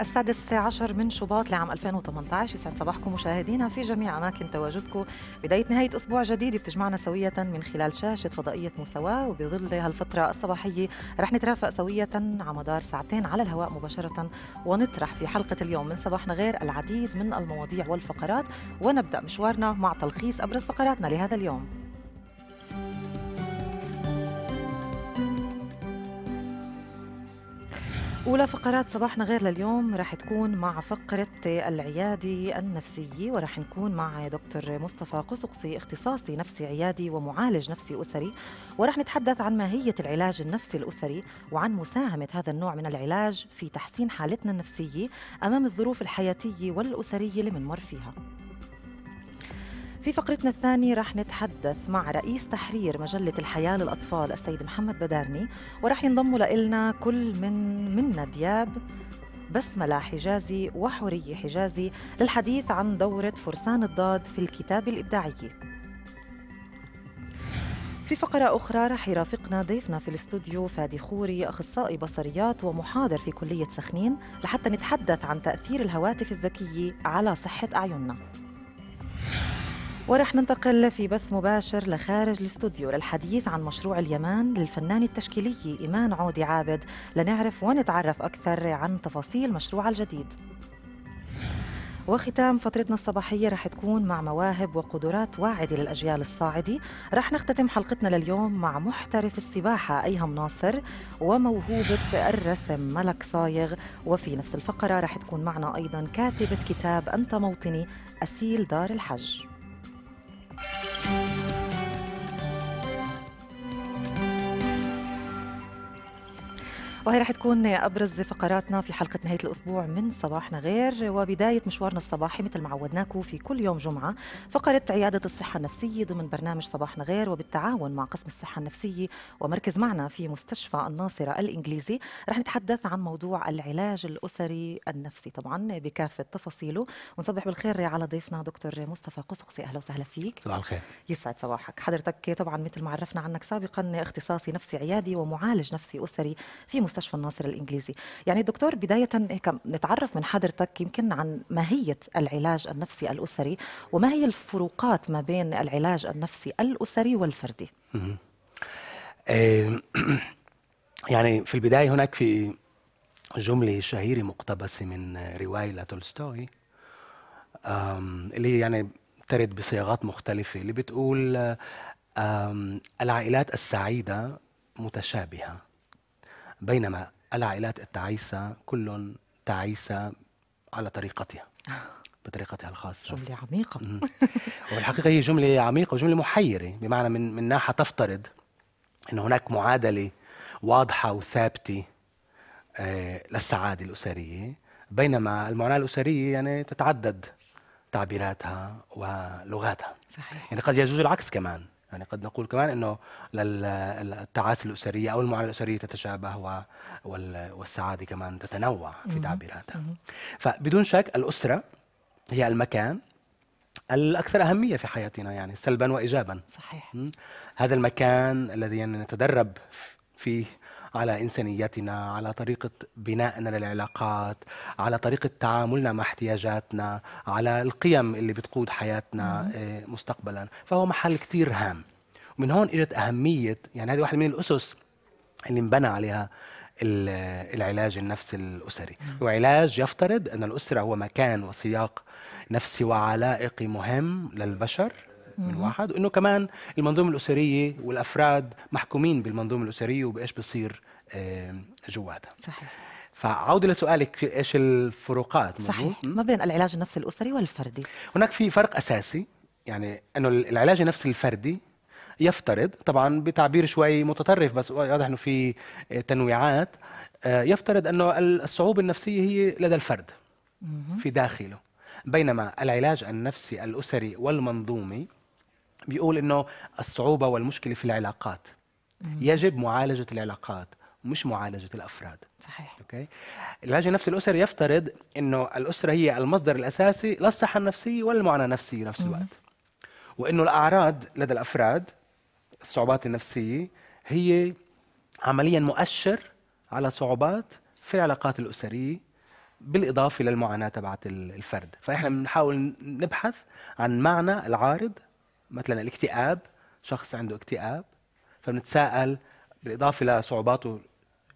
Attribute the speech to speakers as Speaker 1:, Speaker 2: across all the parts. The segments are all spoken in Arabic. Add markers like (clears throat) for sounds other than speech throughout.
Speaker 1: السادس عشر من شباط لعام 2018 يسعد صباحكم مشاهدينا في جميع أماكن تواجدكم بداية نهاية أسبوع جديد بتجمعنا سوية من خلال شاشة فضائية مساواة وبظل هالفترة الصباحية رح نترافق سوية على مدار ساعتين على الهواء مباشرة ونطرح في حلقة اليوم من صباحنا غير العديد من المواضيع والفقرات ونبدأ مشوارنا مع تلخيص أبرز فقراتنا لهذا اليوم أولى فقرات صباحنا غير لليوم راح تكون مع فقرة العيادة النفسية وراح نكون مع دكتور مصطفى قسقسي اختصاصي نفسي عيادي ومعالج نفسي أسري وراح نتحدث عن ماهية العلاج النفسي الأسري وعن مساهمة هذا النوع من العلاج في تحسين حالتنا النفسية أمام الظروف الحياتية والأسرية اللي بنمر فيها. في فقرتنا الثانية رح نتحدث مع رئيس تحرير مجلة الحياة للأطفال السيد محمد بدارني ورح ينضموا لنا كل من منا دياب بسملة حجازي وحورية حجازي للحديث عن دورة فرسان الضاد في الكتابة الإبداعية في فقرة أخرى رح يرافقنا ضيفنا في الاستوديو فادي خوري أخصائي بصريات ومحاضر في كلية سخنين لحتى نتحدث عن تأثير الهواتف الذكية على صحة أعيننا ورح ننتقل في بث مباشر لخارج الاستوديو للحديث عن مشروع اليمان للفنان التشكيلي إيمان عودي عابد لنعرف ونتعرف أكثر عن تفاصيل مشروعها الجديد وختام فترتنا الصباحية رح تكون مع مواهب وقدرات واعدة للأجيال الصاعدة رح نختتم حلقتنا لليوم مع محترف السباحة أيهم ناصر وموهوبة الرسم ملك صايغ وفي نفس الفقرة رح تكون معنا أيضا كاتبة كتاب أنت موطني أسيل دار الحج Música وهي رح تكون ابرز فقراتنا في حلقه نهايه الاسبوع من صباحنا غير وبدايه مشوارنا الصباحي مثل ما عودناكم في كل يوم جمعه فقره عياده الصحه النفسيه ضمن برنامج صباحنا غير وبالتعاون مع قسم الصحه النفسيه ومركز معنا في مستشفى الناصره الانجليزي رح نتحدث عن موضوع العلاج الاسري النفسي طبعا بكافه تفاصيله ونصبح بالخير على ضيفنا دكتور مصطفى قصقصي اهلا وسهلا فيك صباح الخير يسعد صباحك حضرتك طبعا مثل ما عرفنا عنك سابقا اختصاصي نفسي عيادي ومعالج نفسي اسري في مستشفى مستشفى الناصر الإنجليزي يعني دكتور بداية هيك إيه، نتعرف من حضرتك يمكن عن ماهية العلاج النفسي الأسري وما هي الفروقات ما بين العلاج النفسي الأسري والفردي
Speaker 2: (clears throat)
Speaker 3: يعني في البداية هناك في جملة شهيرة مقتبسة من رواية لتولستوي اللي يعني ترد بصياغات مختلفة اللي بتقول العائلات السعيدة متشابهة بينما العائلات التعيسة كل تعيسة على طريقتها (laughs) بطريقتها الخاصة
Speaker 1: جملة عميقة
Speaker 3: والحقيقة هي جملة عميقة وجملة محيرة بمعنى من من ناحية تفترض أن هناك معادلة واضحة وثابتة آه، للسعادة الأسرية بينما المعاناة الأسرية يعني تتعدد تعبيراتها ولغاتها صحيح. يعني قد يجوز العكس كمان يعني قد نقول كمان انه التعاسة الاسريه او المعاناه الاسريه تتشابه والسعاده كمان تتنوع في تعبيراتها. فبدون شك الاسره هي المكان الاكثر اهميه في حياتنا يعني سلبا وايجابا. صحيح. هذا المكان الذي يعني نتدرب فيه على إنسانيتنا على طريقة بنائنا للعلاقات على طريقة تعاملنا مع احتياجاتنا على القيم اللي بتقود حياتنا نعم. آه، مستقبلا فهو محل كتير هام ومن هون اجت أهمية يعني هذه واحدة من الأسس اللي انبنى عليها العلاج النفسي الأسري نعم. وعلاج يفترض أن الأسرة هو مكان وسياق نفسي وعلائقي مهم للبشر من واحد وانه كمان المنظومه الاسريه والافراد محكومين بالمنظومه الاسريه وبايش بصير جواتها صحيح فعودة لسؤالك ايش الفروقات صحيح
Speaker 1: ما بين العلاج النفسي الاسري والفردي
Speaker 3: هناك في فرق اساسي يعني انه العلاج النفسي الفردي يفترض طبعا بتعبير شوي متطرف بس واضح انه في آه، تنويعات آه، يفترض انه الصعوبه النفسيه هي لدى الفرد في داخله بينما العلاج النفسي الاسري والمنظومي بيقول انه الصعوبه والمشكله في العلاقات يجب معالجه العلاقات مش معالجه الافراد صحيح اوكي العلاج النفسي الاسري يفترض انه الاسره هي المصدر الاساسي للصحه النفسيه والمعاناه النفسيه نفس الوقت وانه الاعراض لدى الافراد الصعوبات النفسيه هي عمليا مؤشر على صعوبات في العلاقات الاسريه بالاضافه للمعاناه تبعت الفرد فاحنا بنحاول نبحث عن معنى العارض مثلا الاكتئاب شخص عنده اكتئاب فبنتساءل بالاضافه لصعوباته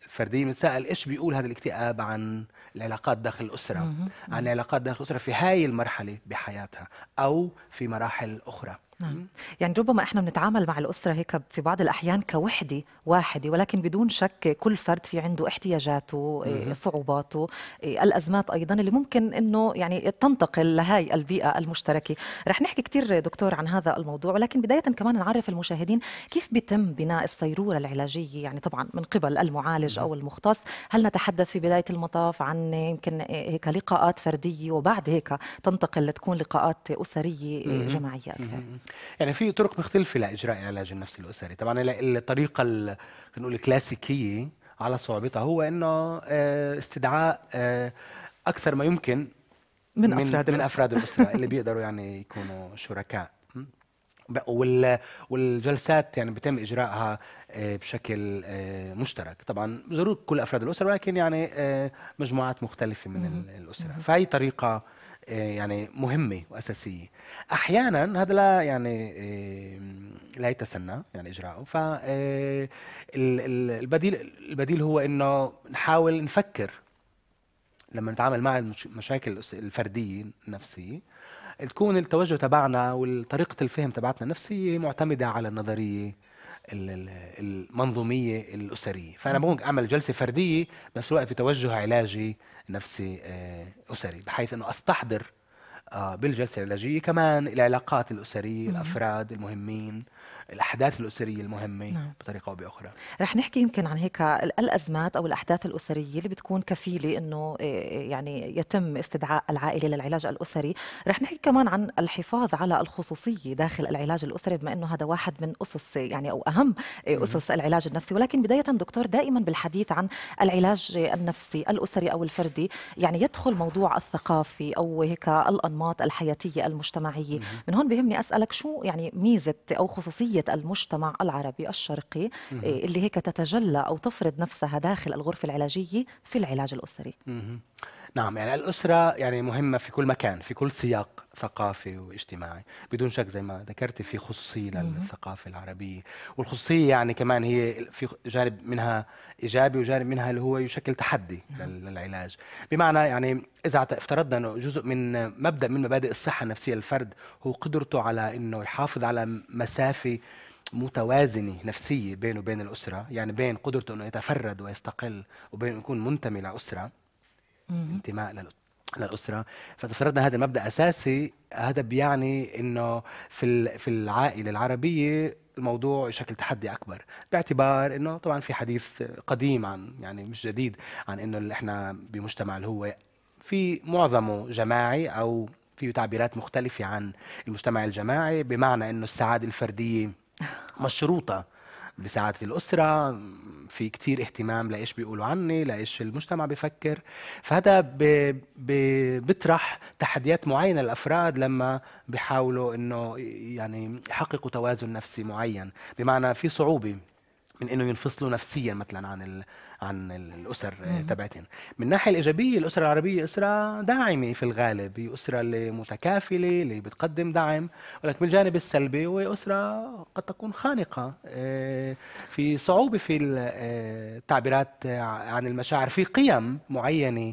Speaker 3: الفرديه بنتساءل ايش بيقول هذا الاكتئاب عن العلاقات داخل الاسره عن العلاقات داخل الاسره في هاي المرحله بحياتها او في مراحل اخرى
Speaker 1: نعم يعني ربما احنا بنتعامل مع الاسره هيك في بعض الاحيان كوحده واحده ولكن بدون شك كل فرد في عنده احتياجاته آه، صعوباته آه، الازمات ايضا اللي ممكن انه يعني تنتقل لهي البيئه المشتركه رح نحكي كثير دكتور عن هذا الموضوع ولكن بدايه كمان نعرف المشاهدين كيف بيتم بناء السيروره العلاجيه يعني طبعا من قبل المعالج او المختص هل نتحدث في بدايه المطاف عن يمكن آه، هيك لقاءات فرديه وبعد هيك تنتقل لتكون لقاءات اسريه جماعيه اكثر
Speaker 3: يعني في طرق مختلفه لاجراء العلاج النفسي الاسري طبعا الطريقه خلينا نقول الكلاسيكيه على صعوبتها هو انه آه، استدعاء آه، اكثر ما يمكن
Speaker 4: من, من افراد من الأسرة. افراد الاسره (laughs) اللي
Speaker 3: بيقدروا يعني يكونوا شركاء والجلسات يعني بيتم اجراءها آه، بشكل مشترك طبعا ضروري كل افراد الاسره ولكن يعني مجموعات مختلفه من الاسره فهي طريقه آه، يعني مهمه واساسيه احيانا هذا لا يعني آه، لا يتسنى يعني إجراءه ف آه، البديل البديل هو انه نحاول نفكر لما نتعامل مع المشاكل الفرديه النفسيه تكون التوجه تبعنا وطريقه الفهم تبعتنا النفسيه معتمده على النظريه المنظوميه الاسريه فانا ممكن اعمل جلسه فرديه بنفس الوقت في توجه علاجي نفسي آه، أسري بحيث أنه أستحضر آه، بالجلسة العلاجية كمان العلاقات الأسرية الأفراد المهمين الاحداث الاسريه المهمه نعم. بطريقه او باخرى
Speaker 1: رح نحكي يمكن عن هيك الازمات او الاحداث الاسريه اللي بتكون كفيله انه آه، آه، يعني يتم استدعاء العائله للعلاج الاسري رح نحكي كمان عن الحفاظ على الخصوصيه داخل العلاج الاسري بما انه هذا واحد من اسس يعني او اهم آه، اسس العلاج النفسي ولكن بدايه دكتور دائما بالحديث عن العلاج النفسي الاسري او الفردي يعني يدخل موضوع الثقافي او هيك الانماط الحياتيه المجتمعيه من هون بهمني اسالك شو يعني ميزه او خصوصيه وضعية المجتمع العربي الشرقي إيه، اللي هيك تتجلى أو تفرض نفسها داخل الغرفة العلاجية في العلاج الأسري
Speaker 3: نعم يعني الأسرة يعني مهمة في كل مكان في كل سياق ثقافي واجتماعي بدون شك زي ما ذكرت في خصوصية للثقافة العربية والخصوصية يعني كمان هي في جانب منها إيجابي وجانب منها اللي هو يشكل تحدي للعلاج بمعنى يعني إذا افترضنا أنه جزء من مبدأ من مبادئ الصحة النفسية للفرد هو قدرته على أنه يحافظ على مسافة متوازنة نفسية بينه وبين الأسرة يعني بين قدرته أنه يتفرد ويستقل وبين يكون منتمي لأسرة انتماء للاسره فتفرضنا هذا المبدا اساسي هذا بيعني انه في في العائله العربيه الموضوع يشكل تحدي اكبر باعتبار انه طبعا في حديث قديم عن يعني مش جديد عن انه اللي احنا بمجتمع اللي هو في معظمه جماعي او فيه تعبيرات مختلفه عن المجتمع الجماعي بمعنى انه السعاده الفرديه مشروطه بسعادة الأسرة في كتير اهتمام لإيش بيقولوا عني لإيش المجتمع بفكر فهذا بيطرح بطرح تحديات معينة للأفراد لما بيحاولوا إنه يعني يحققوا توازن نفسي معين بمعنى في صعوبة من انه ينفصلوا نفسيا مثلا عن ال... عن الاسر تبعتهم من الناحيه الايجابيه الاسره العربيه اسره داعمه في الغالب هي اسره اللي متكافله اللي بتقدم دعم ولكن من الجانب السلبي هو اسره قد تكون خانقه آه، في صعوبه في آه، التعبيرات عن المشاعر في قيم معينه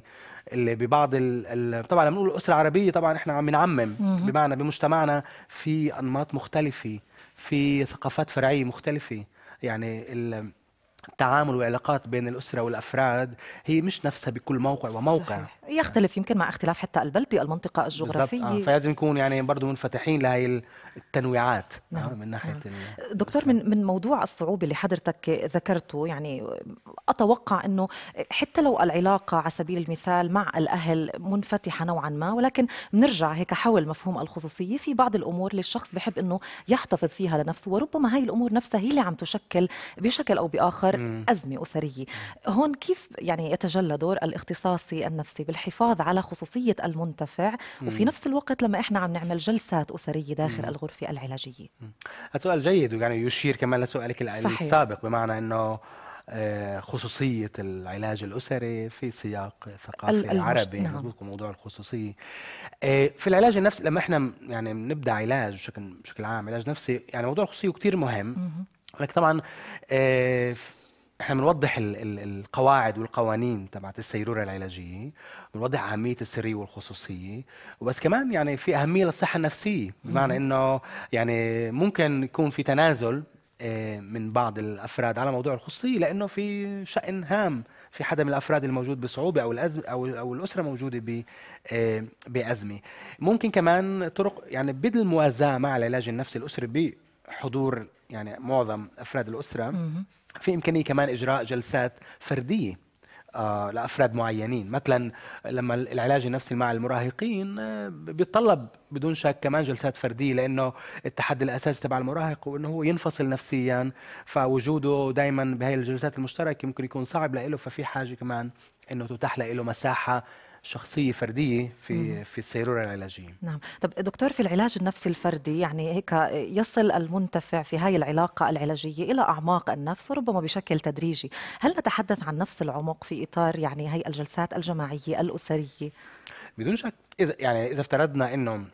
Speaker 3: اللي ببعض ال طبعا لما نقول اسره عربيه طبعا احنا عم نعمم بمعنى بمجتمعنا في انماط مختلفه في ثقافات فرعيه مختلفه يعني التعامل والعلاقات بين الأسرة والأفراد هي مش نفسها بكل موقع وموقع صحيح.
Speaker 1: يختلف يمكن مع اختلاف حتى البلد المنطقة آه، الجغرافية يعني آه.
Speaker 3: فلازم نكون يعني برضه منفتحين لهي التنويعات نعم. آه من ناحية نعم.
Speaker 1: دكتور من من موضوع الصعوبة اللي حضرتك ذكرته يعني أتوقع أنه حتى لو العلاقة على سبيل المثال مع الأهل منفتحة نوعا ما ولكن بنرجع هيك حول مفهوم الخصوصية في بعض الأمور اللي الشخص بحب أنه يحتفظ فيها لنفسه وربما هاي الأمور نفسها هي اللي عم تشكل بشكل أو بآخر آخر مم. أزمة أسرية هون كيف يعني يتجلى دور الاختصاصي النفسي بالحفاظ على خصوصية المنتفع مم. وفي نفس الوقت لما إحنا عم نعمل جلسات أسرية داخل مم. الغرفة العلاجية
Speaker 3: سؤال جيد ويعني يشير كمان لسؤالك السابق بمعنى أنه آه، خصوصية العلاج الأسري في سياق ثقافي العربي نعم. مزبوط موضوع الخصوصية آه، في العلاج النفسي لما احنا يعني بنبدأ علاج بشكل بشكل عام علاج نفسي يعني موضوع الخصوصية كتير مهم ولكن طبعا آه، احنا بنوضح القواعد والقوانين تبعت السيروره العلاجيه بنوضح اهميه السريه والخصوصيه وبس كمان يعني في اهميه للصحه النفسيه بمعنى انه يعني ممكن يكون في تنازل آه، من بعض الافراد على موضوع الخصوصيه لانه في شان هام في حدا من الافراد الموجود بصعوبه او الأزم او او الاسره موجوده آه، بازمه ممكن كمان طرق يعني بدل الموازاه مع العلاج النفسي الاسري بحضور يعني معظم افراد الاسره في إمكانية كمان إجراء جلسات فردية آه، لافراد معينين مثلا لما العلاج النفسي مع المراهقين آه، بيتطلب بدون شك كمان جلسات فرديه لانه التحدي الاساسي تبع المراهق هو انه هو ينفصل نفسيا فوجوده دائما بهي الجلسات المشتركه ممكن يكون صعب لإله ففي حاجه كمان انه تتاح له مساحه شخصيه فرديه في مم. في السيروره العلاجيه
Speaker 1: نعم طب دكتور في العلاج النفسي الفردي يعني هيك يصل المنتفع في هاي العلاقه العلاجيه الى اعماق النفس وربما بشكل تدريجي هل نتحدث عن نفس العمق في اطار يعني هي الجلسات الجماعيه الاسريه
Speaker 3: بدون شك اذا يعني اذا افترضنا انه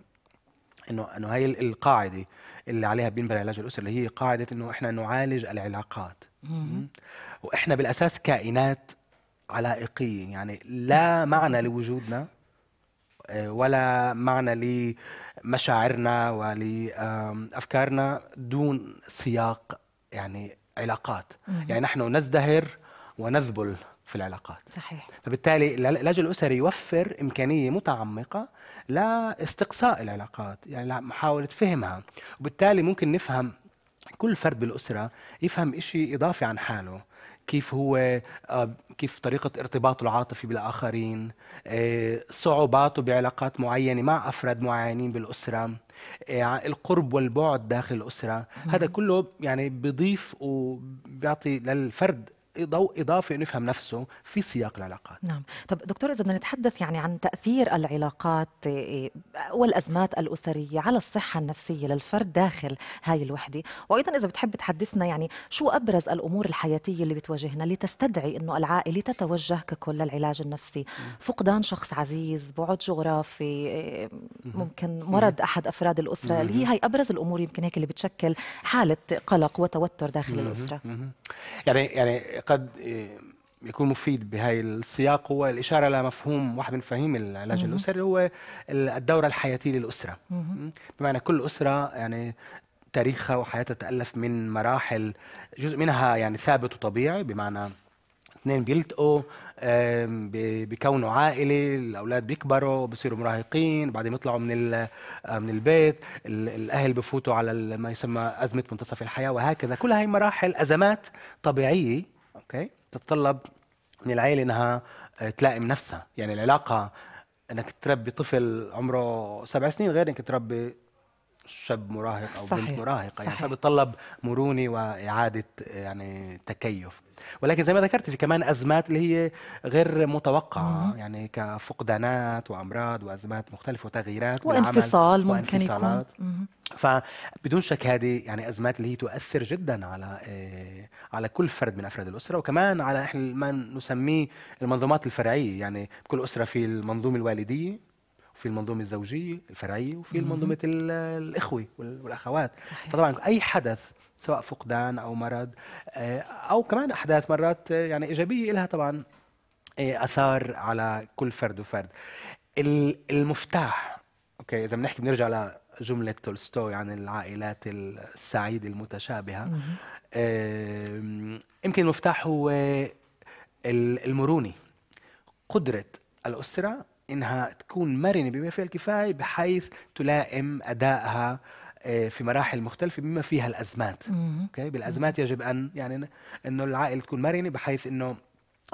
Speaker 3: انه انه هي القاعده اللي عليها بينبنى العلاج الاسري اللي هي قاعده انه احنا نعالج العلاقات مم. واحنا بالاساس كائنات علائقيه يعني لا معنى لوجودنا آه، ولا معنى لمشاعرنا ولافكارنا دون سياق يعني علاقات مم. يعني نحن نزدهر ونذبل في العلاقات صحيح فبالتالي العلاج الاسري يوفر امكانيه متعمقه لاستقصاء العلاقات يعني محاوله فهمها وبالتالي ممكن نفهم كل فرد بالاسره يفهم شيء اضافي عن حاله كيف هو آه، كيف طريقة ارتباطه العاطفي بالآخرين آه، صعوباته بعلاقات معينة مع أفراد معينين بالأسرة آه، القرب والبعد داخل الأسرة هذا كله يعني بضيف وبيعطي للفرد ضوء اضافي نفهم نفسه في سياق العلاقات.
Speaker 1: نعم، طب دكتور اذا بدنا نتحدث يعني عن تاثير العلاقات إيه، إيه، والازمات الاسريه على الصحه النفسيه للفرد داخل هاي الوحده، وايضا اذا بتحب تحدثنا يعني شو ابرز الامور الحياتيه اللي بتواجهنا اللي تستدعي انه العائله تتوجه ككل للعلاج النفسي، فقدان شخص عزيز، بعد جغرافي، إيه، ممكن مرض احد افراد الاسره، اللي هي هي ابرز الامور يمكن هيك اللي بتشكل حاله قلق وتوتر داخل الاسره.
Speaker 3: يعني يعني قد إيه، يكون مفيد بهاي السياق هو الإشارة لمفهوم واحد من مفاهيم العلاج مم. الأسري هو الدورة الحياتية للأسرة مم. بمعنى كل أسرة يعني تاريخها وحياتها تألف من مراحل جزء منها يعني ثابت وطبيعي بمعنى اثنين بيلتقوا بكونوا عائله الاولاد بيكبروا بصيروا مراهقين بعدين بيطلعوا من من البيت الاهل بفوتوا على ما يسمى ازمه منتصف الحياه وهكذا كل هاي مراحل ازمات طبيعيه اوكي تتطلب من العائله انها آه، تلائم نفسها يعني العلاقه انك تربي طفل عمره سبع سنين غير انك تربي شاب مراهق او صحيح. بنت مراهقه يعني فبيطلب مرونه واعاده يعني تكيف ولكن زي ما ذكرت في كمان ازمات اللي هي غير متوقعه مم. يعني كفقدانات وامراض وازمات مختلفه وتغييرات وانفصال
Speaker 1: ممكن يكون مم.
Speaker 3: فبدون شك هذه يعني ازمات اللي هي تؤثر جدا على إيه على كل فرد من افراد الاسره وكمان على احنا ما نسميه المنظومات الفرعيه يعني كل اسره في المنظومه الوالديه في المنظومه الزوجيه الفرعيه وفي منظومه الاخوه والاخوات فطبعا اي حدث سواء فقدان او مرض آه، او كمان احداث مرات آه، يعني ايجابيه لها طبعا آه، اثار على كل فرد وفرد المفتاح اوكي اذا بنحكي بنرجع لجمله تولستوي عن العائلات السعيده المتشابهه يمكن المفتاح هو المرونه قدره الاسره انها تكون مرنه بما فيها الكفايه بحيث تلائم ادائها آه، في مراحل مختلفه بما فيها الازمات اوكي بالازمات يجب ان يعني انه العائله تكون مرنه بحيث انه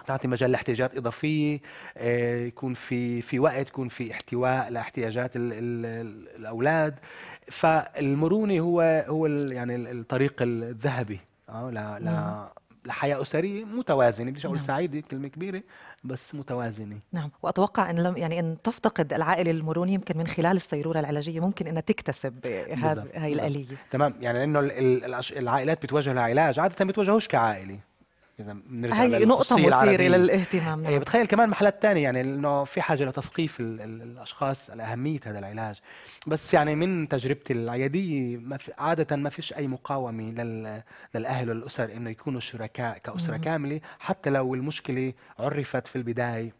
Speaker 3: تعطي مجال لاحتياجات اضافيه آه، يكون في في وقت يكون في احتواء لاحتياجات الـ الـ الاولاد فالمرونه هو هو يعني الطريق الذهبي اه لا لا لحياه اسريه متوازنه بديش اقول نعم. سعيده كلمه كبيره بس متوازنه
Speaker 1: نعم واتوقع ان لم يعني ان تفتقد العائله المرونه يمكن من خلال السيرورة العلاجيه ممكن انها تكتسب
Speaker 3: هذه الاليه تمام يعني لانه العائلات بتواجه العلاج عاده بتواجهوش كعائله اذا بنرجع هي نقطه مثيره للاهتمام نعم. إيه، بتخيل كمان محلات ثانية يعني انه في حاجه لتثقيف الاشخاص على اهميه هذا العلاج بس يعني من تجربتي العياديه ما في عاده ما فيش اي مقاومه لل للاهل والاسر انه يكونوا شركاء كاسره مم. كامله حتى لو المشكله عرفت في البدايه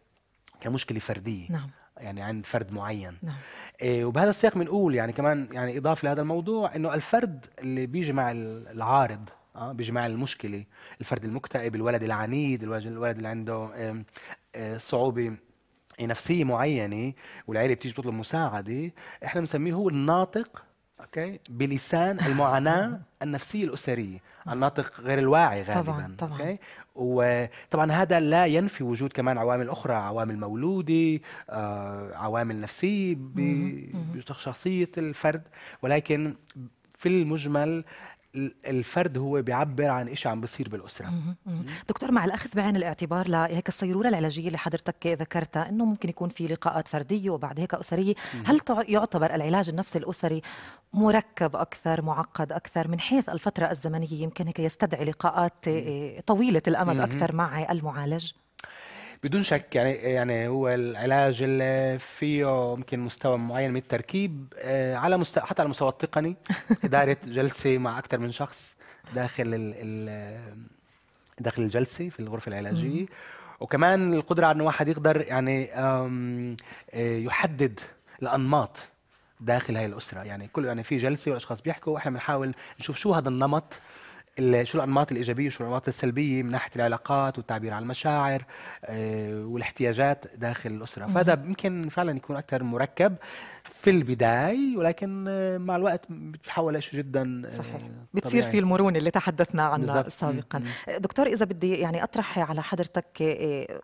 Speaker 3: كمشكله فرديه نعم يعني عند فرد معين نعم. إيه وبهذا السياق بنقول يعني كمان يعني اضافه لهذا الموضوع انه الفرد اللي بيجي مع العارض اه بجماع المشكله الفرد المكتئب الولد العنيد الولد اللي عنده آه، صعوبه نفسيه معينه والعيله بتيجي تطلب مساعده احنا بنسميه هو الناطق اوكي بلسان المعاناه (laughs) النفسيه الاسريه الناطق غير الواعي غالبا طبعا طبعا أوكي؟ وطبعا هذا لا ينفي وجود كمان عوامل اخرى عوامل مولوده آه، عوامل نفسيه بشخصيه الفرد ولكن في المجمل الفرد هو بيعبر عن إيش عم بصير بالاسره
Speaker 1: دكتور مع الاخذ بعين الاعتبار لهيك الصيروره العلاجيه اللي حضرتك ذكرتها انه ممكن يكون في لقاءات فرديه وبعد هيك اسريه هل يعتبر العلاج النفسي الاسري مركب اكثر معقد اكثر من حيث الفتره الزمنيه يمكن هيك يستدعي لقاءات طويله الامد اكثر مع المعالج
Speaker 3: بدون شك يعني يعني هو العلاج اللي فيه يمكن مستوى معين من التركيب آه، على مستوى حتى على المستوى التقني (laughs) اداره جلسه مع اكثر من شخص داخل داخل الجلسه في الغرفه العلاجيه وكمان القدره على انه واحد يقدر يعني آه، يحدد الانماط داخل هاي الاسره يعني كل يعني في جلسه والاشخاص بيحكوا واحنا بنحاول نشوف شو هذا النمط شو الانماط الايجابيه وشو الانماط السلبيه من ناحيه العلاقات والتعبير عن المشاعر آه، والاحتياجات داخل الاسره فهذا يمكن فعلا يكون اكثر مركب في البداية ولكن
Speaker 1: آه، مع الوقت بتحول شيء جدا آه، صحيح طبيعي. بتصير في المرونة اللي تحدثنا عنها سابقا دكتور إذا بدي يعني أطرح على حضرتك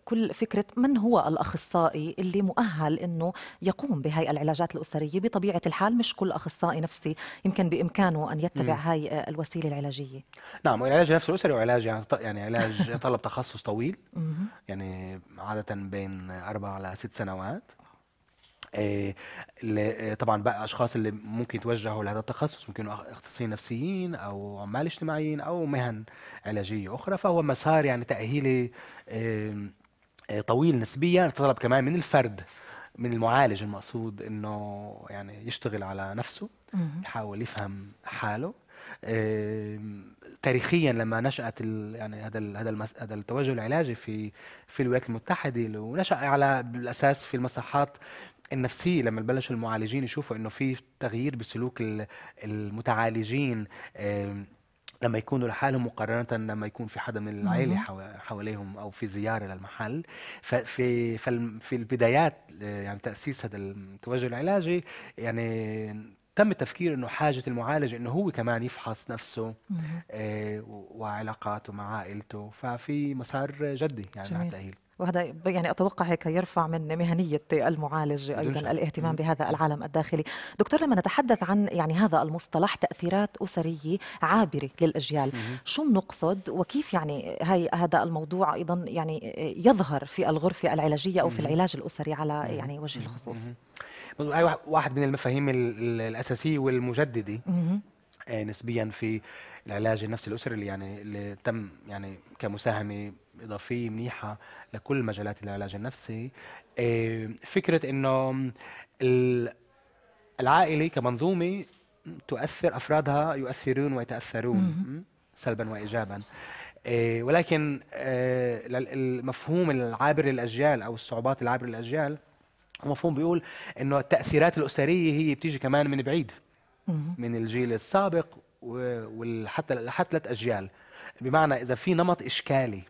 Speaker 1: كل فكرة من هو الأخصائي اللي مؤهل أنه يقوم بهاي العلاجات الأسرية بطبيعة الحال مش كل أخصائي نفسي يمكن بإمكانه أن يتبع م هاي الوسيلة العلاجية
Speaker 3: نعم والعلاج نفسه الاسري وعلاج يعني يعني علاج يتطلب (laughs) تخصص طويل يعني عاده بين اربع لست سنوات آه، طبعا بقى اشخاص اللي ممكن يتوجهوا لهذا التخصص ممكن اختصاصيين نفسيين او عمال اجتماعيين او مهن علاجيه اخرى فهو مسار يعني تاهيلي آه، آه، طويل نسبيا يتطلب كمان من الفرد من المعالج المقصود انه يعني يشتغل على نفسه يحاول يفهم حاله تاريخيا لما نشات يعني هذا هذا هذا التوجه العلاجي في في الولايات المتحده ونشا على بالاساس في المساحات النفسية لما بلشوا المعالجين يشوفوا انه في تغيير بسلوك المتعالجين لما يكونوا لحالهم مقارنة لما يكون في حدا من العائلة حواليهم أو في زيارة للمحل ففي في البدايات آه، يعني تأسيس هذا التوجه العلاجي يعني تم التفكير انه حاجه المعالج انه هو كمان يفحص نفسه آه وعلاقاته مع عائلته ففي مسار جدي يعني مع التاهيل
Speaker 1: وهذا يعني اتوقع هيك يرفع من مهنيه المعالج ايضا الاهتمام بهذا العالم الداخلي دكتور لما نتحدث عن يعني هذا المصطلح تاثيرات اسريه عابره للاجيال شو بنقصد وكيف يعني هي هذا الموضوع ايضا يعني يظهر في الغرفه العلاجيه او في العلاج الاسري على يعني وجه الخصوص
Speaker 3: واحد من المفاهيم الاساسيه والمجدده آه، نسبيا في العلاج النفسي الاسري اللي يعني اللي تم يعني كمساهمه اضافيه منيحه لكل مجالات العلاج النفسي آه، فكره انه العائله كمنظومه تؤثر افرادها يؤثرون ويتاثرون سلبا وايجابا آه، ولكن المفهوم العابر للاجيال او الصعوبات العابره للاجيال مفهوم بيقول انه التاثيرات الاسريه هي بتيجي كمان من بعيد من الجيل السابق وحتى حتى ثلاث اجيال بمعنى اذا في نمط اشكالي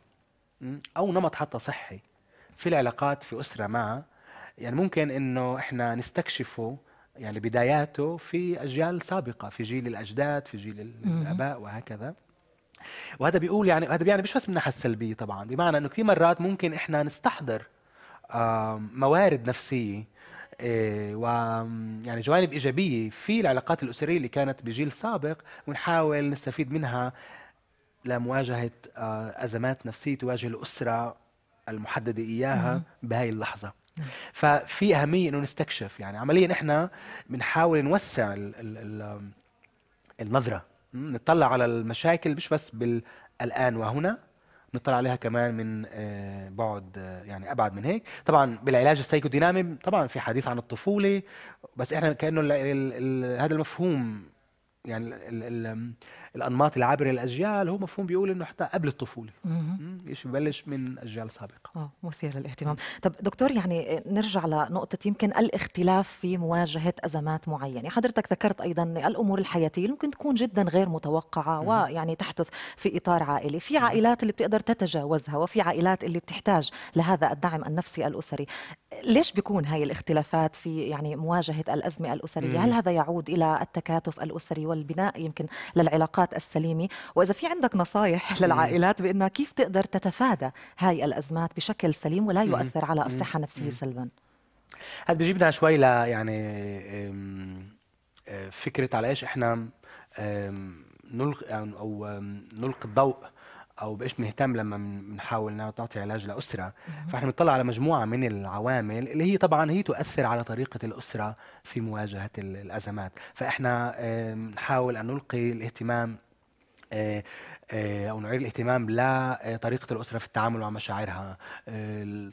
Speaker 3: او نمط حتى صحي في العلاقات في اسره مع يعني ممكن انه احنا نستكشفه يعني بداياته في اجيال سابقه في جيل الاجداد في جيل الاباء وهكذا وهذا بيقول يعني هذا يعني مش بس من الناحيه السلبيه طبعا بمعنى انه كثير مرات ممكن احنا نستحضر موارد نفسيه آه، ويعني جوانب ايجابيه في العلاقات الاسريه اللي كانت بجيل سابق ونحاول نستفيد منها لمواجهه آه، ازمات نفسيه تواجه الاسره المحدده اياها بهاي اللحظه نعم. ففي اهميه انه نستكشف يعني عمليا احنا بنحاول نوسع الـ الـ الـ النظره نطلع على المشاكل مش بس بالان وهنا نطلع عليها كمان من آه، بعد آه، يعني ابعد من هيك طبعا بالعلاج السايكودينامي طبعا في حديث عن الطفوله بس احنا كانه هذا المفهوم يعني الـ الـ الانماط العابره للاجيال هو مفهوم بيقول انه حتى قبل الطفوله ايش ببلش من اجيال سابقه
Speaker 1: اه مثير للاهتمام طب دكتور يعني نرجع لنقطه يمكن الاختلاف في مواجهه ازمات معينه حضرتك ذكرت ايضا الامور الحياتيه اللي ممكن تكون جدا غير متوقعه ويعني تحدث في اطار عائلي في عائلات اللي بتقدر تتجاوزها وفي عائلات اللي بتحتاج لهذا الدعم النفسي الاسري ليش بيكون هاي الاختلافات في يعني مواجهة الأزمة الأسرية؟ مم. هل هذا يعود إلى التكاتف الأسري والبناء يمكن للعلاقات السليمة؟ وإذا في عندك نصايح (laughs) للعائلات بأنها كيف تقدر تتفادى هاي الأزمات بشكل سليم ولا يؤثر على الصحة النفسية سلبا؟
Speaker 3: هذا بيجيبنا شوي ل يعني آه، فكرة على إيش إحنا نلقي أو نلقي الضوء او بايش مهتم لما بنحاول نعطي علاج لاسره فاحنا بنطلع على مجموعه من العوامل اللي هي طبعا هي تؤثر على طريقه الاسره في مواجهه الازمات فاحنا بنحاول ان نلقي الاهتمام آه، آه، او نعير الاهتمام لطريقه آه، الاسره في التعامل مع مشاعرها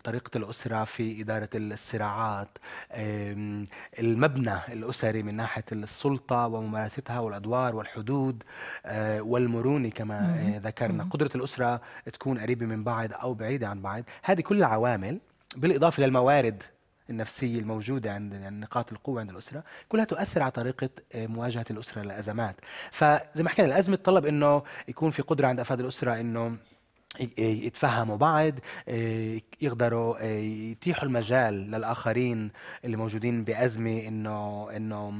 Speaker 3: طريقه الاسره في اداره الصراعات المبنى الاسري من ناحيه السلطه وممارستها والادوار والحدود والمرونه كما ذكرنا قدره الاسره تكون قريبه من بعض او بعيده عن بعض هذه كلها عوامل بالاضافه للموارد النفسية الموجودة عند يعني نقاط القوة عند الأسرة كلها تؤثر على طريقة آه، مواجهة الأسرة للأزمات فزي ما حكينا الأزمة تطلب أنه يكون في قدرة عند أفراد الأسرة أنه آه، يتفهموا بعض آه، يقدروا آه، يتيحوا المجال للاخرين اللي موجودين بازمه انه انه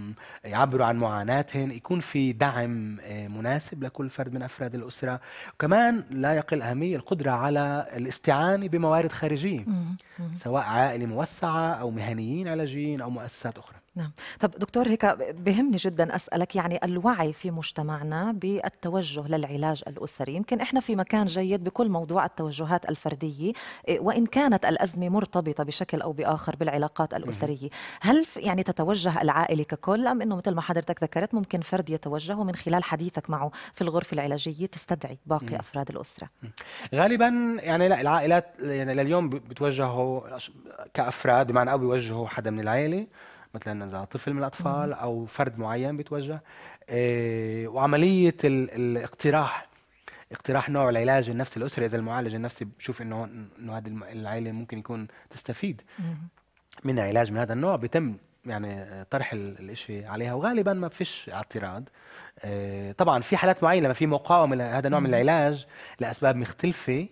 Speaker 3: يعبروا عن معاناتهم يكون في دعم مناسب لكل فرد من افراد الاسره وكمان لا يقل اهميه القدره على الاستعانه بموارد خارجيه سواء عائله موسعه او مهنيين علاجيين او مؤسسات اخرى
Speaker 1: نعم طب دكتور هيك بهمني جدا أسألك يعني الوعي في مجتمعنا بالتوجه للعلاج الأسري يمكن إحنا في مكان جيد بكل موضوع التوجهات الفردية وإن كانت الأزمة مرتبطة بشكل أو بآخر بالعلاقات الأسرية هل يعني تتوجه العائلة ككل أم أنه مثل ما حضرتك ذكرت ممكن فرد يتوجه ومن خلال حديثك معه في الغرفة العلاجية تستدعي باقي أفراد الأسرة
Speaker 3: غالبا يعني لا العائلات يعني لليوم بتوجهوا كأفراد بمعنى أو بيوجهوا حدا من العائلة مثلا اذا طفل من الاطفال او فرد معين بيتوجه إيه، وعمليه الاقتراح اقتراح نوع العلاج النفسي الاسري اذا المعالج النفسي بشوف انه انه هذه العائله ممكن يكون تستفيد من علاج من هذا النوع بيتم يعني طرح الشيء عليها وغالبا ما فيش اعتراض إيه، طبعا في حالات معينه لما في مقاومه لهذا النوع من العلاج لاسباب مختلفه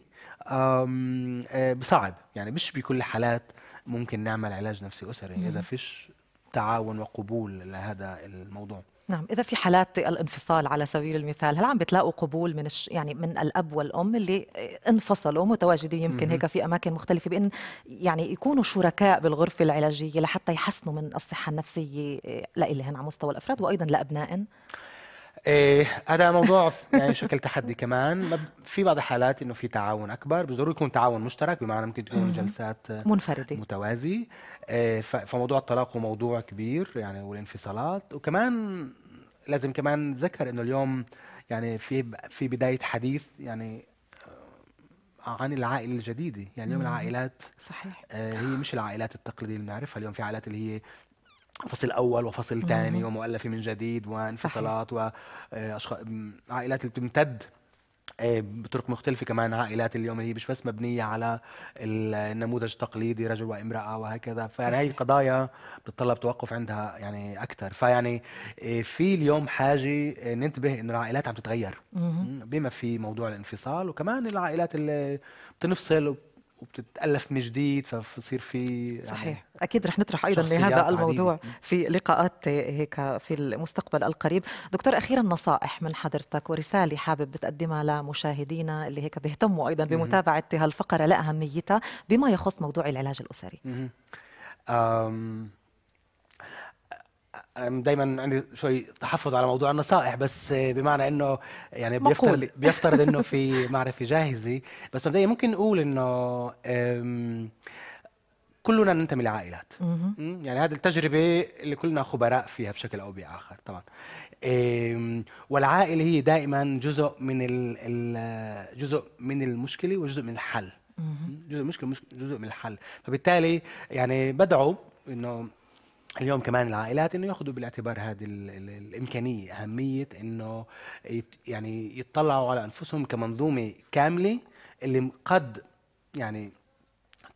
Speaker 3: إيه، بصعب يعني مش بكل الحالات ممكن نعمل علاج نفسي اسري اذا فيش تعاون وقبول لهذا الموضوع
Speaker 1: نعم اذا في حالات الانفصال على سبيل المثال هل عم بتلاقوا قبول من الش... يعني من الاب والام اللي انفصلوا متواجدين يمكن هيك في اماكن مختلفه بان يعني يكونوا شركاء بالغرفه العلاجيه لحتى يحسنوا من الصحه النفسيه آه، لإلهن على مستوى الافراد وايضا لابنائهم
Speaker 3: ايه هذا موضوع (laughs) يعني شكل تحدي كمان في بعض الحالات انه في تعاون اكبر بس ضروري يكون تعاون مشترك بمعنى ممكن تكون جلسات منفرده متوازيه إيه فموضوع الطلاق هو موضوع كبير يعني والانفصالات وكمان لازم كمان ذكر انه اليوم يعني في في بدايه حديث يعني آه، عن العائله الجديده يعني اليوم العائلات صحيح آه هي مش العائلات التقليديه اللي بنعرفها اليوم في عائلات اللي هي فصل اول وفصل ثاني ومؤلفه من جديد وانفصالات وعائلات آه، اللي بتمتد آه، بطرق مختلفة كمان عائلات اليوم اللي هي مش بس مبنية على النموذج التقليدي رجل وامرأة وهكذا فيعني هاي القضايا بتطلب توقف عندها يعني أكثر فيعني آه، في اليوم حاجة ننتبه إنه العائلات عم تتغير بما في موضوع الانفصال
Speaker 1: وكمان العائلات اللي بتنفصل وبتتالف من جديد فبصير في يعني صحيح يعني اكيد رح نطرح ايضا لهذا الموضوع عديدة. في لقاءات هيك في المستقبل القريب دكتور اخيرا نصائح من حضرتك ورساله حابب بتقدمها لمشاهدينا اللي هيك بيهتموا ايضا بمتابعه هالفقره لاهميتها بما يخص موضوع العلاج الاسري
Speaker 3: دايما عندي شوي تحفظ على موضوع النصائح بس بمعنى انه يعني بيفترض (laughs) بيفترض انه في معرفه جاهزه بس مبدئيا ممكن نقول انه كلنا ننتمي لعائلات يعني هذه التجربه اللي كلنا خبراء فيها بشكل او باخر طبعا والعائله هي دائما جزء من جزء من المشكله وجزء من الحل جزء من المشكله جزء من الحل فبالتالي يعني بدعو انه اليوم كمان العائلات انه ياخذوا بالاعتبار هذه الامكانيه اهميه انه يعني يطلعوا على انفسهم كمنظومه كامله اللي قد يعني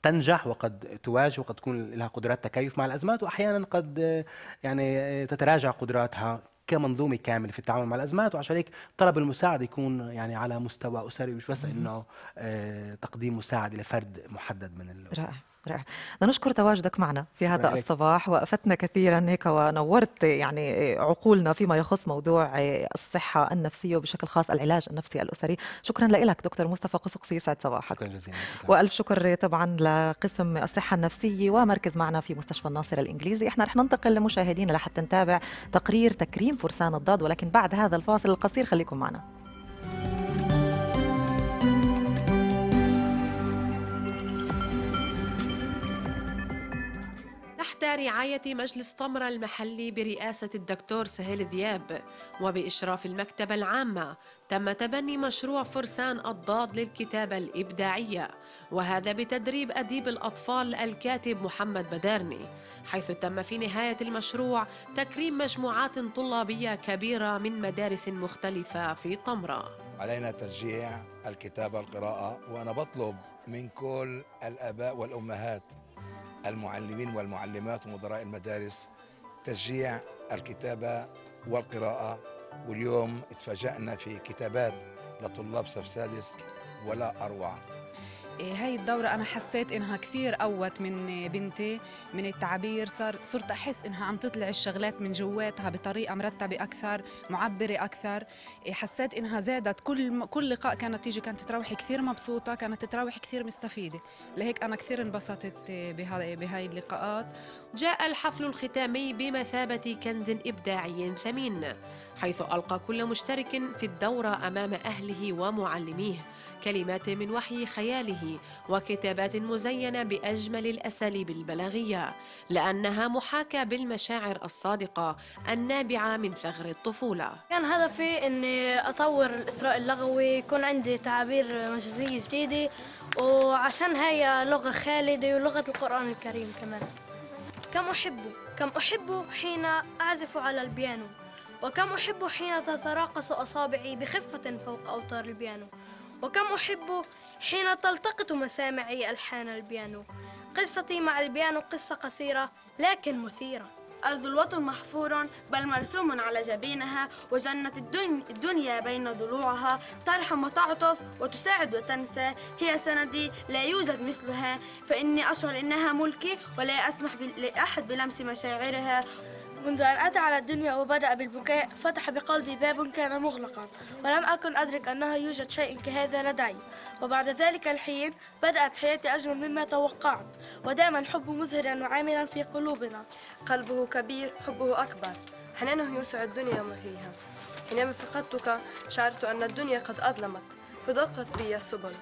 Speaker 3: تنجح وقد تواجه وقد تكون لها قدرات تكيف مع الازمات واحيانا قد يعني تتراجع قدراتها كمنظومه كامله في التعامل مع الازمات وعشان هيك طلب المساعده يكون يعني على مستوى اسري مش بس انه آه، تقديم مساعده لفرد محدد من
Speaker 1: الاسره نشكر تواجدك معنا في هذا عليك. الصباح وأفتنا كثيرا هيك ونورت يعني عقولنا فيما يخص موضوع الصحة النفسية وبشكل خاص العلاج النفسي الأسري شكرا لك دكتور مصطفى قصقصي يسعد صباحك شكرا جزيلا وألف شكر طبعا لقسم الصحة النفسية ومركز معنا في مستشفى الناصر الإنجليزي احنا رح ننتقل لمشاهدينا لحتى نتابع تقرير تكريم فرسان الضاد ولكن بعد هذا الفاصل القصير خليكم معنا
Speaker 5: تحت رعاية مجلس طمرة المحلي برئاسة الدكتور سهيل ذياب وبإشراف المكتبة العامة تم تبني مشروع فرسان الضاد للكتابة الإبداعية وهذا بتدريب أديب الأطفال الكاتب محمد بدارني حيث تم في نهاية المشروع تكريم مجموعات طلابية كبيرة من مدارس مختلفة في طمرة
Speaker 3: علينا تشجيع الكتابة القراءة وأنا بطلب من كل الآباء والأمهات المعلمين والمعلمات ومدراء المدارس تشجيع الكتابة والقراءة واليوم اتفاجأنا في كتابات لطلاب صف سادس ولا أروع
Speaker 5: إيه، هاي الدورة أنا حسيت إنها كثير قوت من بنتي من التعبير صار صرت أحس إنها عم تطلع الشغلات من جواتها بطريقة مرتبة أكثر معبرة أكثر إيه، حسيت إنها زادت كل كل لقاء كانت تيجي كانت تروحي كثير مبسوطة كانت تروحي كثير مستفيدة لهيك أنا كثير انبسطت إيه، بهاي اللقاءات جاء الحفل الختامي بمثابة كنز إبداعي ثمين حيث ألقى كل مشترك في الدورة أمام أهله ومعلميه كلمات من وحي خياله وكتابات مزينة بأجمل الأساليب البلاغية لأنها محاكاة بالمشاعر الصادقة النابعة من ثغر الطفولة
Speaker 6: كان هدفي أني أطور الإثراء اللغوي يكون عندي تعابير مجازية جديدة وعشان هي لغة خالدة ولغة القرآن الكريم كمان كم أحبه كم أحبه حين أعزف على البيانو وكم أحب حين تتراقص أصابعي بخفة فوق أوتار البيانو وكم أحب حين تلتقط مسامعي ألحان البيانو قصتي مع البيانو قصة قصيرة لكن مثيرة أرض الوطن محفور بل مرسوم على جبينها وجنة الدنيا بين ضلوعها ترحم وتعطف وتساعد وتنسى هي سندي لا يوجد مثلها فإني أشعر إنها ملكي ولا أسمح لأحد بلمس مشاعرها منذ أن أتى على الدنيا وبدأ بالبكاء فتح بقلبي باب كان مغلقا ولم أكن أدرك أنه يوجد شيء كهذا لدي وبعد ذلك الحين بدأت حياتي أجمل مما توقعت ودائما الحب مزهرا وعاملا في قلوبنا قلبه كبير حبه أكبر حنانه يوسع الدنيا وما فيها حينما فقدتك شعرت أن الدنيا قد أظلمت فضاقت بي السبل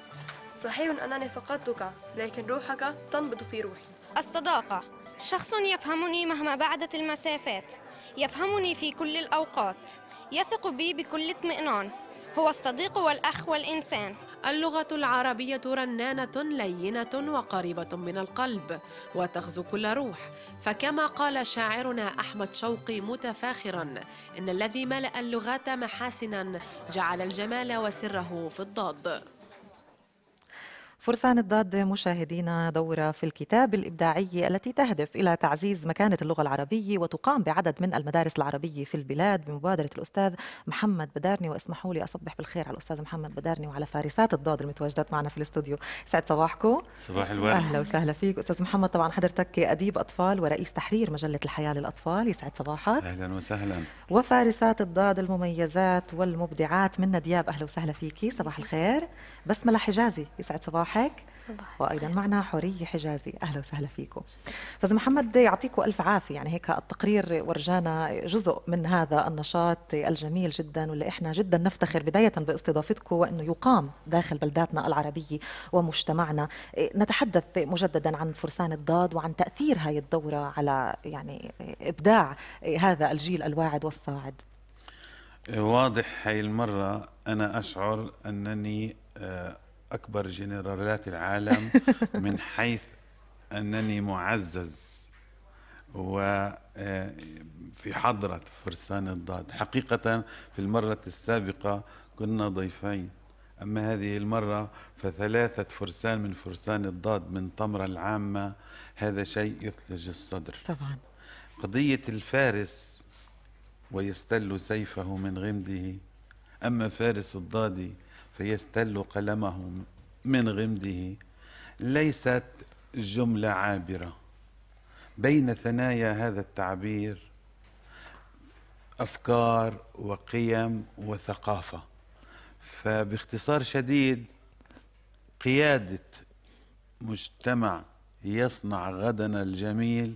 Speaker 6: صحيح أنني فقدتك لكن روحك تنبض في روحي الصداقة شخص يفهمني مهما بعدت المسافات يفهمني في كل الأوقات يثق بي بكل اطمئنان هو الصديق والأخ والإنسان
Speaker 5: اللغة العربية رنانة لينة وقريبة من القلب وتغزو كل روح فكما قال شاعرنا أحمد شوقي متفاخرا إن الذي ملأ اللغات محاسنا جعل الجمال وسره في الضاد
Speaker 1: فرصة نضاد مشاهدينا دورة في الكتاب الإبداعية التي تهدف إلى تعزيز مكانة اللغة العربية وتقام بعدد من المدارس العربية في البلاد بمبادرة الأستاذ محمد بدارني واسمحوا لي أصبح بالخير على الأستاذ محمد بدارني وعلى فارسات الضاد المتواجدات معنا في الاستوديو سعد صباحكم صباح الورد أهلا وسهلا فيك أستاذ محمد طبعا حضرتك أديب أطفال ورئيس تحرير مجلة الحياة للأطفال يسعد صباحك
Speaker 7: أهلا وسهلا
Speaker 1: وفارسات الضاد المميزات والمبدعات من دياب أهلا وسهلا فيكي صباح الخير بسملة حجازي يسعد صباحك صباحك صباح وايضا معنا حوريه حجازي اهلا وسهلا فيكم استاذ محمد يعطيكم الف عافيه يعني هيك التقرير ورجانا جزء من هذا النشاط الجميل جدا واللي احنا جدا نفتخر بدايه باستضافتكم وانه يقام داخل بلداتنا العربيه ومجتمعنا نتحدث مجددا عن فرسان الضاد وعن تاثير هاي الدوره على يعني ابداع هذا الجيل الواعد والصاعد
Speaker 7: واضح هاي المره انا اشعر انني آه، أكبر جنرالات العالم (laughs) من حيث أنني معزز وفي آه، حضرة فرسان الضاد حقيقة في المرة السابقة كنا ضيفين أما هذه المرة فثلاثة فرسان من فرسان الضاد من طمرة العامة هذا شيء يثلج الصدر طبعا قضية الفارس ويستل سيفه من غمده أما فارس الضادي فيستل قلمه من غمده ليست جملة عابرة بين ثنايا هذا التعبير أفكار وقيم وثقافة فباختصار شديد قيادة مجتمع يصنع غدنا الجميل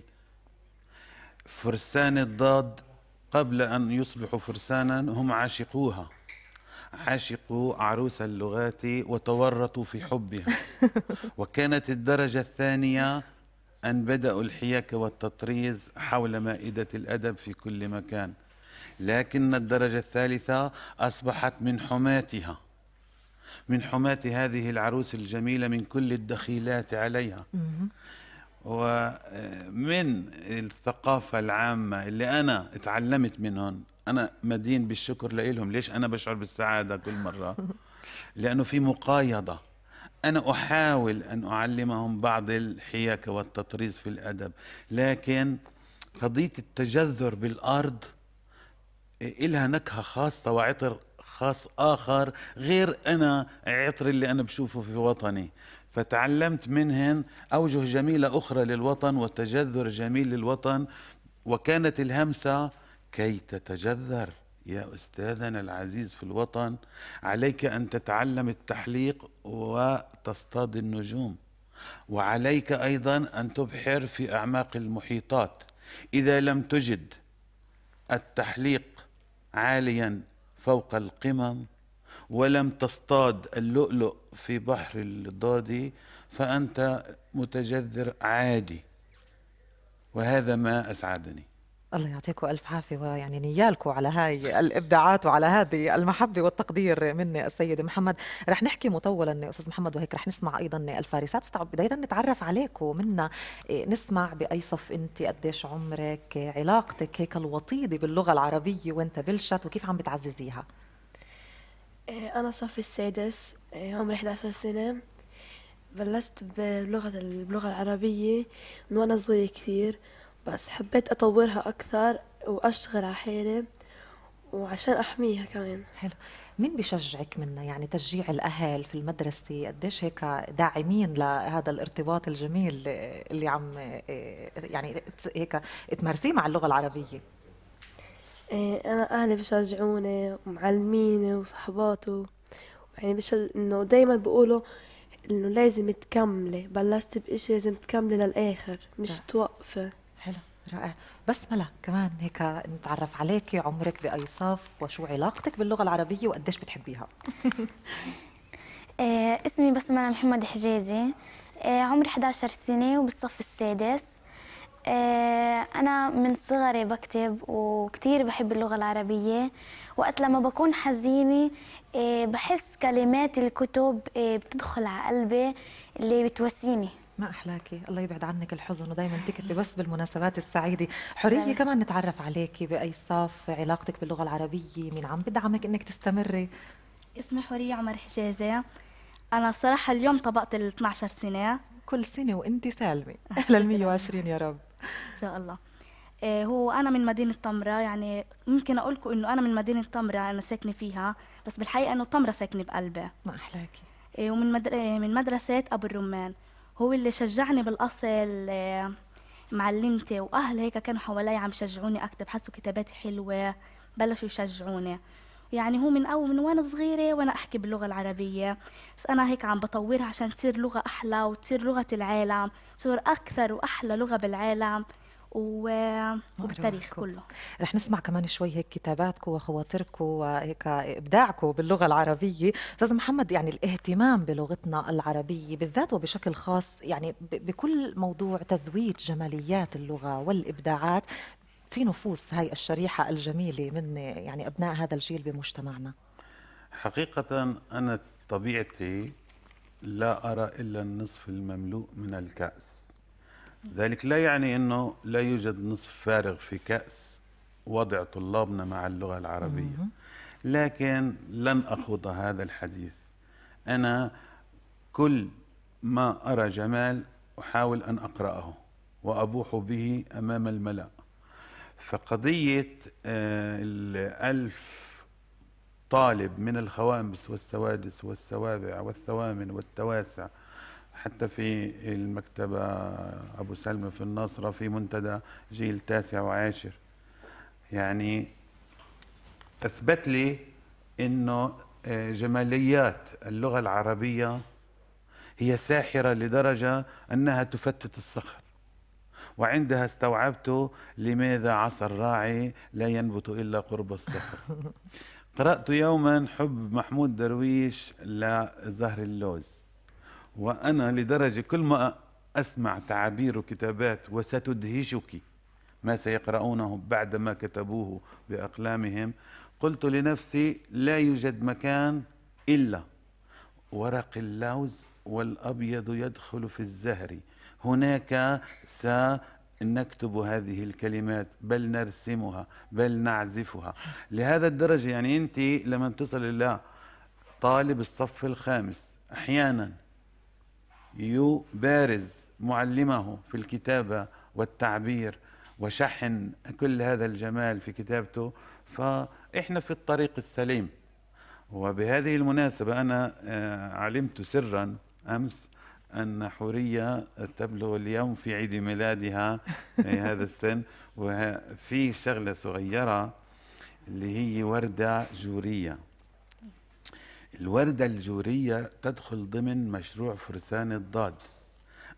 Speaker 7: فرسان الضاد قبل أن يصبحوا فرسانا هم عاشقوها عاشقوا عروس اللغات وتورطوا في حبها (laughs) وكانت الدرجة الثانية أن بدأوا الحياك والتطريز حول مائدة الأدب في كل مكان لكن الدرجة الثالثة أصبحت من حماتها من حماة هذه العروس الجميلة من كل الدخيلات عليها ومن آه، الثقافة العامة اللي أنا اتعلمت منهم أنا مدين بالشكر لإلهم ليش أنا بشعر بالسعادة كل مرة (laughs) لأنه في مقايضة أنا أحاول أن أعلمهم بعض الحياكة والتطريز في الأدب لكن قضية التجذر بالأرض آه، إلها نكهة خاصة وعطر خاص آخر غير أنا عطر اللي أنا بشوفه في وطني فتعلمت منهن أوجه جميلة أخرى للوطن وتجذر جميل للوطن وكانت الهمسة كي تتجذر يا أستاذنا العزيز في الوطن عليك أن تتعلم التحليق وتصطاد النجوم وعليك أيضا أن تبحر في أعماق المحيطات إذا لم تجد التحليق عاليا فوق القمم ولم تصطاد اللؤلؤ في بحر الضادي فأنت متجذر عادي وهذا ما أسعدني
Speaker 1: الله يعطيكم ألف عافية ويعني نيالكم على هاي الإبداعات وعلى هذه المحبة والتقدير من السيد محمد رح نحكي مطولا أستاذ محمد وهيك رح نسمع أيضا الفارسات بس بداية نتعرف عليك ومنا إيه، نسمع بأي صف أنت قديش عمرك إيه، علاقتك هيك الوطيدة باللغة العربية وانت بلشت وكيف عم بتعززيها
Speaker 6: آه، أنا صفي السادس آه، عمري 11 سنة بلشت بلغة اللغة العربية من وأنا صغيرة كثير بس حبيت أطورها أكثر وأشتغل على حالي وعشان أحميها كمان
Speaker 1: حلو مين بيشجعك منا يعني تشجيع الأهل في المدرسة قديش هيك داعمين لهذا الارتباط الجميل اللي عم آه، يعني هيك تمارسيه مع اللغة العربية
Speaker 6: إيه، انا اهلي بشجعوني ومعلميني وصحباتي يعني بش انه دايما بقولوا انه لازم تكملي بلشت بإشي لازم تكملي للاخر مش رائع.
Speaker 1: توقفي حلو رائع بس ملا كمان هيك نتعرف عليكي عمرك باي صف وشو علاقتك باللغه العربيه وقديش بتحبيها (laughs) إيه،
Speaker 8: اسمي بسمله محمد حجازي إيه، عمري 11 سنه وبالصف السادس آه، أنا من صغري بكتب وكتير بحب اللغة العربية وقت لما بكون حزينة آه، بحس كلمات الكتب آه،
Speaker 1: بتدخل على قلبي اللي بتوسيني ما احلاكي الله يبعد عنك الحزن ودائما تكتبي بس بالمناسبات السعيده حريه كمان نتعرف عليك باي صف علاقتك باللغه العربيه مين عم بدعمك انك تستمري
Speaker 4: اسمي حوريه عمر حجازي انا صراحة اليوم طبقت ال 12 سنه كل سنه وانت سالمه
Speaker 1: (laughs) اهلا 120 يا رب
Speaker 4: ان شاء الله آه، هو انا من مدينه طمره يعني ممكن اقول لكم انه انا من مدينه طمره انا ساكنه فيها بس بالحقيقه انه طمره ساكنه بقلبي ما احلاكي آه، ومن مدر... آه، من مدرسه ابو الرمان هو اللي شجعني بالاصل معلمتي واهلي هيك كانوا حوالي عم يشجعوني اكتب حسوا كتاباتي حلوه بلشوا يشجعوني يعني هو من أول من وأنا صغيرة وأنا أحكي باللغة العربية بس أنا هيك عم بطورها عشان تصير لغة أحلى وتصير لغة العالم تصير أكثر وأحلى لغة بالعالم و... وبالتاريخ كله
Speaker 1: رح نسمع كمان شوي هيك كتاباتكم وخواطركم وهيك ابداعكم باللغه العربيه استاذ محمد يعني الاهتمام بلغتنا العربيه بالذات وبشكل خاص يعني بكل موضوع تزويد جماليات اللغه والابداعات في نفوس هاي الشريحة الجميلة من يعني أبناء هذا الجيل بمجتمعنا
Speaker 7: حقيقة أنا طبيعتي لا أرى إلا النصف المملوء من الكأس ذلك لا يعني أنه لا يوجد نصف فارغ في كأس وضع طلابنا مع اللغة العربية لكن لن أخوض هذا الحديث أنا كل ما أرى جمال أحاول أن أقرأه وأبوح به أمام الملأ فقضية آه، الألف طالب من الخوامس والسوادس والسوابع والثوامن والتواسع حتى في المكتبة أبو سلمة في الناصرة في منتدى جيل تاسع وعاشر يعني أثبت لي أنه آه، جماليات اللغة العربية هي ساحرة لدرجة أنها تفتت الصخر وعندها استوعبت لماذا عصى الراعي لا ينبت إلا قرب الصخر (laughs) قرأت يوما حب محمود درويش لزهر اللوز وأنا لدرجة كل ما أسمع تعابير وكتابات وستدهشك ما سيقرؤونه بعدما كتبوه بأقلامهم قلت لنفسي لا يوجد مكان إلا ورق اللوز والأبيض يدخل في الزهر هناك سنكتب هذه الكلمات بل نرسمها بل نعزفها لهذا الدرجة يعني أنت لما تصل إلى طالب الصف الخامس أحيانا يبارز معلمه في الكتابة والتعبير وشحن كل هذا الجمال في كتابته فإحنا في الطريق السليم وبهذه المناسبة أنا آه، علمت سرا أمس أن حورية تبلغ اليوم في عيد ميلادها (laughs) هذا السن وفي شغلة صغيرة اللي هي وردة جورية الوردة الجورية تدخل ضمن مشروع فرسان الضاد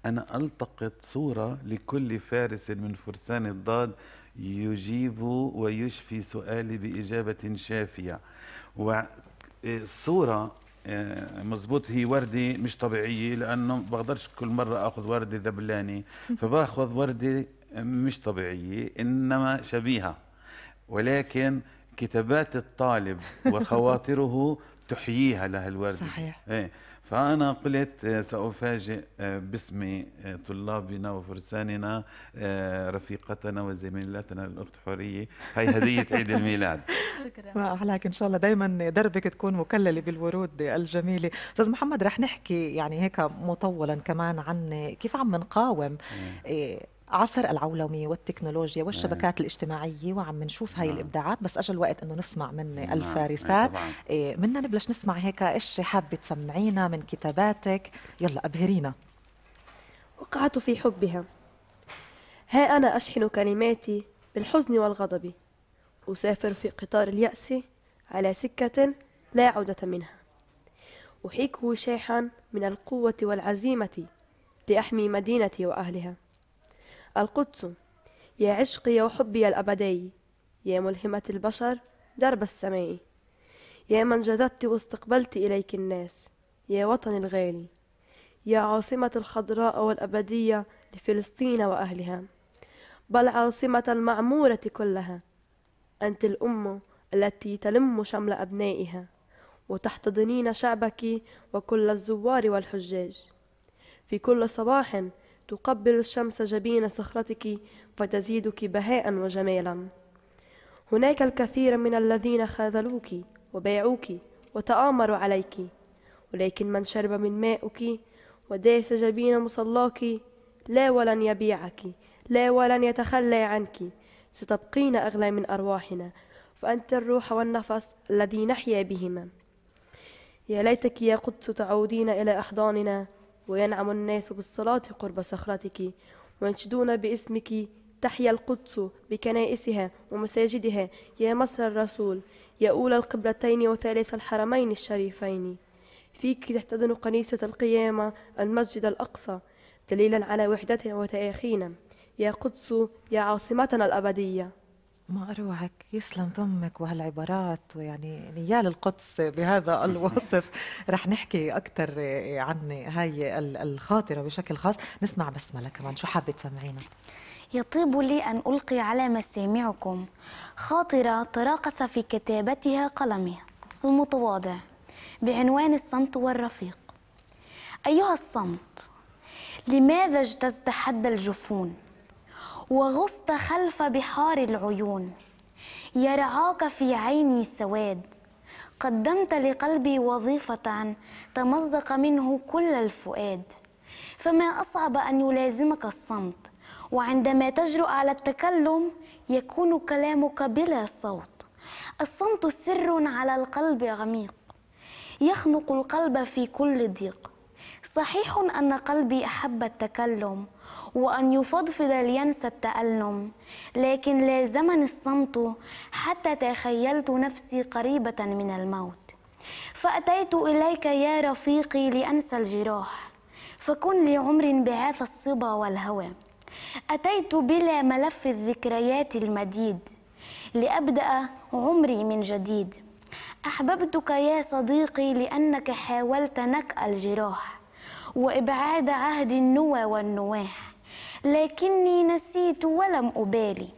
Speaker 7: أنا ألتقط صورة لكل فارس من فرسان الضاد يجيب ويشفي سؤالي بإجابة شافية والصورة آه، مزبوط هي وردة مش طبيعية لأنه بقدرش كل مرة أخذ وردة ذبلاني (laughs) فباخذ وردة مش طبيعية إنما شبيهة ولكن كتابات الطالب (laughs) وخواطره تحييها لها الوردة صحيح إيه فأنا قلت آه، سأفاجئ آه، باسم آه، طلابنا وفرساننا رفيقتنا وزميلتنا الأخت حورية هي هدية (laughs) عيد الميلاد
Speaker 2: شكرا
Speaker 1: ما أحلاك إن شاء الله دايما دربك تكون مكللة بالورود الجميلة أستاذ محمد رح نحكي يعني هيك مطولا كمان عن كيف عم نقاوم إيه. عصر العولمه والتكنولوجيا إيه. والشبكات الاجتماعيه وعم نشوف هاي نعم. الابداعات بس اجى الوقت انه نسمع من نعم، إيه، الفارسات بدنا إيه، نبلش نسمع هيك ايش حابه تسمعينا من كتاباتك يلا ابهرينا وقعت في حبها
Speaker 6: ها أنا أشحن كلماتي بالحزن والغضب أسافر في قطار اليأس على سكة لا عودة منها أحيك وشاحا من القوة والعزيمة لأحمي مدينتي وأهلها القدس يا عشقي وحبي الأبدي يا ملهمة البشر درب السماء يا من جذبت واستقبلت إليك الناس يا وطني الغالي يا عاصمة الخضراء والأبدية لفلسطين وأهلها بل عاصمة المعمورة كلها أنت الأم التي تلم شمل أبنائها وتحتضنين شعبك وكل الزوار والحجاج في كل صباح تقبل الشمس جبين صخرتك فتزيدك بهاء وجمالا هناك الكثير من الذين خاذلوك وباعوك وتآمروا عليك ولكن من شرب من ماءك وداس جبين مصلاك لا ولن يبيعك لا ولن يتخلى عنك ستبقين أغلى من أرواحنا فأنت الروح والنفس الذي نحيا بهما يا ليتك يا قدس تعودين إلى أحضاننا وينعم الناس بالصلاة قرب صخرتك وينشدون باسمك تحيا القدس بكنائسها ومساجدها يا مصر الرسول يا أولى القبلتين وثالث الحرمين الشريفين فيك تحتضن كنيسة القيامة المسجد الأقصى دليلا على وحدتنا وتآخينا يا قدس يا عاصمتنا الأبدية
Speaker 1: ما أروعك يسلم ضمك وهالعبارات ويعني نيال القدس بهذا (laughs) الوصف رح نحكي أكثر آه، عن هاي الخاطرة بشكل خاص نسمع بسملة كمان شو حابة تسمعينا
Speaker 8: يطيب لي أن ألقي على مسامعكم خاطرة تراقص في كتابتها قلمي المتواضع بعنوان الصمت والرفيق أيها الصمت لماذا اجتزت حد الجفون وغصت خلف بحار العيون يرعاك في عيني سواد قدمت لقلبي وظيفة تمزق منه كل الفؤاد فما أصعب أن يلازمك الصمت وعندما تجرؤ على التكلم يكون كلامك بلا صوت الصمت سر على القلب عميق يخنق القلب في كل ضيق صحيح أن قلبي أحب التكلم وأن يفضفض لينسى التألم لكن لازمني الصمت حتى تخيلت نفسي قريبة من الموت فأتيت إليك يا رفيقي لأنسى الجراح فكن لعمر بعاث الصبا والهوى أتيت بلا ملف الذكريات المديد لأبدأ عمري من جديد أحببتك يا صديقي لأنك حاولت نكأ الجراح وإبعاد عهد النوى والنواح لكني نسيت ولم أبالي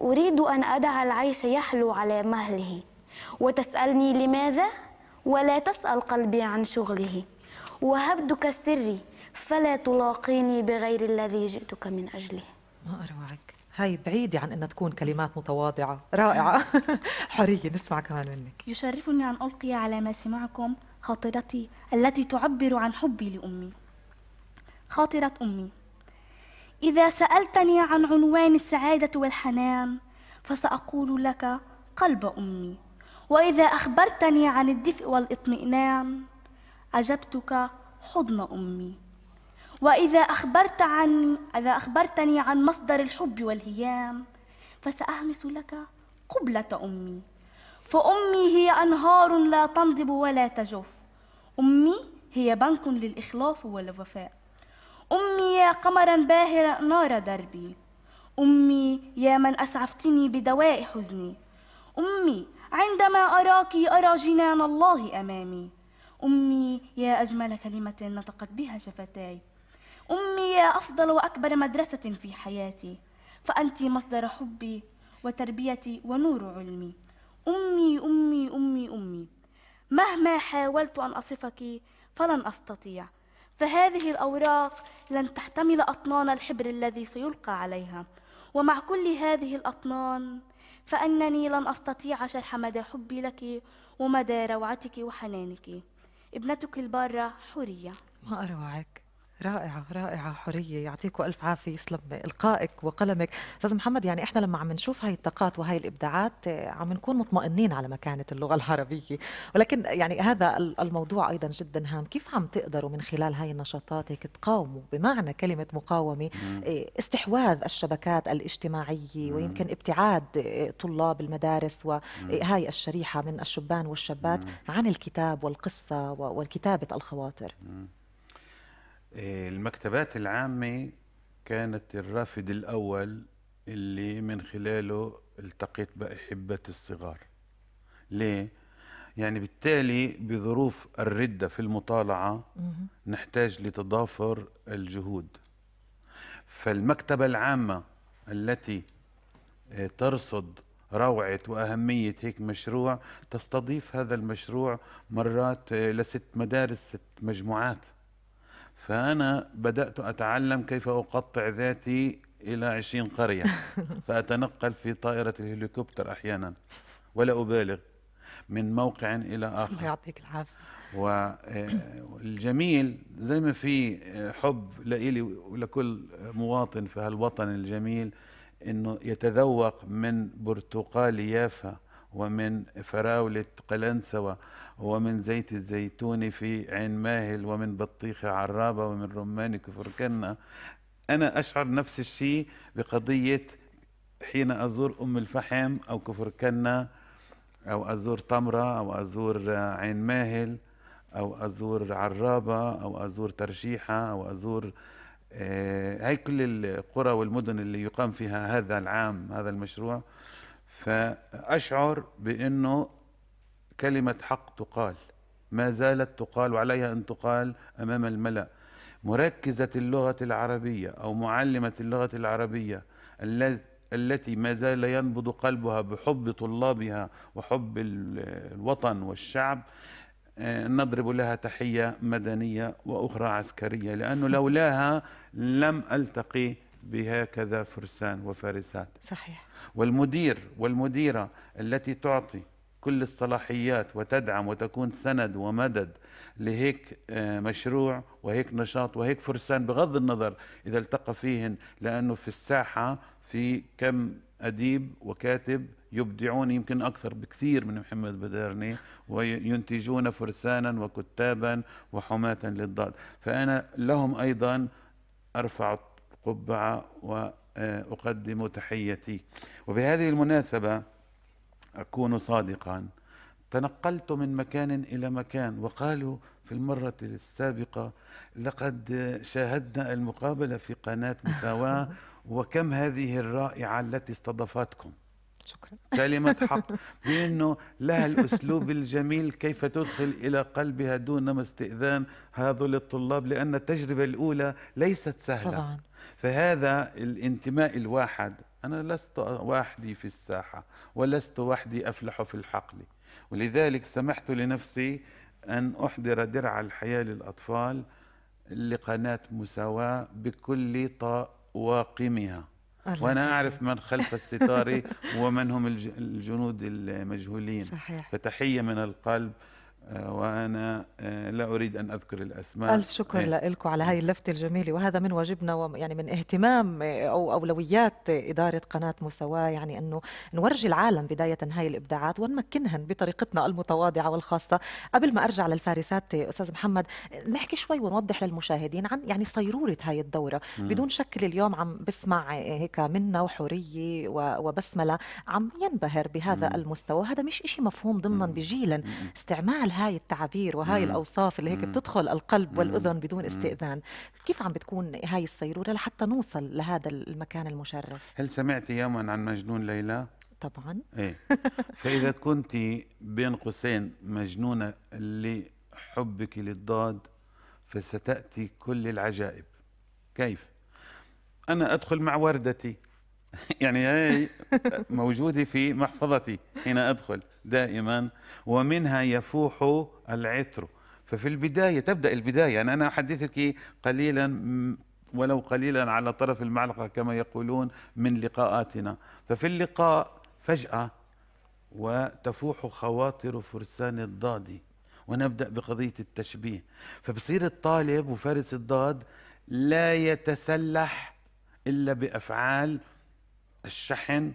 Speaker 8: أريد أن أدع العيش يحلو على مهله وتسألني لماذا ولا تسأل قلبي عن شغله وهبدك سري فلا تلاقيني بغير الذي جئتك من أجله
Speaker 1: ما أروعك هاي بعيدة عن أن تكون كلمات متواضعة رائعة (laughs) حرية نسمع كمان منك
Speaker 4: يشرفني أن ألقي على ما سمعكم خاطرتي التي تعبر عن حبي لأمي خاطرة أمي إذا سألتني عن عنوان السعادة والحنان فسأقول لك قلب أمي وإذا أخبرتني عن الدفء والإطمئنان أجبتك حضن أمي وإذا أخبرت عني إذا أخبرتني عن مصدر الحب والهيام فسأهمس لك قبلة أمي فأمي هي أنهار لا تنضب ولا تجف أمي هي بنك للإخلاص والوفاء أمي يا قمرا باهرا نار دربي أمي يا من أسعفتني بدواء حزني أمي عندما أراك أرى جنان الله أمامي أمي يا أجمل كلمة نطقت بها شفتاي أمي يا أفضل وأكبر مدرسة في حياتي فأنت مصدر حبي وتربيتي ونور علمي أمي أمي أمي أمي مهما حاولت أن أصفك فلن أستطيع فهذه الأوراق لن تحتمل أطنان الحبر الذي سيلقى عليها ومع كل هذه الأطنان فأنني لن أستطيع شرح مدى حبي لك ومدى روعتك وحنانك ابنتك البارة حورية
Speaker 1: ما أروعك رائعة رائعة حرية يعطيكم ألف عافية يسلم إلقائك وقلمك أستاذ محمد يعني إحنا لما عم نشوف هاي الطاقات وهاي الإبداعات آه، عم نكون مطمئنين على مكانة اللغة العربية ولكن يعني هذا الموضوع أيضا جدا هام كيف عم تقدروا من خلال هاي النشاطات هيك تقاوموا بمعنى كلمة مقاومة آه، استحواذ الشبكات الاجتماعية ويمكن ابتعاد آه، طلاب المدارس وهاي الشريحة من الشبان والشابات عن الكتاب والقصة وكتابة الخواطر
Speaker 7: المكتبات العامة كانت الرافد الأول اللي من خلاله التقيت بأحبتي الصغار ليه؟ يعني بالتالي بظروف الردة في المطالعة نحتاج لتضافر الجهود فالمكتبة العامة التي آه، ترصد روعة وأهمية هيك مشروع تستضيف هذا المشروع مرات آه، لست مدارس ست مجموعات فأنا بدأت أتعلم كيف أقطع ذاتي إلى عشرين قرية (laughs) فأتنقل في طائرة الهليكوبتر أحيانا ولا أبالغ من موقع إلى آخر الله يعطيك العافية والجميل آه، زي ما في آه، حب لإلي ولكل مواطن في هالوطن الجميل انه يتذوق من برتقال يافا ومن فراوله قلنسوه ومن زيت الزيتون في عين ماهل ومن بطيخ عرابة ومن رمان كفر كنا أنا أشعر نفس الشيء بقضية حين أزور أم الفحم أو كفر كنا أو أزور طمرة أو أزور عين ماهل أو أزور عرابة أو أزور ترشيحة أو أزور آه، هاي كل القرى والمدن اللي يقام فيها هذا العام هذا المشروع فأشعر بأنه كلمة حق تقال ما زالت تقال وعليها أن تقال أمام الملأ مركزة اللغة العربية أو معلمة اللغة العربية التي ما زال ينبض قلبها بحب طلابها وحب الوطن والشعب آه، نضرب لها تحية مدنية وأخرى عسكرية لأنه (laughs) لولاها لم ألتقي بهكذا فرسان وفارسات صحيح والمدير والمديرة التي تعطي كل الصلاحيات وتدعم وتكون سند ومدد لهيك آه، مشروع وهيك نشاط وهيك فرسان بغض النظر إذا التقى فيهن لأنه في الساحة في كم أديب وكاتب يبدعون يمكن أكثر بكثير من محمد بدرني وينتجون فرسانا وكتابا وحماة للضاد فأنا لهم أيضا أرفع القبعة وأقدم تحيتي وبهذه المناسبة أكون صادقا تنقلت من مكان إلى مكان وقالوا في المرة السابقة لقد شاهدنا المقابلة في قناة مساواة (laughs) وكم هذه الرائعة التي استضافتكم شكرا كلمة حق (laughs) بأنه لها الأسلوب الجميل كيف تدخل إلى قلبها دون استئذان هذول الطلاب لأن التجربة الأولى ليست سهلة طبعا. فهذا الانتماء الواحد أنا لست وحدي في الساحة ولست وحدي أفلح في الحقل ولذلك سمحت لنفسي أن أحضر درع الحياة للأطفال لقناة مساواة بكل طواقمها وأنا أعرف من خلف الستار (laughs) ومن هم الجنود المجهولين صحيح. فتحية من القلب آه، وانا آه، لا اريد ان اذكر الاسماء الف شكر إيه.
Speaker 1: لكم على هاي اللفته الجميله وهذا من واجبنا ويعني من اهتمام آه، او اولويات اداره قناه مساواه يعني انه نورجي العالم بدايه هاي الابداعات ونمكنهن بطريقتنا المتواضعه والخاصه قبل ما ارجع للفارسات استاذ محمد نحكي شوي ونوضح للمشاهدين عن يعني صيروره هاي الدوره م. بدون شكل اليوم عم بسمع هيك منا وحوريه وبسمله عم ينبهر بهذا م. المستوى وهذا مش شيء مفهوم ضمنا بجيلا استعمال هاي التعابير وهاي مم. الأوصاف اللي هيك بتدخل القلب والأذن بدون استئذان كيف عم بتكون هاي السيرورة لحتى نوصل لهذا المكان المشرف
Speaker 7: هل سمعت يوما عن مجنون ليلى؟ طبعا ايه (laughs) فإذا كنت بين قوسين مجنونة لحبك للضاد فستأتي كل العجائب كيف؟ أنا أدخل مع وردتي (laughs) يعني هي موجودة في محفظتي حين أدخل دائما ومنها يفوح العطر ففي البداية تبدأ البداية يعني أنا أحدثك قليلا ولو قليلا على طرف المعلقة كما يقولون من لقاءاتنا ففي اللقاء فجأة وتفوح خواطر فرسان الضاد ونبدأ بقضية التشبيه فبصير الطالب وفارس الضاد لا يتسلح إلا بأفعال الشحن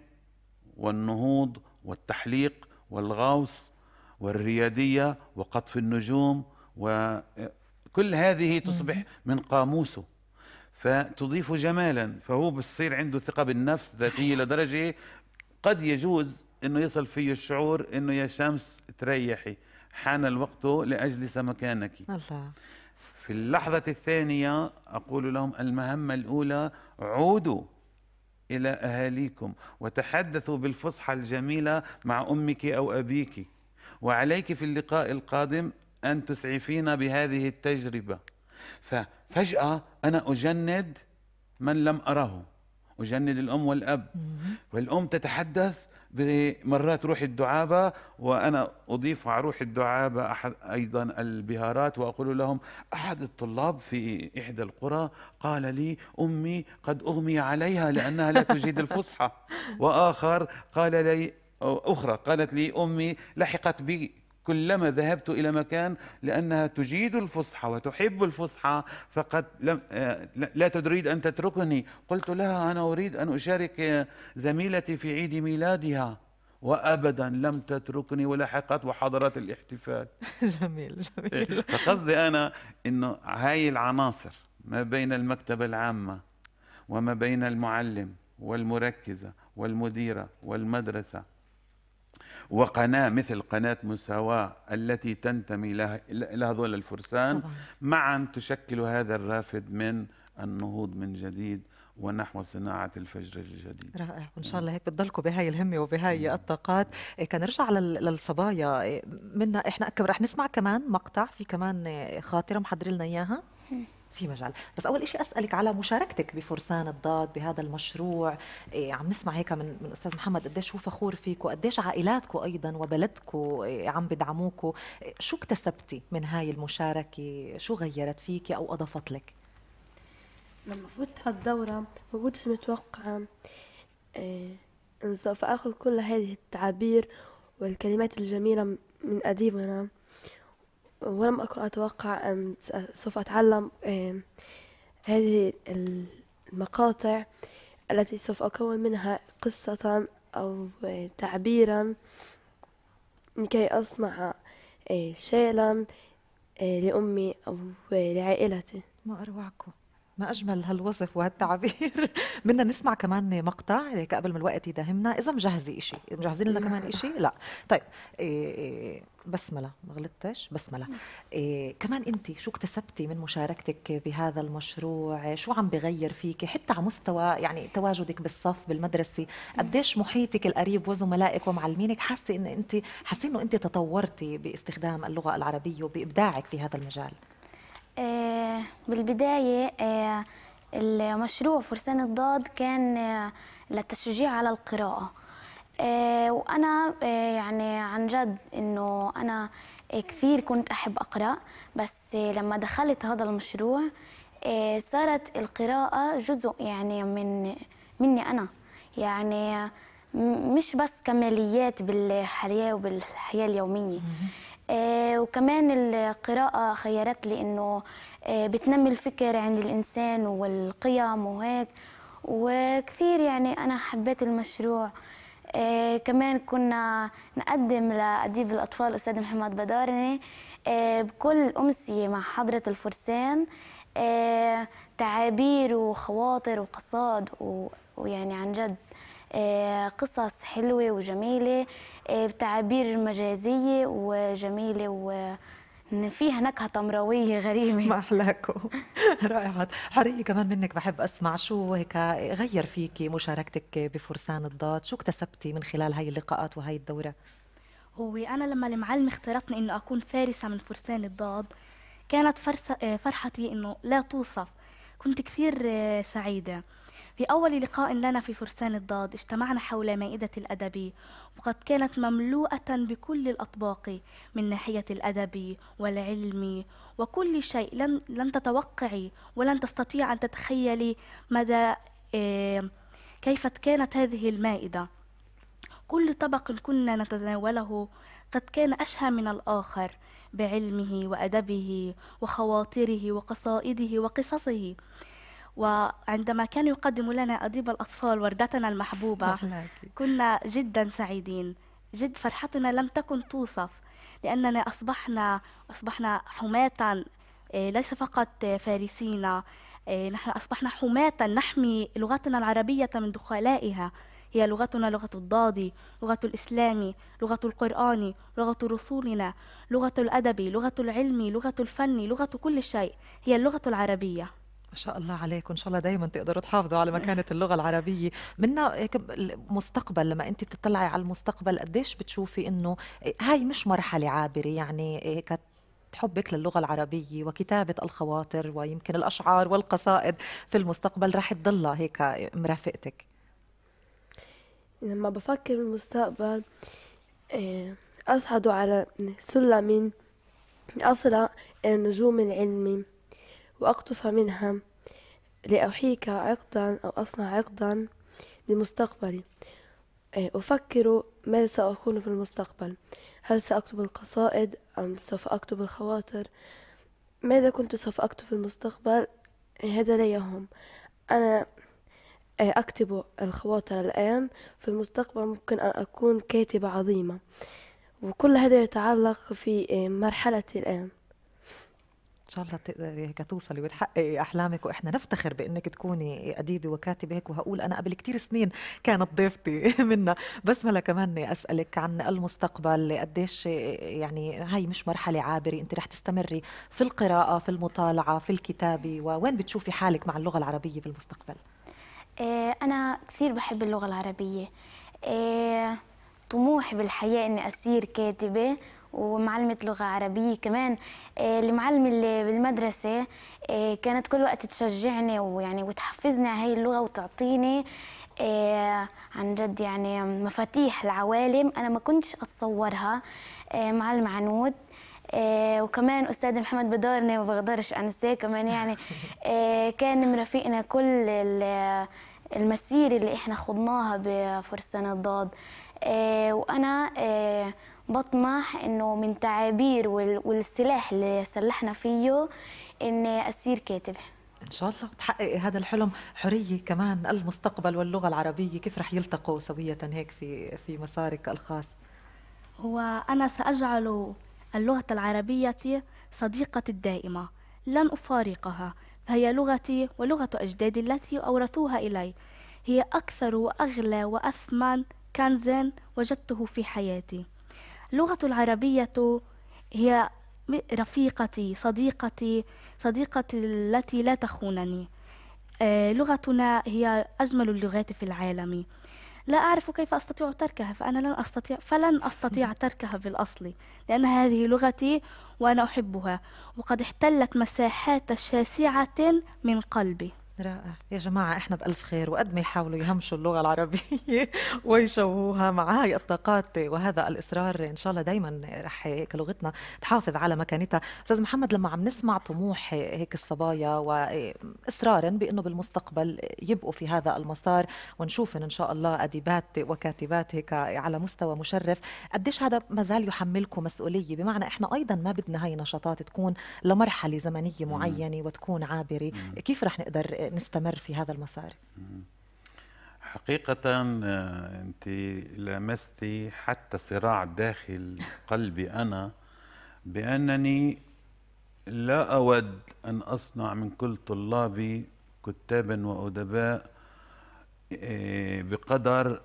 Speaker 7: والنهوض والتحليق والغوص والريادية وقطف النجوم وكل هذه تصبح من قاموسه فتضيف جمالا فهو بصير عنده ثقة بالنفس ذاتية لدرجة قد يجوز انه يصل فيه الشعور انه يا شمس تريحي حان الوقت لاجلس مكانك الله في اللحظة الثانية أقول لهم المهمة الأولى عودوا إلى أهاليكم وتحدثوا بالفصحى الجميلة مع أمك أو أبيك وعليك في اللقاء القادم أن تسعفين بهذه التجربة ففجأة أنا أجند من لم أره أجند الأم والأب والأم تتحدث مرات روح الدعابة وأنا أضيف على روح الدعابة أحد أيضا البهارات وأقول لهم أحد الطلاب في إحدى القرى قال لي أمي قد أغمي عليها لأنها لا تجيد الفصحى وآخر قال لي أخرى قالت لي أمي لحقت بي كلما ذهبت إلى مكان لأنها تجيد الفصحى وتحب الفصحى فقد لم آه، لا تريد أن تتركني قلت لها أنا أريد أن أشارك زميلتي في عيد ميلادها وابدا لم تتركني ولحقت وحضرت الاحتفال (laughs)
Speaker 1: جميل جميل
Speaker 7: إيه، فقصدي انا انه هاي العناصر ما بين المكتبه العامه وما بين المعلم والمركزه والمديره والمدرسه وقناه مثل قناه مساواه التي تنتمي لها هذول الفرسان طبعا. معا تشكل هذا الرافد من النهوض من جديد ونحو صناعة الفجر الجديد
Speaker 1: رائع وإن شاء الله هيك بتضلكم بهاي الهمة وبهاي نعم. الطاقات إيه، كان نرجع للصبايا إيه، منا إحنا رح نسمع كمان مقطع في كمان خاطرة محضر لنا إياها في مجال بس اول شيء اسالك على مشاركتك بفرسان الضاد بهذا المشروع إيه عم نسمع هيك من, من استاذ محمد قديش هو فخور فيك وقديش عائلاتكم ايضا وبلدكم إيه عم بدعموكوا إيه، شو اكتسبتي من هاي المشاركه شو غيرت فيكي او اضافت لك
Speaker 6: لما فوت هالدورة ما كنتش متوقعة إيه، انه سوف أخذ كل هذه التعابير والكلمات الجميلة من أديبنا ولم أكن أتوقع أن سوف أتعلم هذه المقاطع التي سوف أكون منها قصة أو آه، تعبيرا لكي أصنع آه، شيئا آه، لأمي أو لعائلتي
Speaker 1: ما أروعكم ما أجمل هالوصف وهالتعبير (laughs) بدنا نسمع كمان مقطع هيك قبل ما الوقت يداهمنا إذا مجهزة شيء مجهزين لنا كمان شيء (laughs) لا طيب إيه، إيه، بسملة ما غلطتش بسملة إيه، كمان أنت شو اكتسبتي من مشاركتك بهذا المشروع شو عم بغير فيك حتى على مستوى يعني تواجدك بالصف بالمدرسة قديش محيطك القريب وزملائك ومعلمينك حاسة إن أنت حاسين إنه أنت تطورتي باستخدام اللغة العربية وبإبداعك في هذا المجال
Speaker 8: آه، بالبداية آه، المشروع فرسان الضاد كان آه، للتشجيع على القراءة وأنا يعني عن جد إنه أنا كثير كنت أحب أقرأ بس لما دخلت هذا المشروع صارت القراءة جزء يعني من مني أنا يعني مش بس كماليات بالحياة وبالحياة اليومية آه، وكمان القراءة خيرت لي إنه آه، بتنمي الفكر عند الإنسان والقيم وهيك وكثير يعني أنا حبيت المشروع آه، كمان كنا نقدم لأديب الأطفال أستاذ محمد بدارني بكل أمسية مع حضرة الفرسان تعابير وخواطر وقصاد ويعني عن جد آه، قصص حلوة وجميلة آه، بتعابير مجازية وجميلة و فيها نكهه تمرويه غريبه ما
Speaker 1: احلاكم (laughs) رائعه حريقي كمان منك بحب اسمع شو هيك غير فيكي مشاركتك بفرسان الضاد شو اكتسبتي من خلال هاي اللقاءات وهي الدوره
Speaker 4: هو انا لما المعلم اختارتني انه اكون فارسه من فرسان الضاد كانت آه، فرحتي انه لا توصف كنت كثير سعيده في أول لقاء لنا في فرسان الضاد اجتمعنا حول مائدة الأدب وقد كانت مملوءة بكل الأطباق من ناحية الأدب والعلم وكل شيء لن, لن تتوقعي ولن تستطيع أن تتخيلي مدى آه، كيف كانت هذه المائدة كل طبق كنا نتناوله قد كان أشهى من الآخر بعلمه وأدبه وخواطره وقصائده وقصصه وعندما كان يقدم لنا أديب الأطفال وردتنا المحبوبة (laughs) كنا جدا سعيدين جد فرحتنا لم تكن توصف لأننا أصبحنا أصبحنا حماة آه، ليس فقط فارسينا آه، نحن أصبحنا حماة نحمي لغتنا العربية من دخلائها هي لغتنا لغة الضاد لغة الإسلام لغة القرآن لغة رسولنا لغة الأدب لغة العلم لغة الفن لغة كل شيء هي اللغة
Speaker 1: العربية ما شاء الله عليكم ان شاء الله دائما تقدروا تحافظوا على مكانه (laughs) اللغه العربيه منا هيك المستقبل لما انت بتطلعي على المستقبل قديش بتشوفي انه إيه، هاي مش مرحله عابره يعني هيك إيه، حبك للغة العربية وكتابة الخواطر ويمكن الأشعار والقصائد في المستقبل رح تضلها هيك مرافقتك
Speaker 6: لما بفكر بالمستقبل إيه، أصعد على سلم أصل النجوم العلمي وأقطف منها لأحيك عقدا أو أصنع عقدا لمستقبلي آه، أفكر ماذا سأكون في المستقبل هل سأكتب القصائد أم سوف أكتب الخواطر ماذا كنت سوف أكتب في المستقبل هذا لا يهم أنا آه، أكتب الخواطر الآن في المستقبل ممكن أن أكون كاتبة عظيمة وكل هذا يتعلق في آه، مرحلتي الآن
Speaker 1: ان شاء الله تقدري هيك توصلي وتحققي احلامك واحنا نفتخر بانك تكوني اديبه وكاتبه هيك وهقول انا قبل كثير سنين كانت ضيفتي (laughs) منا ملا كمان اسالك عن المستقبل قديش يعني هاي مش مرحله عابره انت رح تستمري في القراءه في المطالعه في الكتابه ووين بتشوفي حالك مع اللغه العربيه في المستقبل
Speaker 8: إيه، انا كثير بحب اللغه العربيه إيه، طموحي بالحياه اني اصير كاتبه ومعلمة لغة عربية كمان آه، المعلمة اللي بالمدرسة آه، كانت كل وقت تشجعني ويعني وتحفزني على هاي اللغة وتعطيني آه، عن جد يعني مفاتيح العوالم أنا ما كنتش أتصورها معلم عنود وكمان أستاذ محمد بدارني ما بقدرش أنساه كمان يعني (laughs) كان مرافقنا كل المسيرة اللي إحنا خضناها بفرسان الضاد وأنا بطمح انه من تعابير والسلاح اللي سلحنا فيه اني اصير
Speaker 1: كاتبه ان شاء الله تحققي هذا الحلم حريه كمان المستقبل واللغه العربيه كيف رح يلتقوا سويه هيك في في مسارك الخاص
Speaker 4: هو انا ساجعل اللغه العربيه صديقتي الدائمه لن افارقها فهي لغتي ولغه اجدادي التي اورثوها الي هي اكثر واغلى واثمن كنز وجدته في حياتي اللغة العربية هي رفيقتي صديقتي صديقتي التي لا تخونني آه، لغتنا هي أجمل اللغات في العالم لا أعرف كيف أستطيع تركها فأنا لن أستطيع فلن أستطيع (laughs) تركها في الأصل لأن هذه لغتي وأنا أحبها وقد احتلت مساحات شاسعة من قلبي رائع
Speaker 1: يا جماعة إحنا بألف خير وقد ما يحاولوا يهمشوا اللغة العربية (laughs) ويشوهوها مع هاي الطاقات وهذا الإصرار إن شاء الله دايما رح هيك لغتنا تحافظ على مكانتها أستاذ محمد لما عم نسمع طموح هيك الصبايا وإصرارا بأنه بالمستقبل يبقوا في هذا المسار ونشوف إن شاء الله أديبات وكاتبات هيك على مستوى مشرف قديش هذا ما زال يحملكم مسؤولية بمعنى إحنا أيضا ما بدنا هاي نشاطات تكون لمرحلة زمنية معينة وتكون عابرة كيف رح نقدر نستمر في هذا المسار
Speaker 7: حقيقة آه، أنت لامستي حتى صراع داخل قلبي أنا بأنني لا أود أن أصنع من كل طلابي كتابا وأدباء آه، بقدر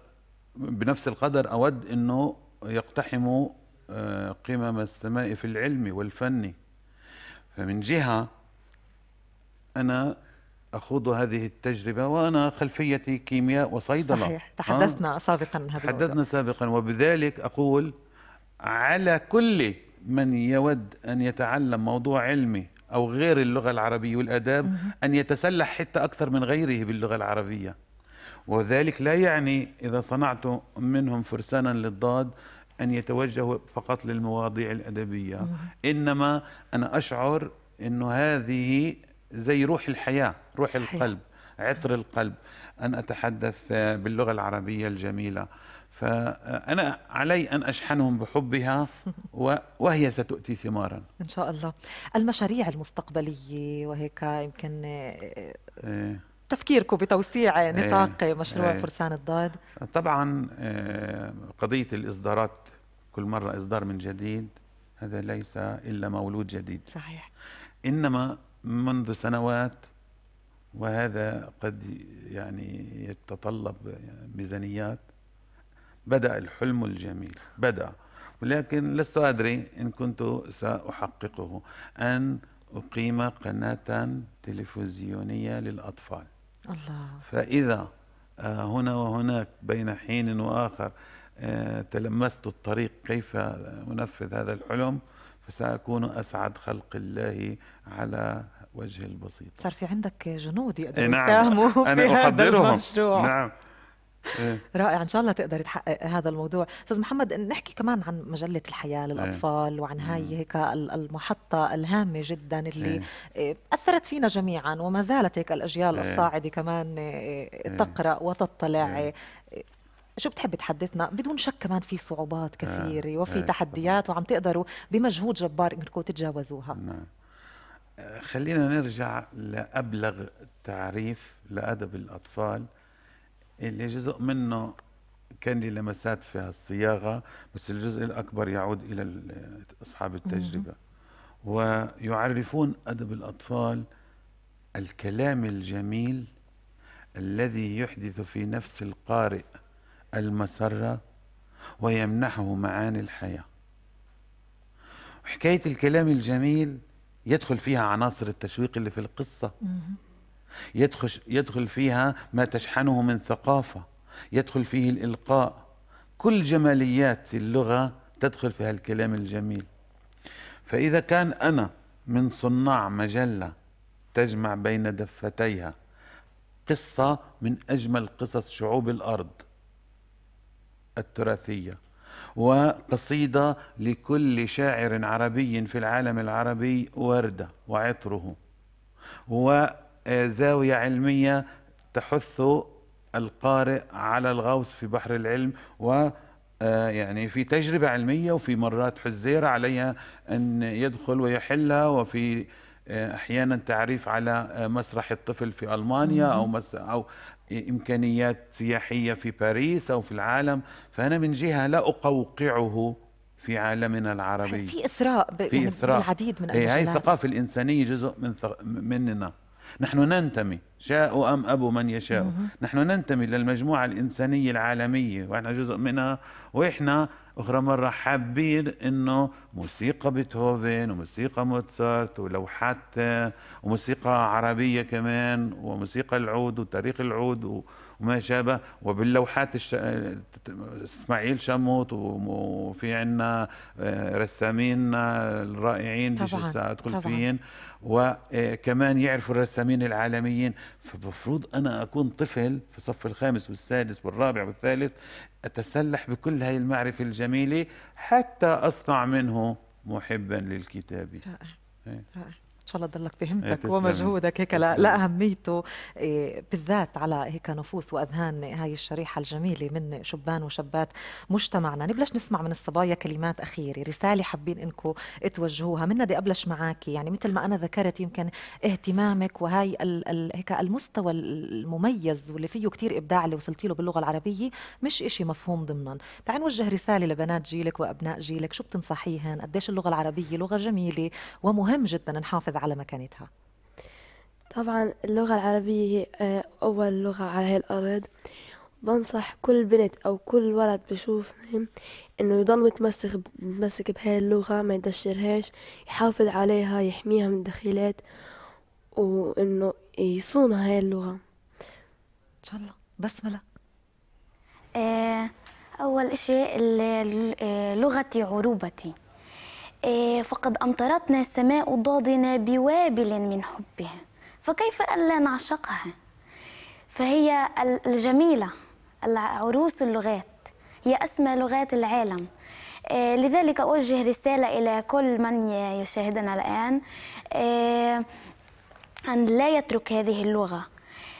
Speaker 7: بنفس القدر أود أنه يقتحموا آه، قمم السماء في العلم والفن فمن جهة أنا اخوض هذه التجربه وانا خلفيتي كيمياء وصيدله صحيح تحدثنا
Speaker 1: سابقا هذا تحدثنا
Speaker 7: سابقا وبذلك اقول على كل من يود ان يتعلم موضوع علمي او غير اللغه العربيه والاداب ان يتسلح حتى اكثر من غيره باللغه العربيه وذلك لا يعني اذا صنعت منهم فرسانا للضاد ان يتوجهوا فقط للمواضيع الادبيه انما انا اشعر انه هذه زي روح الحياة روح صحيح. القلب عطر القلب أن أتحدث باللغة العربية الجميلة فأنا علي أن أشحنهم بحبها (laughs) وهي ستؤتي ثمارا
Speaker 1: إن شاء الله المشاريع المستقبلية وهيك يمكن آه، إيه. تفكيركم بتوسيع إيه. نطاق مشروع إيه. فرسان الضاد
Speaker 7: طبعا آه، قضية الإصدارات كل مرة إصدار من جديد هذا ليس إلا مولود جديد صحيح إنما منذ سنوات وهذا قد يعني يتطلب ميزانيات بدأ الحلم الجميل بدأ ولكن لست أدري إن كنت سأحققه أن أقيم قناة تلفزيونية للأطفال الله فإذا آه، هنا وهناك بين حين وآخر آه، تلمست الطريق كيف أنفذ هذا الحلم فسأكون أسعد خلق الله على وجه البسيط
Speaker 1: صار في عندك جنود يقدروا إيه، نعم. يساهموا أنا في هذا المشروع نعم إيه. رائع ان شاء الله تقدر تحقق هذا الموضوع استاذ محمد نحكي كمان عن مجله الحياه إيه. للاطفال وعن هاي هيك المحطه الهامه جدا اللي اثرت فينا جميعا وما زالت هيك الاجيال الصاعده كمان تقرا وتطلع شو بتحبي تحدثنا بدون شك كمان في صعوبات آه، كثيره وفي آه، تحديات وعم تقدروا بمجهود جبار انكم تتجاوزوها نعم.
Speaker 7: آه، خلينا نرجع لأبلغ تعريف لأدب الأطفال اللي جزء منه كان لي لمسات في هالصياغة بس الجزء الأكبر يعود إلى أصحاب التجربة ويعرفون أدب الأطفال الكلام الجميل الذي يحدث في نفس القارئ المسرة ويمنحه معاني الحياة حكاية الكلام الجميل يدخل فيها عناصر التشويق اللي في القصة يدخل, يدخل فيها ما تشحنه من ثقافة يدخل فيه الإلقاء كل جماليات اللغة تدخل في هالكلام الجميل فإذا كان أنا من صناع مجلة تجمع بين دفتيها قصة من أجمل قصص شعوب الأرض التراثية وقصيدة لكل شاعر عربي في العالم العربي وردة وعطره وزاوية علمية تحث القارئ على الغوص في بحر العلم و آه، يعني في تجربة علمية وفي مرات حزيرة عليها أن يدخل ويحلها وفي آه، احيانا تعريف على آه، مسرح الطفل في المانيا او مس او إمكانيات سياحية في باريس أو في العالم فأنا من جهة لا أقوقعه في عالمنا العربي في
Speaker 1: إثراء, ب... في يعني إثراء. بالعديد من إيه، المجالات هي الثقافة
Speaker 7: الإنسانية جزء من ثق... مننا نحن ننتمي شاء أم أبوا من يشاء نحن ننتمي للمجموعة الإنسانية العالمية وإحنا جزء منها وإحنا اخرى مره حابين انه موسيقى بيتهوفن وموسيقى موتسارت ولوحات وموسيقى عربيه كمان وموسيقى العود وتاريخ العود وما شابه وباللوحات الش... اسماعيل شموت وفي عندنا آه، رسامين آه، الرائعين طبعا فيهم وكمان آه، يعرفوا الرسامين العالميين فالمفروض انا اكون طفل في الصف الخامس والسادس والرابع والثالث أتسلح بكل هاي المعرفة الجميلة حتى أصنع منه محبا للكتاب رائع إيه.
Speaker 1: رائع ان شاء الله ضلك فهمتك إيه، ومجهودك هيك لاهميته إيه، بالذات على هيك نفوس واذهان هاي الشريحه الجميله من شبان وشابات مجتمعنا نبلش نسمع من الصبايا كلمات اخيره رساله حابين انكم توجهوها من بدي ابلش معاكي يعني مثل ما انا ذكرت يمكن اهتمامك وهي ال ال هيك المستوى المميز واللي فيه كثير ابداع اللي وصلتي له باللغه العربيه مش إشي مفهوم ضمنا تعال نوجه رساله لبنات جيلك وابناء جيلك شو بتنصحيهن قديش اللغه العربيه لغه جميله ومهم جدا نحافظ على مكانتها
Speaker 6: طبعا اللغة العربية هي آه، أول لغة على هاي الأرض بنصح كل بنت أو كل ولد بشوفهم إنه يضل متمسك متمسك بهاي اللغة ما يدشرهاش يحافظ عليها يحميها من الدخيلات وإنه يصون هاي اللغة إن شاء الله بسملة
Speaker 8: آه، أول إشي آه، لغتي عروبتي إيه، فقد أمطرتنا السماء ضادنا بوابل من حبها فكيف ألا نعشقها فهي الجميلة عروس اللغات هي أسمى لغات العالم إيه، لذلك أوجه رسالة إلى كل من يشاهدنا الآن إيه، أن لا يترك هذه اللغة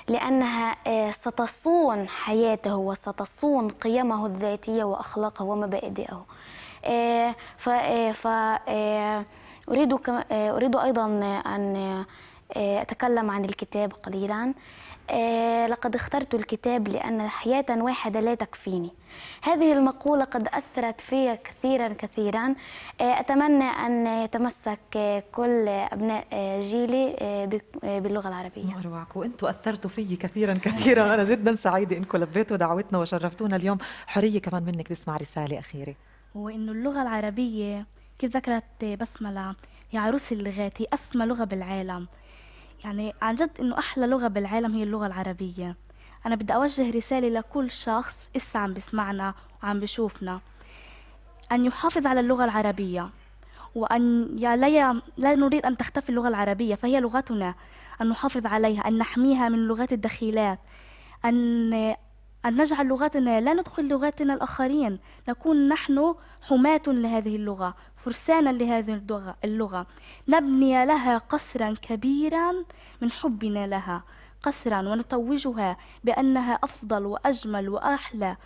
Speaker 8: لأنها ستصون حياته وستصون قيمه الذاتية وأخلاقه ومبادئه آه، ف آه، ف آه، اريد اريد ايضا ان اتكلم عن الكتاب قليلا لقد اخترت الكتاب لأن حياة واحدة لا تكفيني هذه المقولة قد أثرت في كثيرا كثيرا أتمنى أن يتمسك كل أبناء جيلي باللغة العربية
Speaker 1: مروعك وانتم أثرتوا في كثيرا كثيرا أنا جدا سعيدة أنكم لبيتوا دعوتنا وشرفتونا اليوم حرية كمان منك تسمع رسالة أخيرة
Speaker 4: هو إنه اللغة العربية كيف ذكرت بسملة هي عروس اللغات هي أسمى لغة بالعالم يعني عن جد إنه أحلى لغة بالعالم هي اللغة العربية أنا بدي أوجه رسالة لكل شخص إسا عم بسمعنا وعم بشوفنا أن يحافظ على اللغة العربية وأن يا لي لا نريد أن تختفي اللغة العربية فهي لغتنا أن نحافظ عليها أن نحميها من لغات الدخيلات أن أن نجعل لغتنا لا ندخل لغاتنا الآخرين نكون نحن حماة لهذه اللغة فرسانا لهذه اللغة نبني لها قصرا كبيرا من حبنا لها قصرا ونتوجها بأنها أفضل وأجمل وأحلى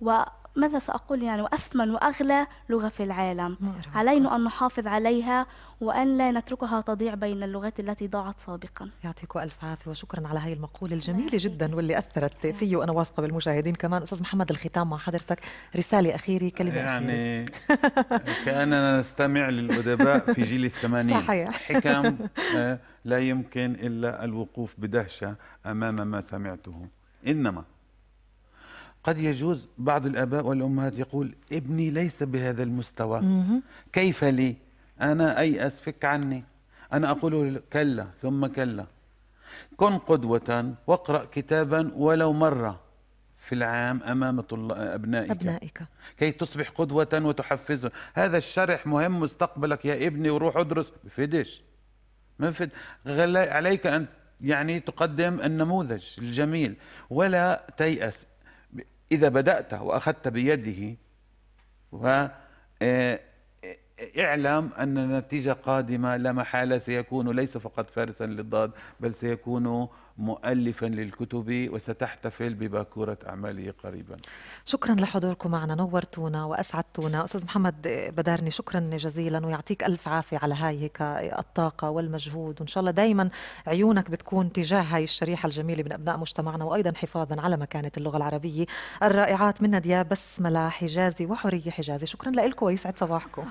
Speaker 4: و ماذا سأقول يعني وأثمن وأغلى لغة في العالم علينا أن نحافظ عليها وأن لا نتركها تضيع بين اللغات التي ضاعت سابقا
Speaker 1: يعطيكم ألف عافية وشكرا على هذه المقولة الجميلة جدا واللي أثرت نعم. فيه وأنا واثقة بالمشاهدين كمان أستاذ محمد الختام مع حضرتك رسالة أخيرة كلمة يعني
Speaker 7: أخيرة. (laughs) كأننا نستمع للأدباء في جيل الثمانين صحيح حكم (laughs) آه، لا يمكن إلا الوقوف بدهشة أمام ما سمعته إنما قد يجوز بعض الآباء والأمهات يقول ابني ليس بهذا المستوى مه. كيف لي أنا أيأس فك عني أنا أقول كلا ثم كلا كن قدوة واقرأ كتابا ولو مرة في العام أمام أبنائك, أبنائك كي تصبح قدوة وتحفزهم هذا الشرح مهم مستقبلك يا ابني وروح ادرس بفدش ما فد عليك أن يعني تقدم النموذج الجميل ولا تيأس إذا بدأت وأخذت بيده و آه، آه، اعلم أن النتيجة قادمة لا محالة سيكون ليس فقط فارسا للضاد بل سيكون مؤلفا للكتب وستحتفل بباكورة أعماله قريبا
Speaker 1: شكرا لحضوركم معنا نورتونا وأسعدتونا أستاذ محمد بدارني شكرا جزيلا ويعطيك ألف عافية على هاي هيك الطاقة والمجهود وإن شاء الله دايما عيونك بتكون تجاه هاي الشريحة الجميلة من أبناء مجتمعنا وأيضا حفاظا على مكانة اللغة العربية الرائعات منا دياب بسملة حجازي وحورية حجازي شكرا لكم ويسعد صباحكم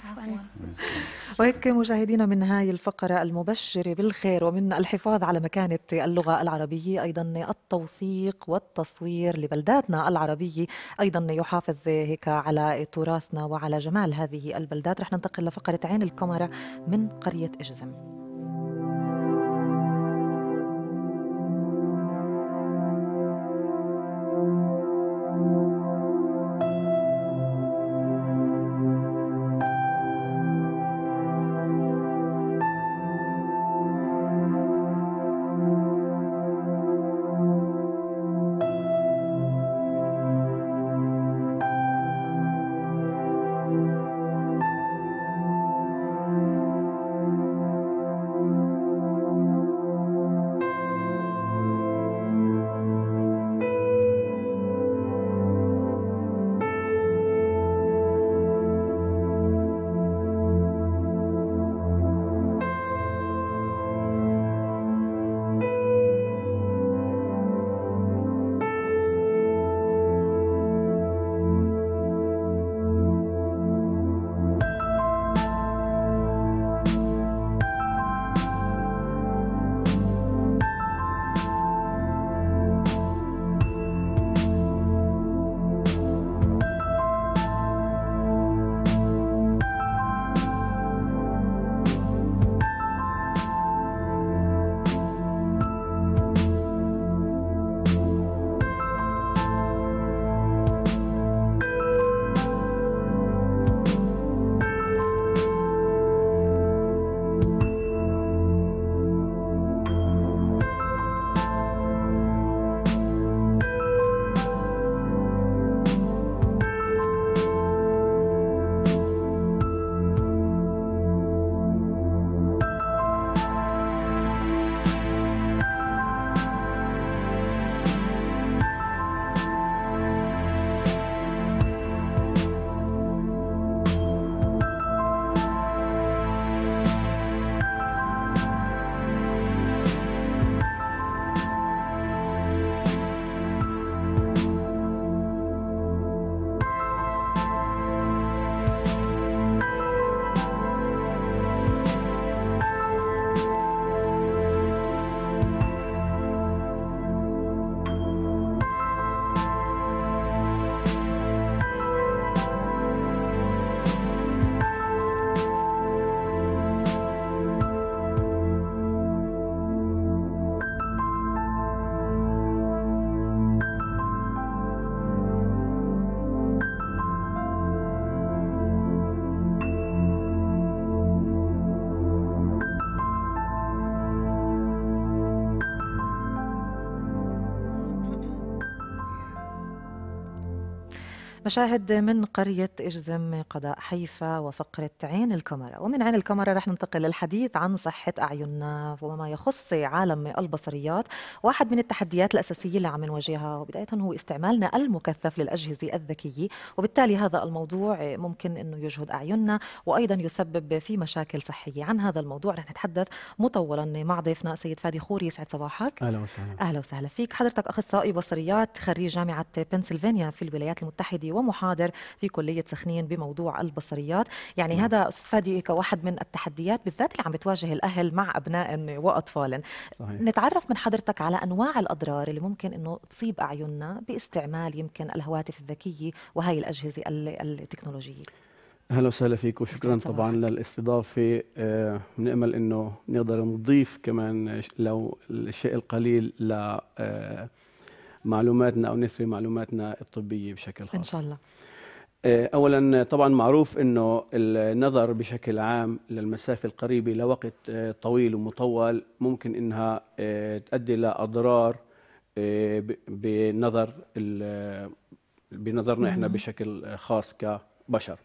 Speaker 1: وهيك مشاهدينا من هاي الفقرة المبشرة بالخير ومن الحفاظ على مكانة اللغة العربية العربية أيضا التوثيق والتصوير لبلداتنا العربية أيضا يحافظ هيك على تراثنا وعلى جمال هذه البلدات رح ننتقل لفقرة عين الكاميرا من قرية إجزم مشاهد من قرية إجزم قضاء حيفا وفقرة عين الكاميرا ومن عين الكاميرا رح ننتقل للحديث عن صحة أعيننا وما يخص عالم البصريات واحد من التحديات الأساسية اللي عم نواجهها وبداية هو استعمالنا المكثف للأجهزة الذكية وبالتالي هذا الموضوع ممكن أنه يجهد أعيننا وأيضا يسبب في مشاكل صحية عن هذا الموضوع رح نتحدث مطولا مع ضيفنا سيد فادي خوري يسعد صباحك أهلا وسهلا أهلا وسهلا فيك حضرتك أخصائي بصريات خريج جامعة بنسلفانيا في الولايات المتحدة ومحاضر في كلية سخنين بموضوع البصريات يعني م. نعم. هذا أستاذ فادي كواحد من التحديات بالذات اللي عم بتواجه الأهل مع أبناء وأطفال نتعرف من حضرتك على أنواع الأضرار اللي ممكن أنه تصيب أعيننا باستعمال يمكن الهواتف الذكية وهي الأجهزة التكنولوجية
Speaker 9: اهلا وسهلا فيك وشكرا طبعا للاستضافه آه، بنامل آه انه نقدر نضيف كمان لو الشيء القليل ل آه معلوماتنا او نثري معلوماتنا الطبيه بشكل خاص ان شاء الله آه، اولا طبعا معروف انه النظر بشكل عام للمسافه القريبه لوقت آه، طويل ومطول ممكن انها آه، تؤدي لاضرار بنظر بنظرنا احنا بشكل خاص كبشر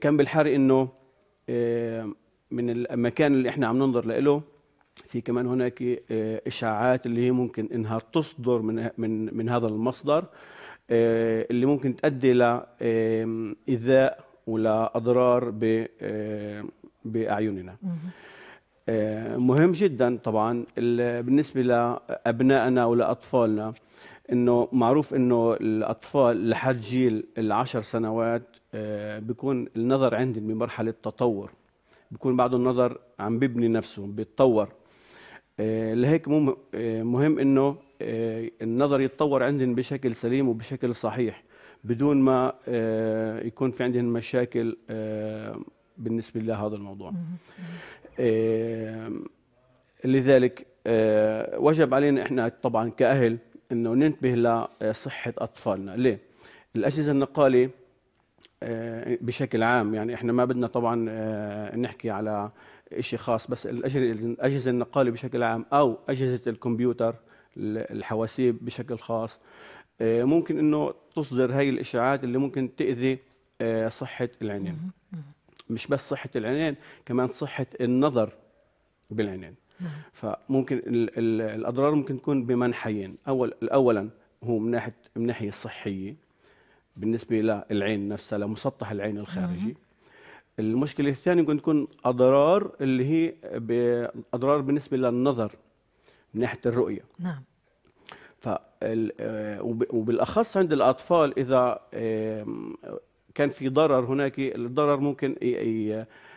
Speaker 9: كان بالحري انه من المكان اللي احنا عم ننظر له في كمان هناك آه، اشاعات اللي هي ممكن انها تصدر من من من هذا المصدر آه، اللي ممكن تؤدي اضرار ب باعيننا آه، مهم جدا طبعا بالنسبه لابنائنا ولاطفالنا انه معروف انه الاطفال لحد جيل العشر سنوات بيكون النظر عندهم بمرحله تطور بيكون بعده النظر عم ببني نفسه بيتطور آه، لهيك مو آه، مهم انه آه، النظر يتطور عندهم بشكل سليم وبشكل صحيح بدون ما يكون في عندهم مشاكل بالنسبه لهذا الموضوع لذلك وجب علينا احنا طبعا كاهل انه ننتبه لصحه اطفالنا ليه الاجهزه النقاله بشكل عام يعني احنا ما بدنا طبعا نحكي على شيء خاص بس الاجهزه النقاله بشكل عام او اجهزه الكمبيوتر الحواسيب بشكل خاص آه، ممكن انه تصدر هاي الاشعاعات اللي ممكن تاذي آه، صحه العينين مش بس صحه العينين كمان صحه النظر بالعينين نعم. فممكن الاضرار ممكن تكون بمنحيين اول اولا هو من ناحيه من ناحيه الصحيه بالنسبه للعين نفسها لمسطح العين الخارجي المشكله الثانيه ممكن تكون اضرار اللي هي اضرار بالنسبه للنظر من ناحيه الرؤيه نعم ف آه، وبالاخص عند الاطفال اذا آه، كان في ضرر هناك الضرر ممكن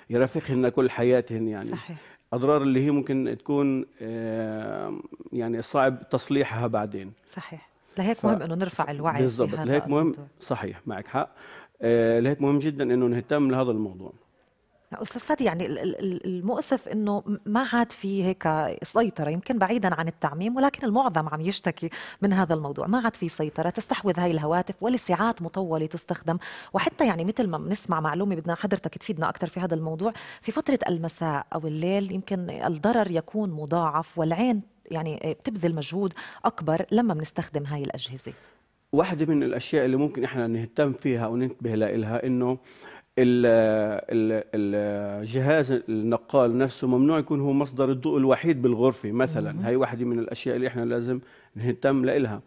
Speaker 9: يرافقهن كل حياتهن يعني صحيح اضرار اللي هي ممكن تكون آه، يعني صعب تصليحها بعدين صحيح
Speaker 1: لهيك ف... مهم انه نرفع الوعي بالضبط لهيك مهم
Speaker 9: صحيح معك حق آه، لهيك مهم جدا انه نهتم لهذا الموضوع
Speaker 1: استاذ فادي يعني المؤسف انه ما عاد في هيك سيطره يمكن بعيدا عن التعميم ولكن المعظم عم يشتكي من هذا الموضوع ما عاد في سيطره تستحوذ هاي الهواتف ولساعات مطوله تستخدم وحتى يعني مثل ما بنسمع معلومه بدنا حضرتك تفيدنا اكثر في هذا الموضوع في فتره المساء او الليل يمكن الضرر يكون مضاعف والعين يعني بتبذل مجهود اكبر لما بنستخدم هاي الاجهزه
Speaker 9: واحدة من الأشياء اللي ممكن إحنا نهتم فيها وننتبه لها إنه الجهاز النقال نفسه ممنوع يكون هو مصدر الضوء الوحيد بالغرفة مثلا هاي واحدة من الأشياء اللي إحنا لازم نهتم لها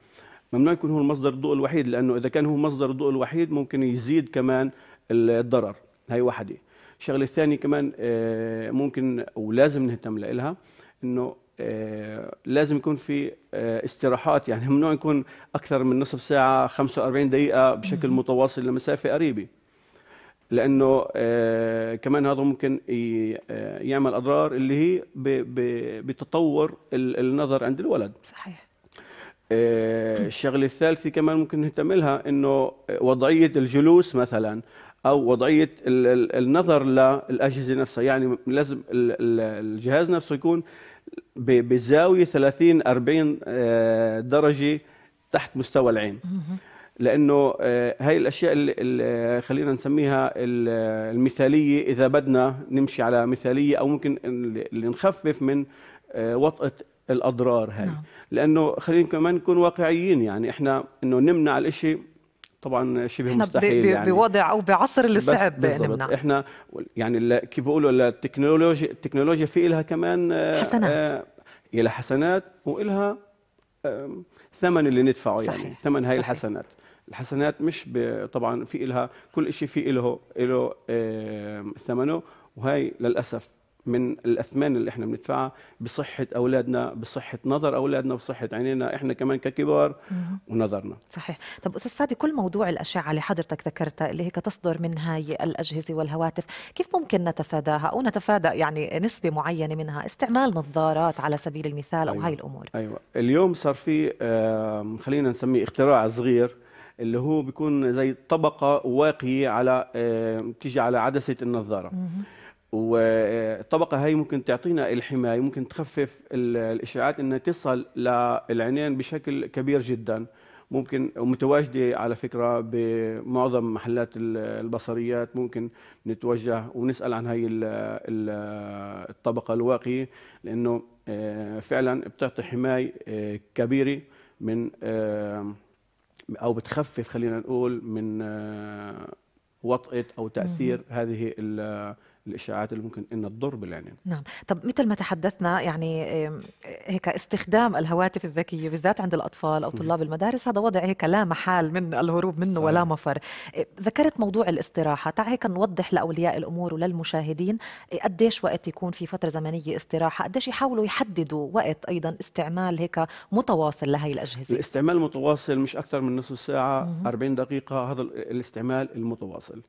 Speaker 9: ممنوع يكون هو المصدر الضوء الوحيد لأنه إذا كان هو مصدر الضوء الوحيد ممكن يزيد كمان الضرر هاي واحدة الشغلة الثانية كمان آه، ممكن ولازم نهتم لها إنه لازم يكون في آه، استراحات يعني ممنوع يكون اكثر من نصف ساعه 45 دقيقه بشكل متواصل لمسافه قريبه لانه آه، كمان هذا ممكن آه، يعمل اضرار اللي هي بتطور النظر عند الولد صحيح الشغله الثالثه كمان ممكن نهتم لها انه وضعيه الجلوس مثلا او وضعيه النظر للاجهزه نفسها يعني لازم الجهاز نفسه يكون بزاويه 30 40 درجه تحت مستوى العين لانه آه، هاي الاشياء اللي آه، خلينا نسميها المثاليه اذا بدنا نمشي على مثاليه او ممكن اللي نخفف من آه، وطئه الاضرار هاي نعم. لانه خلينا كمان نكون واقعيين يعني احنا انه نمنع الاشي طبعا شبه مستحيل يعني بوضع
Speaker 1: او بعصر اللي صعب نمنع
Speaker 9: احنا يعني كيف بيقولوا التكنولوجيا التكنولوجيا في لها كمان آه، آه، حسنات الى حسنات وإلها ثمن اللي ندفعه يعني. صحيح. يعني ثمن هاي صحيح. الحسنات الحسنات مش طبعا في إلها كل شيء في إله إله ثمنه وهي للأسف من الاثمان اللي احنا بندفعها بصحه اولادنا بصحه نظر اولادنا بصحه عينينا احنا كمان ككبار ونظرنا صحيح
Speaker 1: طب استاذ فادي كل موضوع الاشعه اللي حضرتك ذكرتها اللي هيك تصدر من هاي الاجهزه والهواتف كيف ممكن نتفاداها او نتفادى يعني نسبه معينه منها استعمال نظارات على سبيل المثال او أيوة. هاي
Speaker 9: الامور ايوه اليوم صار في آه خلينا نسميه اختراع صغير اللي هو بيكون زي طبقه واقيه على آه بتيجي على عدسه النظاره والطبقه هي ممكن تعطينا الحمايه ممكن تخفف الاشعاعات انها تصل للعينين بشكل كبير جدا ممكن ومتواجده على فكره بمعظم محلات البصريات ممكن نتوجه ونسال عن هي الطبقه الواقيه لانه آه، فعلا بتعطي حمايه آه، كبيره من آه، او بتخفف خلينا نقول من وطئه او تاثير هذه الاشاعات اللي ممكن انها تضر بالعينين
Speaker 1: نعم طب مثل ما تحدثنا يعني هيك استخدام الهواتف الذكيه بالذات عند الاطفال او طلاب المدارس هذا وضع هيك لا محال من الهروب منه صحيح. ولا مفر آه، ذكرت موضوع الاستراحه تعال هيك نوضح لاولياء الامور وللمشاهدين آه، قديش وقت يكون في فتره زمنيه استراحه قديش يحاولوا يحددوا وقت ايضا استعمال هيك متواصل لهي الاجهزه
Speaker 9: الاستعمال المتواصل مش اكثر من نصف ساعه 40 دقيقه هذا الاستعمال المتواصل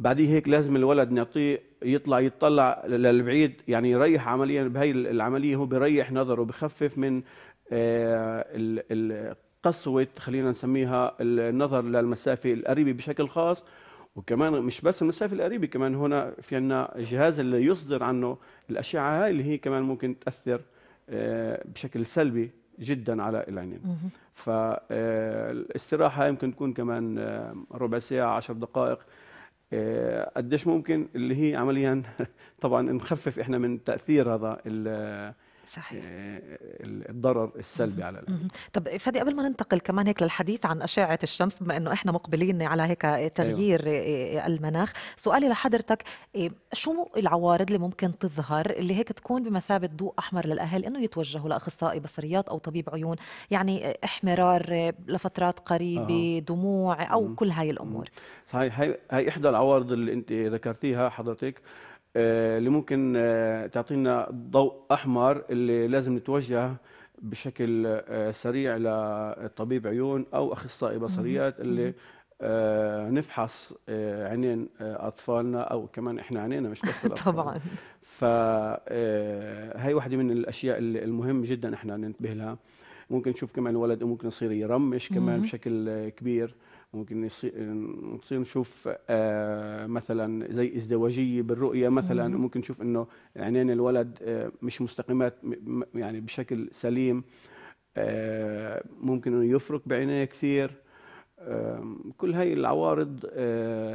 Speaker 9: بعديه هيك لازم الولد نعطيه يطلع يتطلع للبعيد يعني يريح عمليا بهي العمليه هو بيريح نظره بخفف من آه، قسوه خلينا نسميها النظر للمسافه القريبه بشكل خاص وكمان مش بس المسافه القريبه كمان هنا في عندنا جهاز اللي يصدر عنه الاشعه هاي اللي هي كمان ممكن تاثر آه، بشكل سلبي جدا على العينين فالاستراحه آه، يمكن تكون كمان ربع ساعه 10 دقائق آه، قديش ممكن اللي هي عمليا (laughs) طبعا نخفف احنا من تاثير هذا صحيح. آه، الضرر السلبي على
Speaker 1: الأرض طب فادي قبل ما ننتقل كمان هيك للحديث عن أشعة الشمس بما أنه إحنا مقبلين على هيك أيوة. تغيير أيوة. المناخ سؤالي لحضرتك آه، شو العوارض اللي ممكن تظهر اللي هيك تكون بمثابة ضوء أحمر للأهل أنه يتوجهوا لأخصائي بصريات أو طبيب عيون يعني احمرار لفترات قريبة آه. دموع أو م. كل هاي الأمور
Speaker 9: صحيح هاي إحدى العوارض اللي أنت ذكرتيها حضرتك آه، اللي ممكن آه، تعطينا ضوء احمر اللي لازم نتوجه بشكل آه، سريع لطبيب عيون او اخصائي بصريات اللي نفحص عينين اطفالنا او كمان احنا عينينا مش بس (laughs) الاطفال طبعا فهي واحده من الاشياء المهم جدا احنا ننتبه لها ممكن نشوف كمان الولد ممكن يصير يرمش كمان بشكل كبير ممكن نصير نشوف آه، مثلا زي ازدواجيه بالرؤيه مثلا ممكن نشوف انه عينين الولد آه، مش مستقيمات يعني بشكل سليم آه، ممكن انه يفرك بعينيه كثير كل هاي العوارض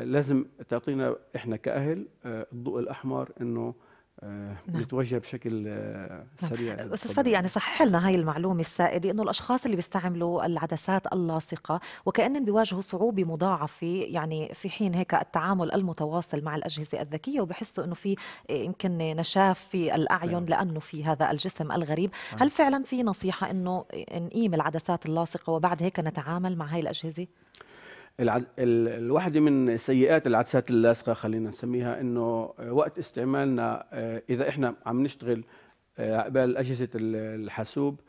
Speaker 9: لازم تعطينا احنا كاهل الضوء الاحمر انه ويتوجه آه، نعم. بشكل آه، نعم. سريع استاذ فادي
Speaker 1: يعني صحح لنا هاي المعلومه السائده انه الاشخاص اللي بيستعملوا العدسات اللاصقه وكانهم بيواجهوا صعوبه مضاعفه يعني في حين هيك التعامل المتواصل مع الاجهزه الذكيه وبحسوا انه في آه، يمكن نشاف في الاعين نعم. لانه في هذا الجسم الغريب هل فعلا في نصيحه انه نقيم العدسات اللاصقه وبعد هيك نتعامل مع هاي الاجهزه
Speaker 9: العد... الواحدة من سيئات العدسات اللاصقة خلينا نسميها انه وقت استعمالنا آه، اذا احنا عم نشتغل آه، عقبال اجهزة الحاسوب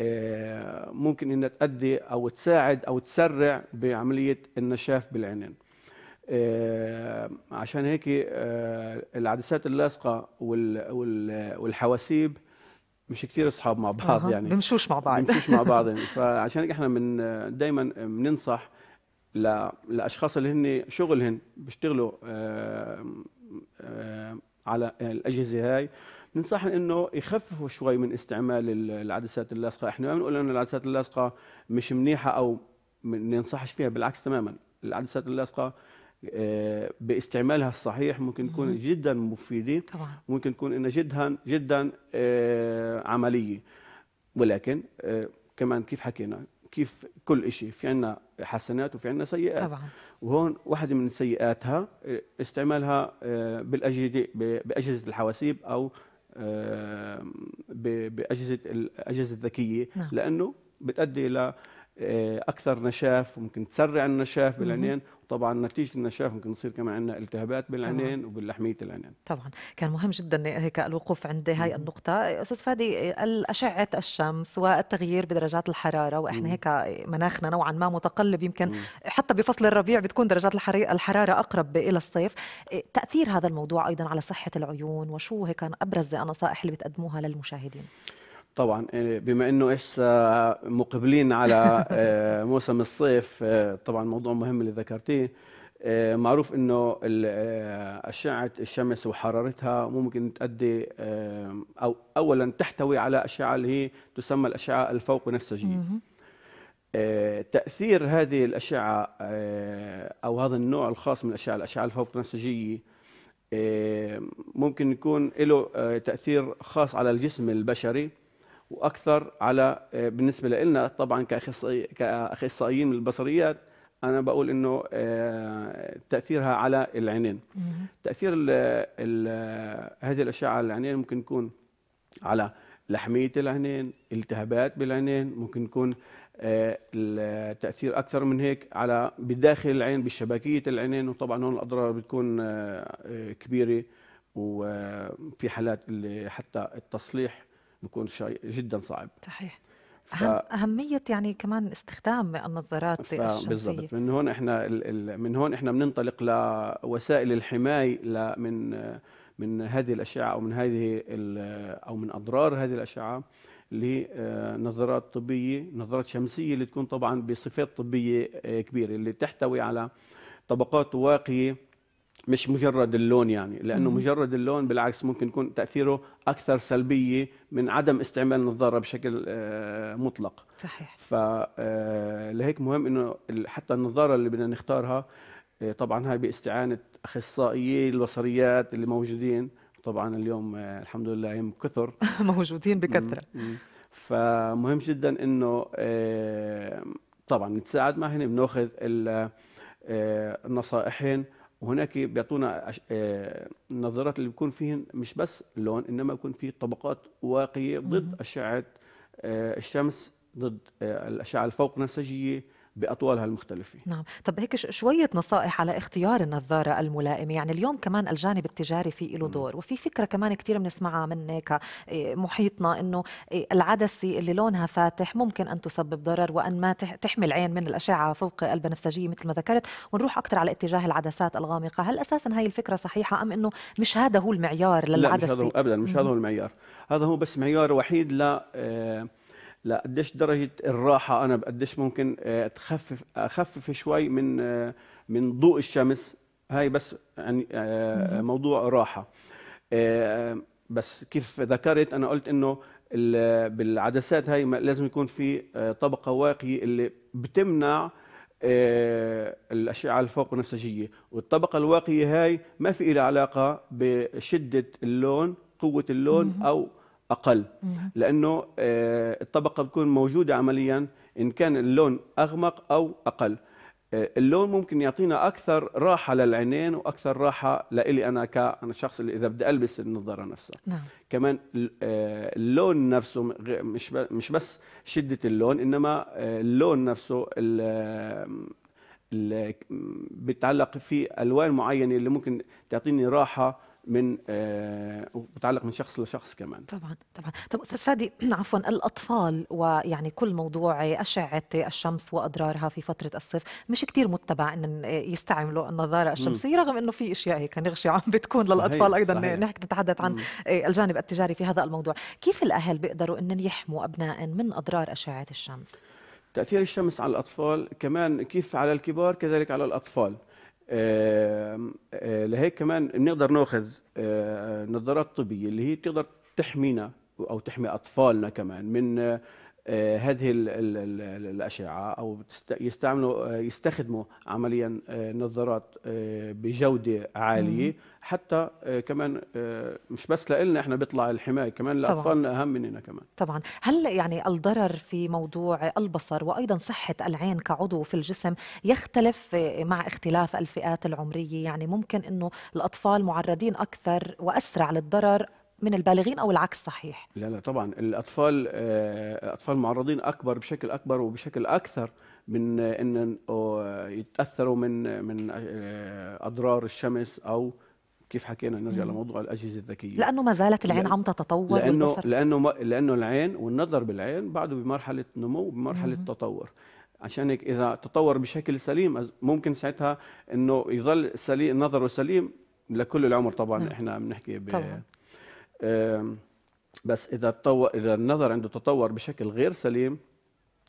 Speaker 9: آه، ممكن انها تؤدي او تساعد او تسرع بعملية النشاف بالعينين. عشان هيك العدسات اللاصقة والحواسيب مش كثير اصحاب مع بعض يعني بمشوش مع بعض بمشوش مع بعض (laughs) يعني فعشان هيك احنا من دائما بننصح للاشخاص اللي هن شغلهم بيشتغلوا على الاجهزه هاي بننصحهم انه يخففوا شوي من استعمال العدسات اللاصقه احنا ما بنقول انه العدسات اللاصقه مش منيحه او ما ننصحش فيها بالعكس تماما العدسات اللاصقه آه، باستعمالها الصحيح ممكن تكون جدا مفيده طبعا ممكن تكون انها جدا جدا آه، عمليه ولكن آه، كمان كيف حكينا كيف كل شيء في عنا حسنات وفي عنا سيئات طبعا وهون واحدة من سيئاتها آه، استعمالها آه، بالأجهزة بأجهزة الحواسيب أو آه، بأجهزة الأجهزة الذكية نعم. لأنه بتؤدي إلى آه، اكثر نشاف ممكن تسرع النشاف بالعينين وطبعا نتيجه النشاف ممكن يصير كمان عندنا التهابات بالعينين وباللحميه العينين
Speaker 1: طبعا كان مهم جدا هيك الوقوف عند هاي النقطه استاذ فادي اشعه الشمس والتغيير بدرجات الحراره واحنا هيك مناخنا نوعا ما متقلب يمكن حتى بفصل الربيع بتكون درجات الحراره اقرب الى الصيف إيه، تاثير هذا الموضوع ايضا على صحه العيون وشو هيك ابرز النصائح اللي بتقدموها للمشاهدين
Speaker 9: طبعا يعني بما انه ايش آه، مقبلين على آه، (laughs) موسم الصيف آه، طبعا موضوع مهم اللي ذكرتيه معروف انه اشعه الشمس وحرارتها ممكن تؤدي او اولا تحتوي على اشعه اللي هي تسمى الاشعه الفوق بنفسجيه تاثير هذه الاشعه او هذا النوع الخاص من الاشعه الاشعه الفوق بنفسجيه ممكن يكون له تاثير خاص على الجسم البشري واكثر على آه، بالنسبه لنا طبعا كاخصائي كاخصائيين البصريات انا بقول انه آه، تاثيرها على العينين تاثير الـ الـ هذه الاشعه على العينين ممكن يكون على لحميه العينين التهابات بالعينين ممكن يكون آه، التاثير اكثر من هيك على بداخل العين بشبكيه العينين وطبعا هون الاضرار بتكون كبيره وفي حالات اللي حتى التصليح بيكون شيء جدا صعب صحيح ف...
Speaker 1: أهمية يعني كمان استخدام النظارات ف... بالضبط
Speaker 9: من هون احنا ال... ال... من هون احنا بننطلق لوسائل الحماية ل... من من هذه الأشعة أو من هذه ال... أو من أضرار هذه الأشعة لنظارات طبية نظارات شمسية اللي تكون طبعا بصفات طبية كبيرة اللي تحتوي على طبقات واقية مش مجرد اللون يعني لانه مم. مجرد اللون بالعكس ممكن يكون تاثيره اكثر سلبيه من عدم استعمال النظاره بشكل آه، مطلق صحيح ف آه، لهيك مهم انه حتى النظاره اللي بدنا نختارها آه، طبعا هاي باستعانه اخصائيي البصريات اللي موجودين طبعا اليوم الحمد لله هم كثر (laughs) موجودين بكثره فمهم جدا انه طبعا نتساعد معهم بناخذ النصائحين وهناك بيعطونا آه، نظارات اللي بيكون فيهن مش بس لون انما يكون فيه طبقات واقيه ضد اشعه آه، الشمس ضد آه، الاشعه الفوق نسجيه باطوالها المختلفه نعم
Speaker 1: طب هيك شويه نصائح على اختيار النظاره الملائمه يعني اليوم كمان الجانب التجاري في له دور وفي فكره كمان كثير بنسمعها من هيك آه، محيطنا انه آه، العدسه اللي لونها فاتح ممكن ان تسبب ضرر وان ما تحمي العين من الاشعه فوق البنفسجيه مثل ما ذكرت ونروح اكثر على اتجاه العدسات الغامقه هل اساسا هاي الفكره صحيحه ام انه مش هذا هو المعيار للعدسه لا مش هذا هو ابدا مش هذا هو
Speaker 9: المعيار هذا هو بس معيار وحيد ل آه، لقديش درجه الراحه انا بقديش ممكن آه، تخفف اخفف شوي من آه، من ضوء الشمس هاي بس يعني آه، موضوع راحه بس كيف ذكرت انا قلت انه بالعدسات هاي لازم يكون في طبقه واقيه اللي بتمنع الأشعة الفوق الفوقونسجية والطبقة الواقية هاي ما في لها علاقة بشدة اللون قوة اللون أو اقل لانه آه، الطبقه بتكون موجوده عمليا ان كان اللون اغمق او اقل آه، اللون ممكن يعطينا اكثر راحه للعينين واكثر راحه لإلي انا ك انا الشخص اللي اذا بدي البس النظاره نفسها نعم. كمان آه، اللون نفسه مش مش بس شده اللون انما اللون نفسه بتعلق في الوان معينه اللي ممكن تعطيني راحه من آه، متعلق من شخص لشخص كمان
Speaker 1: طبعا طبعا طب استاذ فادي (clears throat) عفوا الاطفال ويعني كل موضوع اشعه الشمس واضرارها في فتره الصيف مش كثير متبع ان يستعملوا النظاره الشمسيه رغم انه في اشياء هيك نغشي عم بتكون للاطفال ايضا صحيح. نحكي نتحدث عن الجانب التجاري في هذا الموضوع كيف الاهل بيقدروا ان يحموا ابناء من اضرار اشعه الشمس
Speaker 9: تاثير الشمس على الاطفال كمان كيف على الكبار كذلك على الاطفال آه، لهيك كمان بنقدر ناخذ آه، آه، نظارات طبيه اللي هي تقدر تحمينا او تحمي اطفالنا كمان من آه، هذه الأشعة أو يستعملوا آه، يستخدموا عمليا آه، نظارات بجودة عالية حتى كمان مش بس لنا احنا بيطلع الحماية كمان لأطفالنا أهم مننا كمان
Speaker 1: طبعا هل يعني الضرر في موضوع البصر وأيضا صحة العين كعضو في الجسم يختلف مع اختلاف الفئات العمرية يعني ممكن أنه الأطفال معرضين أكثر وأسرع للضرر من البالغين او العكس صحيح
Speaker 9: لا لا طبعا الاطفال الاطفال آه، معرضين اكبر بشكل اكبر وبشكل اكثر من ان يتاثروا من من آه، اضرار الشمس او كيف حكينا نرجع لموضوع الاجهزه الذكيه لانه ما زالت العين عم
Speaker 1: تتطور لانه
Speaker 9: لانه ما لانه العين والنظر بالعين بعده بمرحله نمو بمرحله مم. تطور عشان هيك اذا تطور بشكل سليم ممكن ساعتها انه يظل سليم نظره سليم لكل العمر طبعا مم. احنا بنحكي ب... طبعا. بس اذا تطور اذا النظر عنده تطور بشكل غير سليم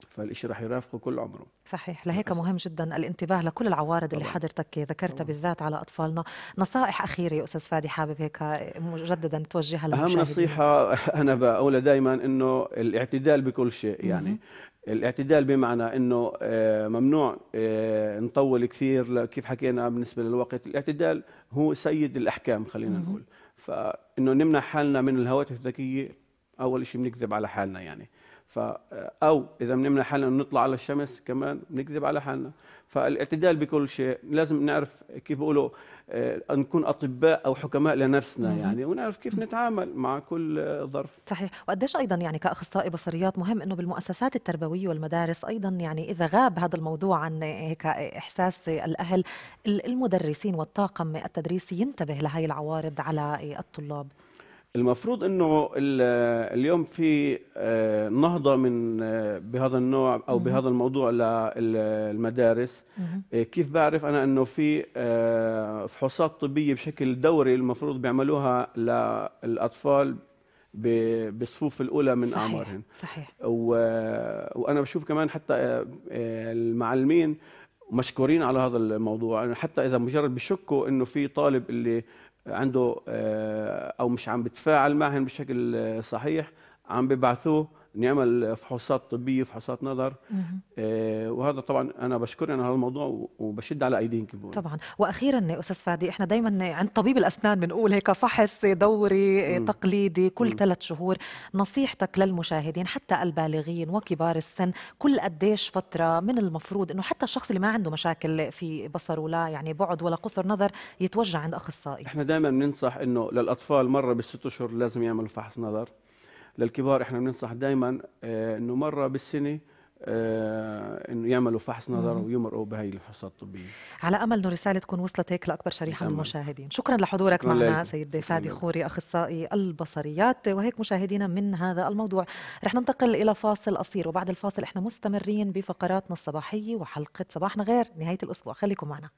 Speaker 9: فالشيء رح يرافقه كل عمره
Speaker 1: صحيح لهيك مهم جدا الانتباه لكل العوارض طبعا. اللي حضرتك ذكرتها طبعا. بالذات على اطفالنا نصائح اخيره يا استاذ فادي حابب هيك مجددا توجهها للمشاهدين اهم نصيحه
Speaker 9: (laughs) انا بقولها دائما انه الاعتدال بكل شيء يعني م -م. الاعتدال بمعنى انه آه، ممنوع آه، نطول كثير كيف حكينا بالنسبه للوقت الاعتدال هو سيد الاحكام خلينا نقول فانه نمنع حالنا من الهواتف الذكيه اول شيء بنكذب على حالنا يعني ف آه، او اذا بنمنع حالنا انه نطلع على الشمس كمان بنكذب على حالنا فالاعتدال بكل شيء لازم نعرف كيف بيقولوا آه، ان نكون اطباء او حكماء لنفسنا يعني ونعرف كيف نتعامل مع كل ظرف
Speaker 1: صحيح وقديش ايضا يعني كاخصائي بصريات مهم انه بالمؤسسات التربويه والمدارس ايضا يعني اذا غاب هذا الموضوع عن هيك احساس الاهل المدرسين والطاقم التدريسي ينتبه لهي العوارض على الطلاب
Speaker 9: المفروض انه اليوم في آه، نهضه من آه، بهذا النوع او بهذا الموضوع للمدارس آه، كيف بعرف انا انه في فحوصات طبيه بشكل دوري المفروض بيعملوها للاطفال بالصفوف الاولى من صحيح اعمارهم صحيح و... وانا بشوف كمان حتى المعلمين مشكورين على هذا الموضوع حتى اذا مجرد بشكوا انه في طالب اللي عنده آه، او مش عم بتفاعل معهم بشكل آه، صحيح عم ببعثوه نعمل فحوصات طبيه فحوصات نظر آه وهذا طبعا انا بشكر انا هذا الموضوع وبشد على ايديهم طبعا
Speaker 1: واخيرا استاذ فادي احنا دائما عند طبيب الاسنان بنقول هيك فحص دوري مم. تقليدي كل ثلاث شهور نصيحتك للمشاهدين حتى البالغين وكبار السن كل قديش فتره من المفروض انه حتى الشخص اللي ما عنده مشاكل في بصر ولا يعني بعد ولا قصر نظر يتوجه عند اخصائي احنا
Speaker 9: دائما بننصح انه للاطفال مره بالست اشهر لازم يعملوا فحص نظر للكبار احنا بننصح دائما آه، انه مره بالسنه آه، انه يعملوا فحص نظر ويمرقوا بهي الفحوصات الطبيه
Speaker 1: على امل انه رساله تكون وصلت هيك لاكبر شريحه من المشاهدين شكرا لحضورك شكرا معنا سيد فادي خوري اخصائي البصريات وهيك مشاهدينا من هذا الموضوع رح ننتقل الى فاصل قصير وبعد الفاصل احنا مستمرين بفقراتنا الصباحيه وحلقه صباحنا غير نهايه الاسبوع خليكم معنا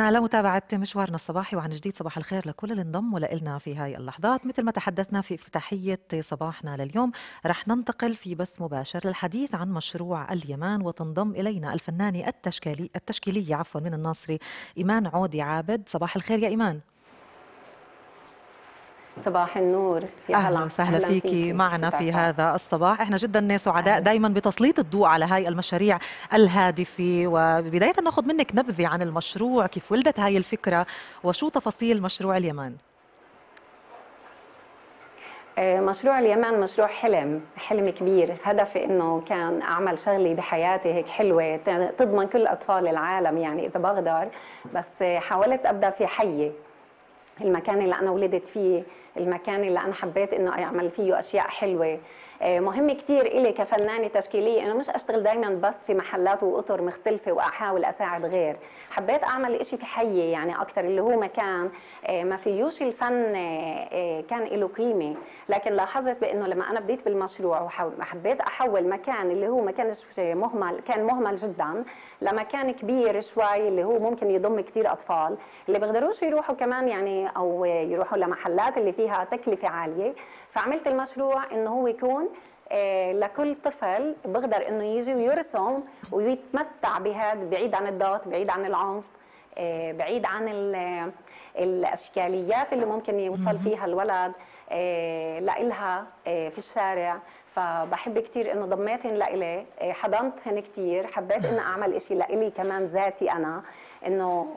Speaker 1: عدنا لمتابعة مشوارنا الصباحي وعن جديد صباح الخير لكل اللي انضموا لنا في هاي اللحظات مثل ما تحدثنا في افتتاحية صباحنا لليوم رح ننتقل في بث مباشر للحديث عن مشروع اليمن وتنضم إلينا الفنانة التشكيلي التشكيلية عفوا من الناصري إيمان عودي عابد صباح الخير يا إيمان صباح النور يا اهلا وسهلا فيكي, فيك. معنا في هذا الصباح احنا جدا سعداء دائما بتسليط الضوء على هاي المشاريع الهادفه وبدايه ناخذ منك نبذه عن المشروع كيف ولدت هاي الفكره وشو تفاصيل مشروع اليمن
Speaker 10: آه، مشروع اليمن مشروع حلم حلم كبير هدفي انه كان اعمل شغلي بحياتي هيك حلوه تضمن كل اطفال العالم يعني اذا بقدر بس حاولت ابدا في حي المكان اللي انا ولدت فيه المكان اللي انا حبيت انه اعمل فيه اشياء حلوه آه، مهم كثير إلي كفنانة تشكيلية إنه مش أشتغل دايما بس في محلات وأطر مختلفة وأحاول أساعد غير حبيت أعمل شيء في حيي يعني أكثر اللي هو مكان آه، ما فيوش الفن آه، كان له قيمة لكن لاحظت بإنه لما أنا بديت بالمشروع وحبيت أحول مكان اللي هو ما كانش مهمل كان مهمل جدا لمكان كبير شوي اللي هو ممكن يضم كثير اطفال اللي بيقدروش يروحوا كمان يعني او يروحوا لمحلات اللي فيها تكلفه عاليه فعملت المشروع انه هو يكون آه، لكل طفل بقدر انه يجي ويرسم ويتمتع بهذا بعيد عن الضغط بعيد عن العنف آه، بعيد عن آه، الاشكاليات اللي ممكن يوصل فيها الولد لإلها في الشارع فبحب كثير انه ضميتهن لإلي إيه، حضنتهن كثير حبيت اني اعمل شيء لإلي كمان ذاتي انا انه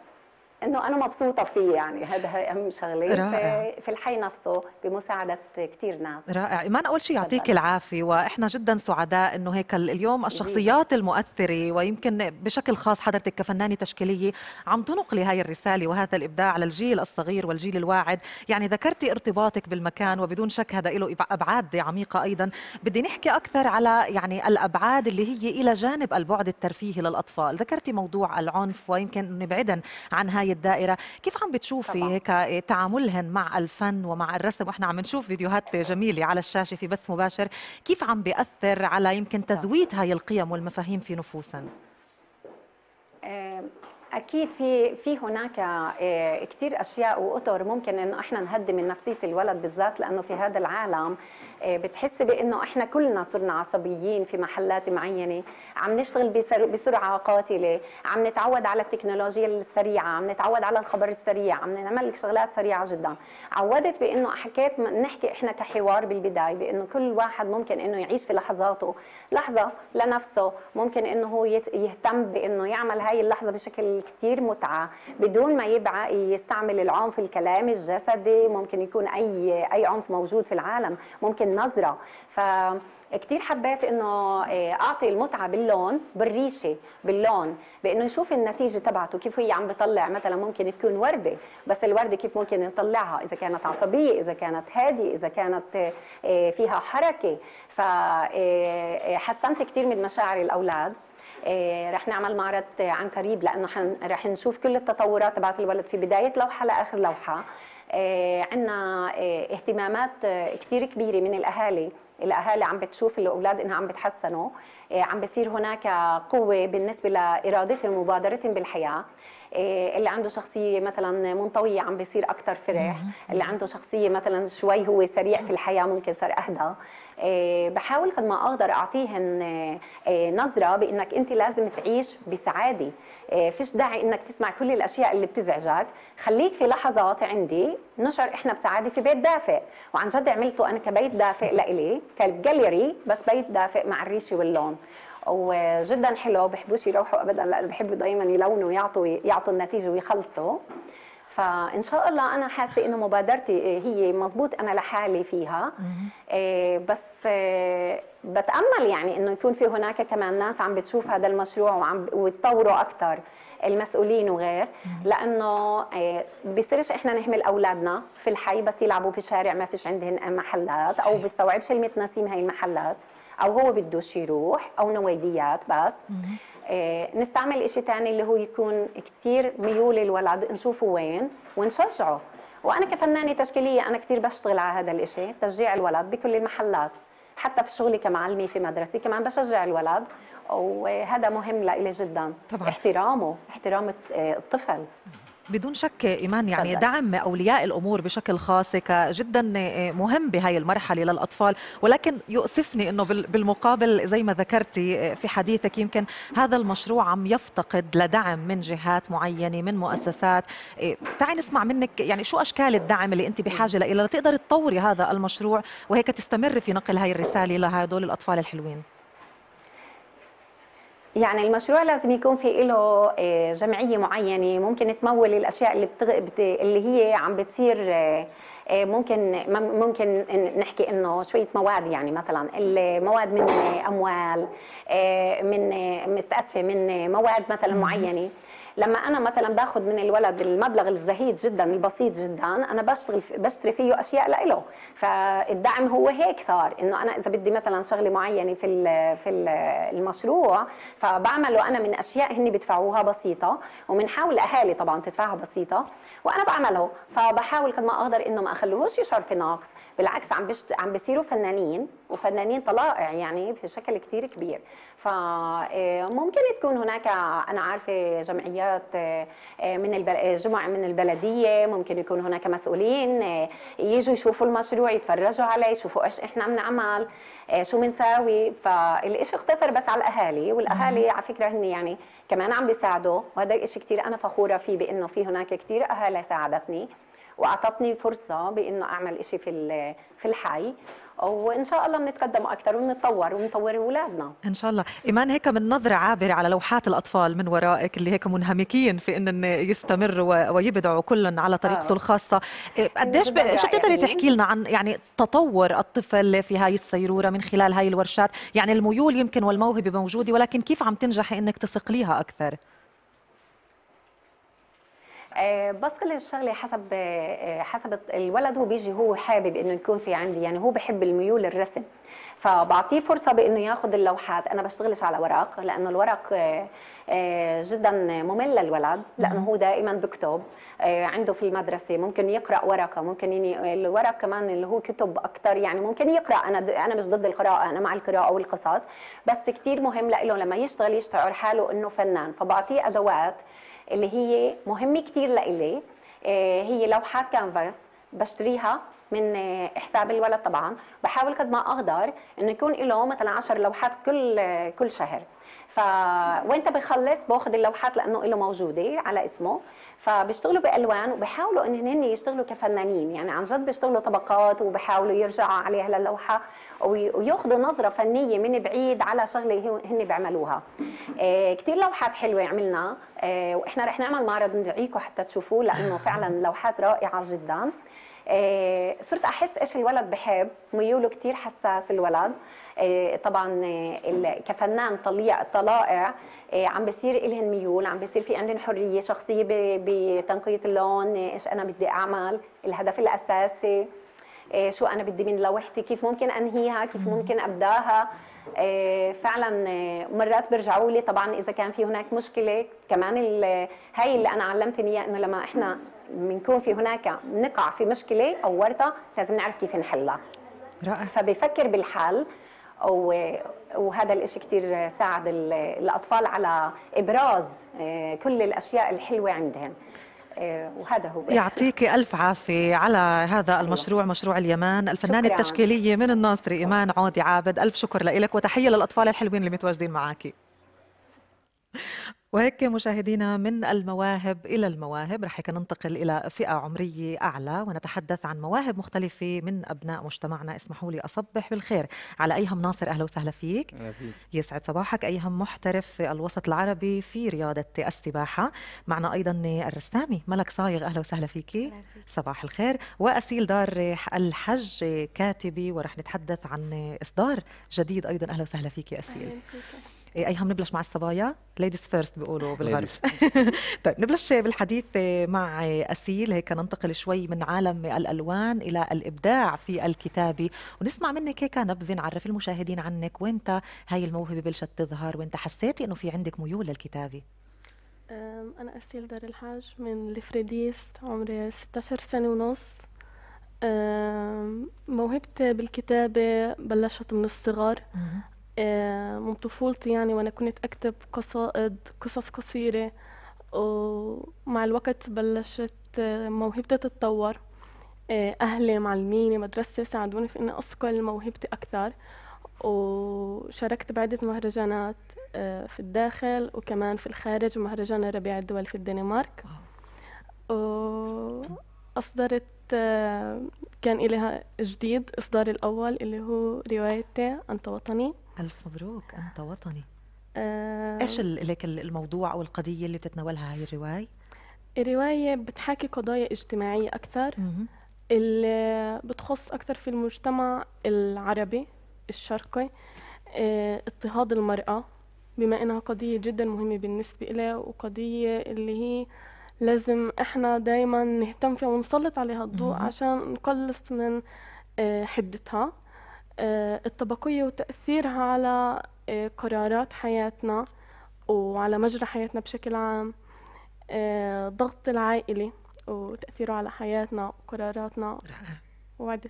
Speaker 10: انه انا مبسوطه فيه يعني هذا هي اهم شغله رائع. في الحي نفسه بمساعده كثير ناس
Speaker 1: رائع ايمان اول شيء يعطيك العافيه واحنا جدا سعداء انه هيك اليوم الشخصيات المؤثره ويمكن بشكل خاص حضرتك كفنانه تشكيليه عم تنقلي هاي الرساله وهذا الابداع للجيل الصغير والجيل الواعد يعني ذكرتي ارتباطك بالمكان وبدون شك هذا له ابعاد عميقه ايضا بدي نحكي اكثر على يعني الابعاد اللي هي الى جانب البعد الترفيهي للاطفال ذكرتي موضوع العنف ويمكن نبعدا عن هاي الدائره كيف عم بتشوفي طبعا. هيك آه، تعاملهن مع الفن ومع الرسم واحنا عم نشوف فيديوهات جميله على الشاشه في بث مباشر كيف عم بياثر على يمكن تذويت هاي القيم والمفاهيم في نفوسن
Speaker 10: آه، اكيد في في هناك آه، كثير اشياء واطر ممكن انه احنا نهدي من نفسيه الولد بالذات لانه في هذا العالم آه، بتحس بانه احنا كلنا صرنا عصبيين في محلات معينه عم نشتغل بسرعه قاتله عم نتعود على التكنولوجيا السريعه عم نتعود على الخبر السريع عم نعمل شغلات سريعه جدا عودت بانه حكيت نحكي احنا كحوار بالبدايه بانه كل واحد ممكن انه يعيش في لحظاته لحظه لنفسه ممكن انه هو يهتم بانه يعمل هاي اللحظه بشكل كثير متعه بدون ما يبقى يستعمل العنف الكلامي الجسدي ممكن يكون اي اي عنف موجود في العالم ممكن النظره ف كثير حبيت انه آه، اعطي المتعه باللون بالريشه باللون بانه يشوف النتيجه تبعته كيف هي عم بطلع مثلا ممكن تكون ورده بس الورده كيف ممكن نطلعها اذا كانت عصبيه اذا كانت هاديه اذا كانت آه، فيها حركه فحسنت آه، كثير من مشاعر الاولاد رح نعمل معرض عن قريب لانه رح نشوف كل التطورات تبعت الولد في بدايه لوحه لاخر لوحه آه، عندنا آه، اهتمامات آه، كثير كبيره من الاهالي الاهالي عم بتشوف الاولاد انها عم بتحسنوا عم بصير هناك قوه بالنسبه لارادتهم ومبادرتهم بالحياه اللي عنده شخصيه مثلا منطويه عم بصير اكثر فرح اللي عنده شخصيه مثلا شوي هو سريع في الحياه ممكن صار اهدى بحاول قد ما اقدر اعطيهن نظره بانك انت لازم تعيش بسعاده إيه، فيش داعي انك تسمع كل الاشياء اللي بتزعجك خليك في لحظات عندي نشعر احنا بسعاده في بيت دافئ وعن جد عملته انا كبيت دافئ لإلي كجاليري بس بيت دافئ مع الريشه واللون وجدا حلو بحبوش يروحوا ابدا لانه بحبوا دائما يلونوا ويعطوا يعطوا النتيجه ويخلصوا فان شاء الله انا حاسه انه مبادرتي هي مزبوط انا لحالي فيها إيه، بس آه، بتامل يعني انه يكون في هناك كمان ناس عم بتشوف هذا المشروع وعم وتطوره اكثر المسؤولين وغير لانه آه، بيصيرش احنا نحمل اولادنا في الحي بس يلعبوا بشارع ما فيش عندهم محلات او بيستوعبش نسيم هاي المحلات او هو بده يروح او نويديات بس آه، نستعمل شيء ثاني اللي هو يكون كثير ميول الولد نشوفه وين ونشجعه وانا كفنانه تشكيليه انا كثير بشتغل على هذا الشيء تشجيع الولد بكل المحلات حتى في شغلي كمعلمه في مدرستي كمان بشجع الولد وهذا مهم لإلي جدا طبعا. احترامه احترام آه، الطفل
Speaker 1: بدون شك إيمان يعني دعم أولياء الأمور بشكل خاص جدا آه، مهم بهاي المرحلة للأطفال ولكن يؤسفني أنه بالمقابل زي ما ذكرتي آه، في حديثك يمكن هذا المشروع عم يفتقد لدعم من جهات معينة من مؤسسات آه، تعي نسمع منك يعني شو أشكال الدعم اللي أنت بحاجة لإلى لتقدر تطوري هذا المشروع وهيك تستمر في نقل هاي الرسالة لهدول الأطفال الحلوين
Speaker 10: يعني المشروع لازم يكون في له آه، جمعيه معينه ممكن تمول الاشياء اللي بتغ... بت... اللي هي عم بتصير آه، آه، ممكن ممكن نحكي انه شويه مواد يعني مثلا المواد من اموال من متاسفه من مواد مثلا معينه لما انا مثلا باخذ من الولد المبلغ الزهيد جدا البسيط جدا انا بشتغل بشتري فيه اشياء لإله فالدعم هو هيك صار انه انا اذا بدي مثلا شغله معينه في في المشروع فبعمله انا من اشياء هن بدفعوها بسيطه ومنحاول اهالي طبعا تدفعها بسيطه وانا بعمله فبحاول قد ما اقدر انه ما اخليهوش يشعر في نقص بالعكس عم بشت... عم بيصيروا فنانين وفنانين طلائع يعني في شكل كثير كبير فممكن آه، تكون هناك انا عارفه جمعيات آه، من آه، جمع من البلديه ممكن يكون هناك مسؤولين يجوا يشوفوا المشروع يتفرجوا عليه يشوفوا ايش احنا بنعمل شو بنساوي فالشيء اختصر بس على الاهالي والاهالي على فكره هن يعني كمان عم بيساعدوا وهذا الشيء كثير انا فخوره فيه بانه في هناك كثير اهالي ساعدتني واعطتني فرصه بانه اعمل شيء في في الحي وان شاء الله بنتقدم اكثر وبنتطور ونطور اولادنا
Speaker 1: ان شاء الله ايمان هيك من نظره عابره على لوحات الاطفال من ورائك اللي هيك منهمكين في ان يستمروا ويبدعوا كل على طريقته آه. الخاصه إيه، قديش ب... شو بتقدري يعني. تحكي لنا عن يعني تطور الطفل في هاي السيروره من خلال هاي الورشات يعني الميول يمكن والموهبه موجوده ولكن كيف عم تنجحي انك تسقليها اكثر
Speaker 10: آه، بس كل الشغله حسب آه، حسب الولد هو بيجي هو حابب انه يكون في عندي يعني هو بحب الميول الرسم فبعطيه فرصه بانه ياخذ اللوحات انا بشتغلش على ورق لانه الورق آه، جدا ممل للولد لانه هو دائما بكتب عنده في المدرسه ممكن يقرا ورقه ممكن يني الورق كمان اللي هو كتب اكثر يعني ممكن يقرا انا انا مش ضد القراءه انا مع القراءه والقصص بس كثير مهم له لما يشتغل يشتغل حاله انه فنان فبعطيه ادوات اللي هي مهمه كثير لإلي آه، هي لوحات كانفاس بشتريها من آه، حساب الولد طبعا بحاول قد ما اقدر انه يكون له مثلا 10 لوحات كل آه، كل شهر فوين بخلص باخذ اللوحات لانه له موجوده على اسمه فبيشتغلوا بالوان وبيحاولوا ان هن يشتغلوا كفنانين يعني عن جد بيشتغلوا طبقات وبيحاولوا يرجعوا عليها للوحه وياخذوا نظره فنيه من بعيد على شغله هن بيعملوها آه، كثير لوحات حلوه عملنا آه، واحنا رح نعمل معرض ندعيكم حتى تشوفوه لانه فعلا لوحات رائعه جدا آه، صرت احس ايش الولد بحب ميوله كثير حساس الولد آه، طبعا آه، كفنان طلائع آه، عم بصير إلهن ميول عم بصير في عندهم حريه شخصيه بتنقيه اللون ايش انا بدي اعمل الهدف الاساسي شو انا بدي من لوحتي كيف ممكن انهيها كيف ممكن ابداها فعلا مرات بيرجعوا لي طبعا اذا كان في هناك مشكله كمان هاي اللي انا علمتني اياها انه لما احنا بنكون في هناك نقع في مشكله او ورطه لازم نعرف كيف نحلها رائع فبفكر بالحل وهذا الإشي كتير ساعد الأطفال على إبراز آه، كل الأشياء الحلوة عندهم آه، وهذا هو يعطيك
Speaker 1: ألف عافية على هذا المشروع مشروع اليمان الفنانة التشكيلية من الناصري إيمان عودي عابد ألف شكر لك وتحية للأطفال الحلوين اللي متواجدين معاكي وهيك مشاهدينا من المواهب إلى المواهب رح ننتقل إلى فئة عمرية أعلى ونتحدث عن مواهب مختلفة من أبناء مجتمعنا اسمحوا لي أصبح بالخير على أيهم ناصر أهلا وسهلا فيك أهلا فيك يسعد صباحك أيهم محترف في الوسط العربي في رياضة السباحة معنا أيضا الرسامي ملك صايغ أهلا وسهلا فيك أهلا فيك. صباح الخير وأسيل دار الحج كاتبي ورح نتحدث عن إصدار جديد أيضا أهلا وسهلا فيك أسيل أهلا فيك. إيه، ايها نبلش مع الصبايا ليديز فيرست بيقولوا بالغرب (laughs) طيب نبلش بالحديث إيه، مع اسيل هيك ننتقل شوي من عالم الالوان الى الابداع في الكتابه ونسمع منك هيك نبذه نعرف المشاهدين عنك وانت هاي الموهبه بلشت تظهر وانت حسيتي انه في عندك ميول للكتابه
Speaker 2: أنا أسيل دار الحاج من الفريديس عمري 16 سنة ونص موهبتي بالكتابة بلشت من الصغر آه، من طفولتي يعني وأنا كنت أكتب قصائد قصص قصيرة ومع الوقت بلشت آه، موهبتي تتطور آه، أهلي معلميني مدرستي ساعدوني في إني أصقل موهبتي أكثر وشاركت بعدة مهرجانات في الداخل وكمان في الخارج مهرجان ربيع الدول في الدنمارك وأصدرت آه، كان لها جديد إصداري الأول اللي هو روايتي أنت وطني
Speaker 1: ألف مبروك أنت وطني
Speaker 6: آه
Speaker 2: إيش
Speaker 1: لك الموضوع أو القضية اللي بتتناولها هاي الرواية؟ الرواية بتحاكي قضايا اجتماعية أكثر
Speaker 2: اللي بتخص أكثر في المجتمع العربي الشرقي اه اضطهاد المرأة بما إنها قضية جدا مهمة بالنسبة إلي وقضية اللي هي لازم احنا دايما نهتم فيها ونسلط عليها الضوء عشان نقلص من آه، حدتها آه، الطبقية وتأثيرها على آه، قرارات حياتنا وعلى مجرى حياتنا بشكل عام ضغط العائلة وتأثيره على حياتنا وقراراتنا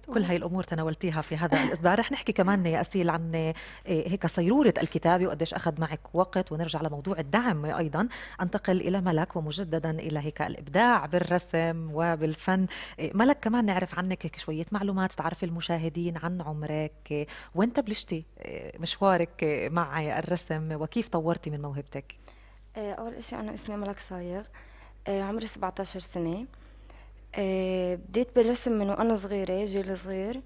Speaker 2: كل هاي
Speaker 1: الامور تناولتيها في هذا الاصدار رح نحكي كمان يا اسيل عن إيه، هيك صيروره الكتابه وقديش اخذ معك وقت ونرجع لموضوع الدعم ايضا انتقل الى ملك ومجددا الى هيك الابداع بالرسم وبالفن إيه، ملك كمان نعرف عنك هيك شويه معلومات تعرف المشاهدين عن عمرك وين بلشتي إيه، مشوارك مع الرسم وكيف طورتي من موهبتك
Speaker 11: اول شيء انا اسمي ملك صايغ عمري 17 سنه آه بديت بالرسم من وانا صغيره جيل صغير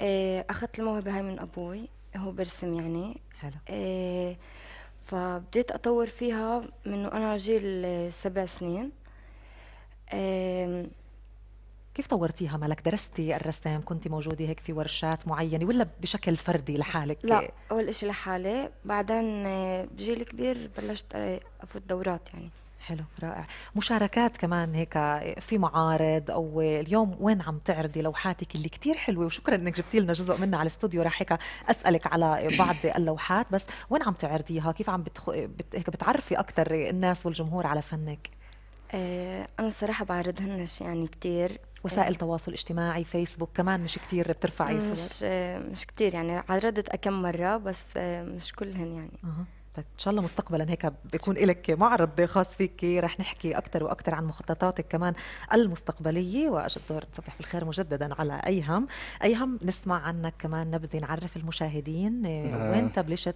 Speaker 11: آه اخذت الموهبه هاي من ابوي هو برسم يعني حلو آه فبديت اطور فيها من وانا جيل آه، سبع سنين آه
Speaker 1: كيف طورتيها مالك درستي الرسام كنت موجودة هيك في ورشات معينة ولا بشكل فردي لحالك لا
Speaker 11: أول إشي لحالي بعدين آه، بجيل كبير بلشت آه، أفوت دورات يعني
Speaker 1: حلو رائع مشاركات كمان هيك في معارض او اليوم وين عم تعرضي لوحاتك اللي كتير حلوه وشكرا انك جبتي لنا جزء منها على الاستوديو راح هيك اسالك على بعض اللوحات بس وين عم تعرضيها كيف عم بتخ... بت... هيك بتعرفي اكثر الناس والجمهور على فنك
Speaker 11: آه، انا الصراحه بعرضهنش يعني كتير وسائل التواصل آه. تواصل اجتماعي
Speaker 1: فيسبوك كمان مش كتير بترفعي مش آه، مش كتير
Speaker 11: يعني عرضت اكم مره بس
Speaker 1: مش كلهن يعني أه. ان شاء الله مستقبلا هيك بيكون لك معرض خاص فيك رح نحكي اكثر واكثر عن مخططاتك كمان المستقبليه واشطر تصبح بالخير مجددا على ايهم ايهم نسمع عنك كمان نبذه نعرف المشاهدين آه. وين بلشت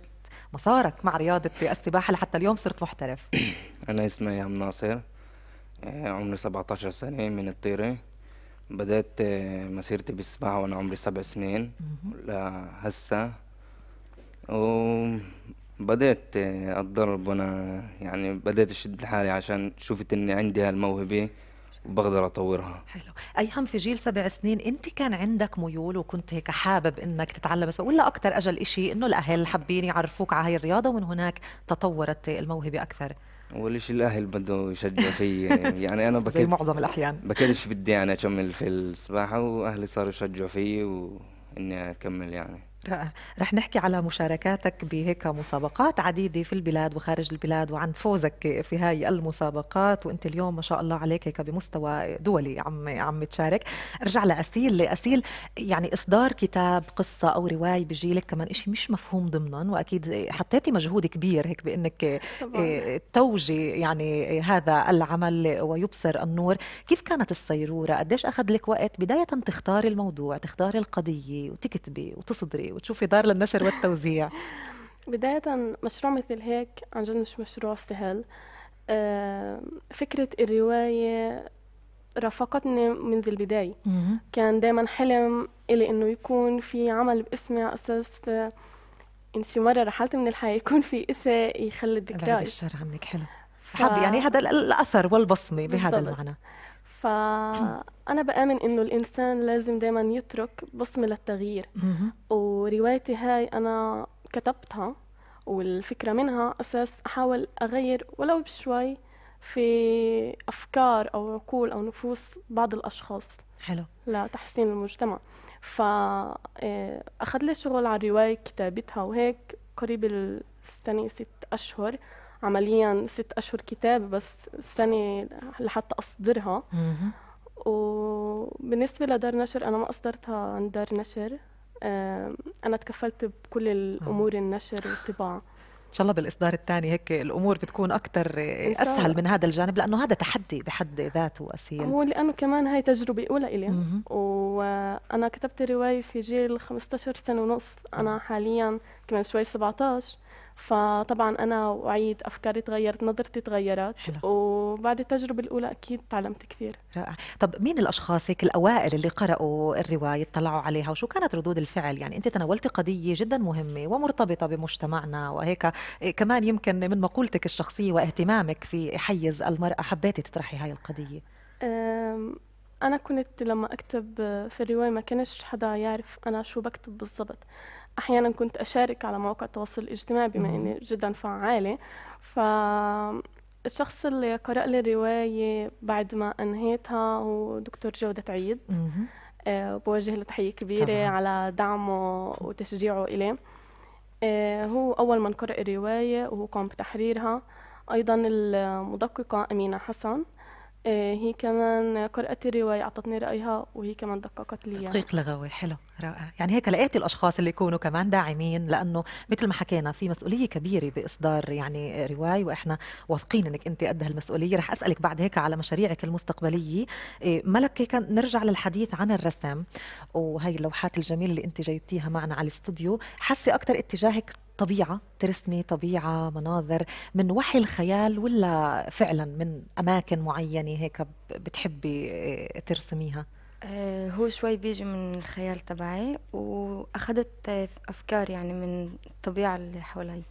Speaker 1: مسارك مع رياضه السباحه لحتى اليوم صرت محترف
Speaker 12: (coughs) انا اسمي ايهم ناصر آه، عمري 17 سنه من الطيره بدأت آه، مسيرتي بالسباحة وأنا عمري سبع سنين لهسه و بدأت آه، أتدرب وأنا يعني بدأت أشد حالي عشان شفت إني عندي هالموهبة وبقدر أطورها حلو
Speaker 1: أيهم في جيل سبع سنين أنت كان عندك ميول وكنت هيك حابب إنك تتعلم بس ولا أكثر أجل إشي إنه الأهل حابين يعرفوك على هاي الرياضة ومن هناك تطورت الموهبة أكثر
Speaker 12: اول شيء الاهل بده يشجعوا في (laughs) يعني انا (laughs) بكيت زي معظم الاحيان بكيتش بدي يعني اكمل في السباحه واهلي صاروا يشجعوا فيي واني اكمل يعني
Speaker 1: رح نحكي على مشاركاتك بهيك مسابقات عديدة في البلاد وخارج البلاد وعن فوزك في هاي المسابقات وانت اليوم ما شاء الله عليك هيك بمستوى دولي عم عم تشارك ارجع لأسيل لأسيل يعني إصدار كتاب قصة أو رواية بجيلك كمان إشي مش مفهوم ضمنا وأكيد حطيتي مجهود كبير هيك بأنك آه، توجي يعني هذا العمل ويبصر النور كيف كانت الصيرورة قديش أخذ لك وقت بداية تختاري الموضوع تختاري القضية وتكتبي وتصدري وتشوفي دار للنشر والتوزيع (laughs)
Speaker 2: بداية مشروع مثل هيك عن جد مش مشروع سهل فكرة الرواية رافقتني منذ البداية كان دايما حلم إلي إنه يكون في عمل باسمي على أساس آه، إن شي مرة رحلت من الحياة يكون في إشي يخلي الذكريات بعد الشر
Speaker 1: عنك حلو ف... يعني هذا الأثر والبصمة بهذا المعنى
Speaker 2: فأنا بآمن إنه الإنسان لازم دايما يترك بصمة للتغيير وروايتي هاي أنا كتبتها والفكرة منها أساس أحاول أغير ولو بشوي في أفكار أو عقول أو نفوس بعض الأشخاص حلو لتحسين المجتمع فأخذ آه، لي شغل على الرواية كتابتها وهيك قريب السنة ست أشهر عمليا ست اشهر كتاب بس السنه لحتى اصدرها وبالنسبه لدار نشر انا ما اصدرتها عند دار نشر انا تكفلت بكل الامور النشر والطباعه
Speaker 1: ان شاء الله بالاصدار الثاني هيك الامور بتكون اكثر اسهل من هذا الجانب لانه هذا تحدي بحد ذاته اسيل هو
Speaker 2: لانه كمان هاي تجربه اولى الي وانا كتبت الروايه في جيل 15 سنه ونص انا حاليا كمان شوي 17 فطبعا انا وعيد افكاري تغيرت نظرتي تغيرت حلو. وبعد التجربه الاولى اكيد تعلمت كثير
Speaker 1: رائع طب مين الاشخاص هيك الاوائل اللي قرأوا الروايه اطلعوا عليها وشو كانت ردود الفعل يعني انت تناولتي قضيه جدا مهمه ومرتبطه بمجتمعنا وهيك إيه، كمان يمكن من مقولتك الشخصيه واهتمامك في حيز المراه حبيتي تطرحي هاي القضيه
Speaker 2: أنا كنت لما أكتب في الرواية ما كانش حدا يعرف أنا شو بكتب بالضبط احيانا كنت اشارك على مواقع التواصل الاجتماعي بما اني جدا فعاله ف الشخص اللي قرأ لي الرواية بعد ما أنهيتها هو دكتور جودة عيد أه بوجه له تحية كبيرة طبعا. على دعمه وتشجيعه إليه أه هو أول من قرأ الرواية وهو قام بتحريرها أيضا المدققة أمينة حسن آه، هي كمان قرأت الرواية أعطتني رأيها وهي كمان دققت
Speaker 1: لي تدقيق يعني. لغوي حلو رائع يعني هيك لقيتي الأشخاص اللي يكونوا كمان داعمين لأنه مثل ما حكينا في مسؤولية كبيرة بإصدار يعني رواية وإحنا واثقين إنك أنت قد هالمسؤولية رح أسألك بعد هيك على مشاريعك المستقبلية آه، ملك هيك نرجع للحديث عن الرسم وهي اللوحات الجميلة اللي أنت جايبتيها معنا على الاستوديو حسي أكثر اتجاهك طبيعه ترسمي طبيعه مناظر من وحي الخيال ولا فعلا من اماكن معينه هيك بتحبي آه، ترسميها
Speaker 11: آه، هو شوي بيجي من الخيال تبعي واخذت آه، افكار يعني من الطبيعه اللي حوالي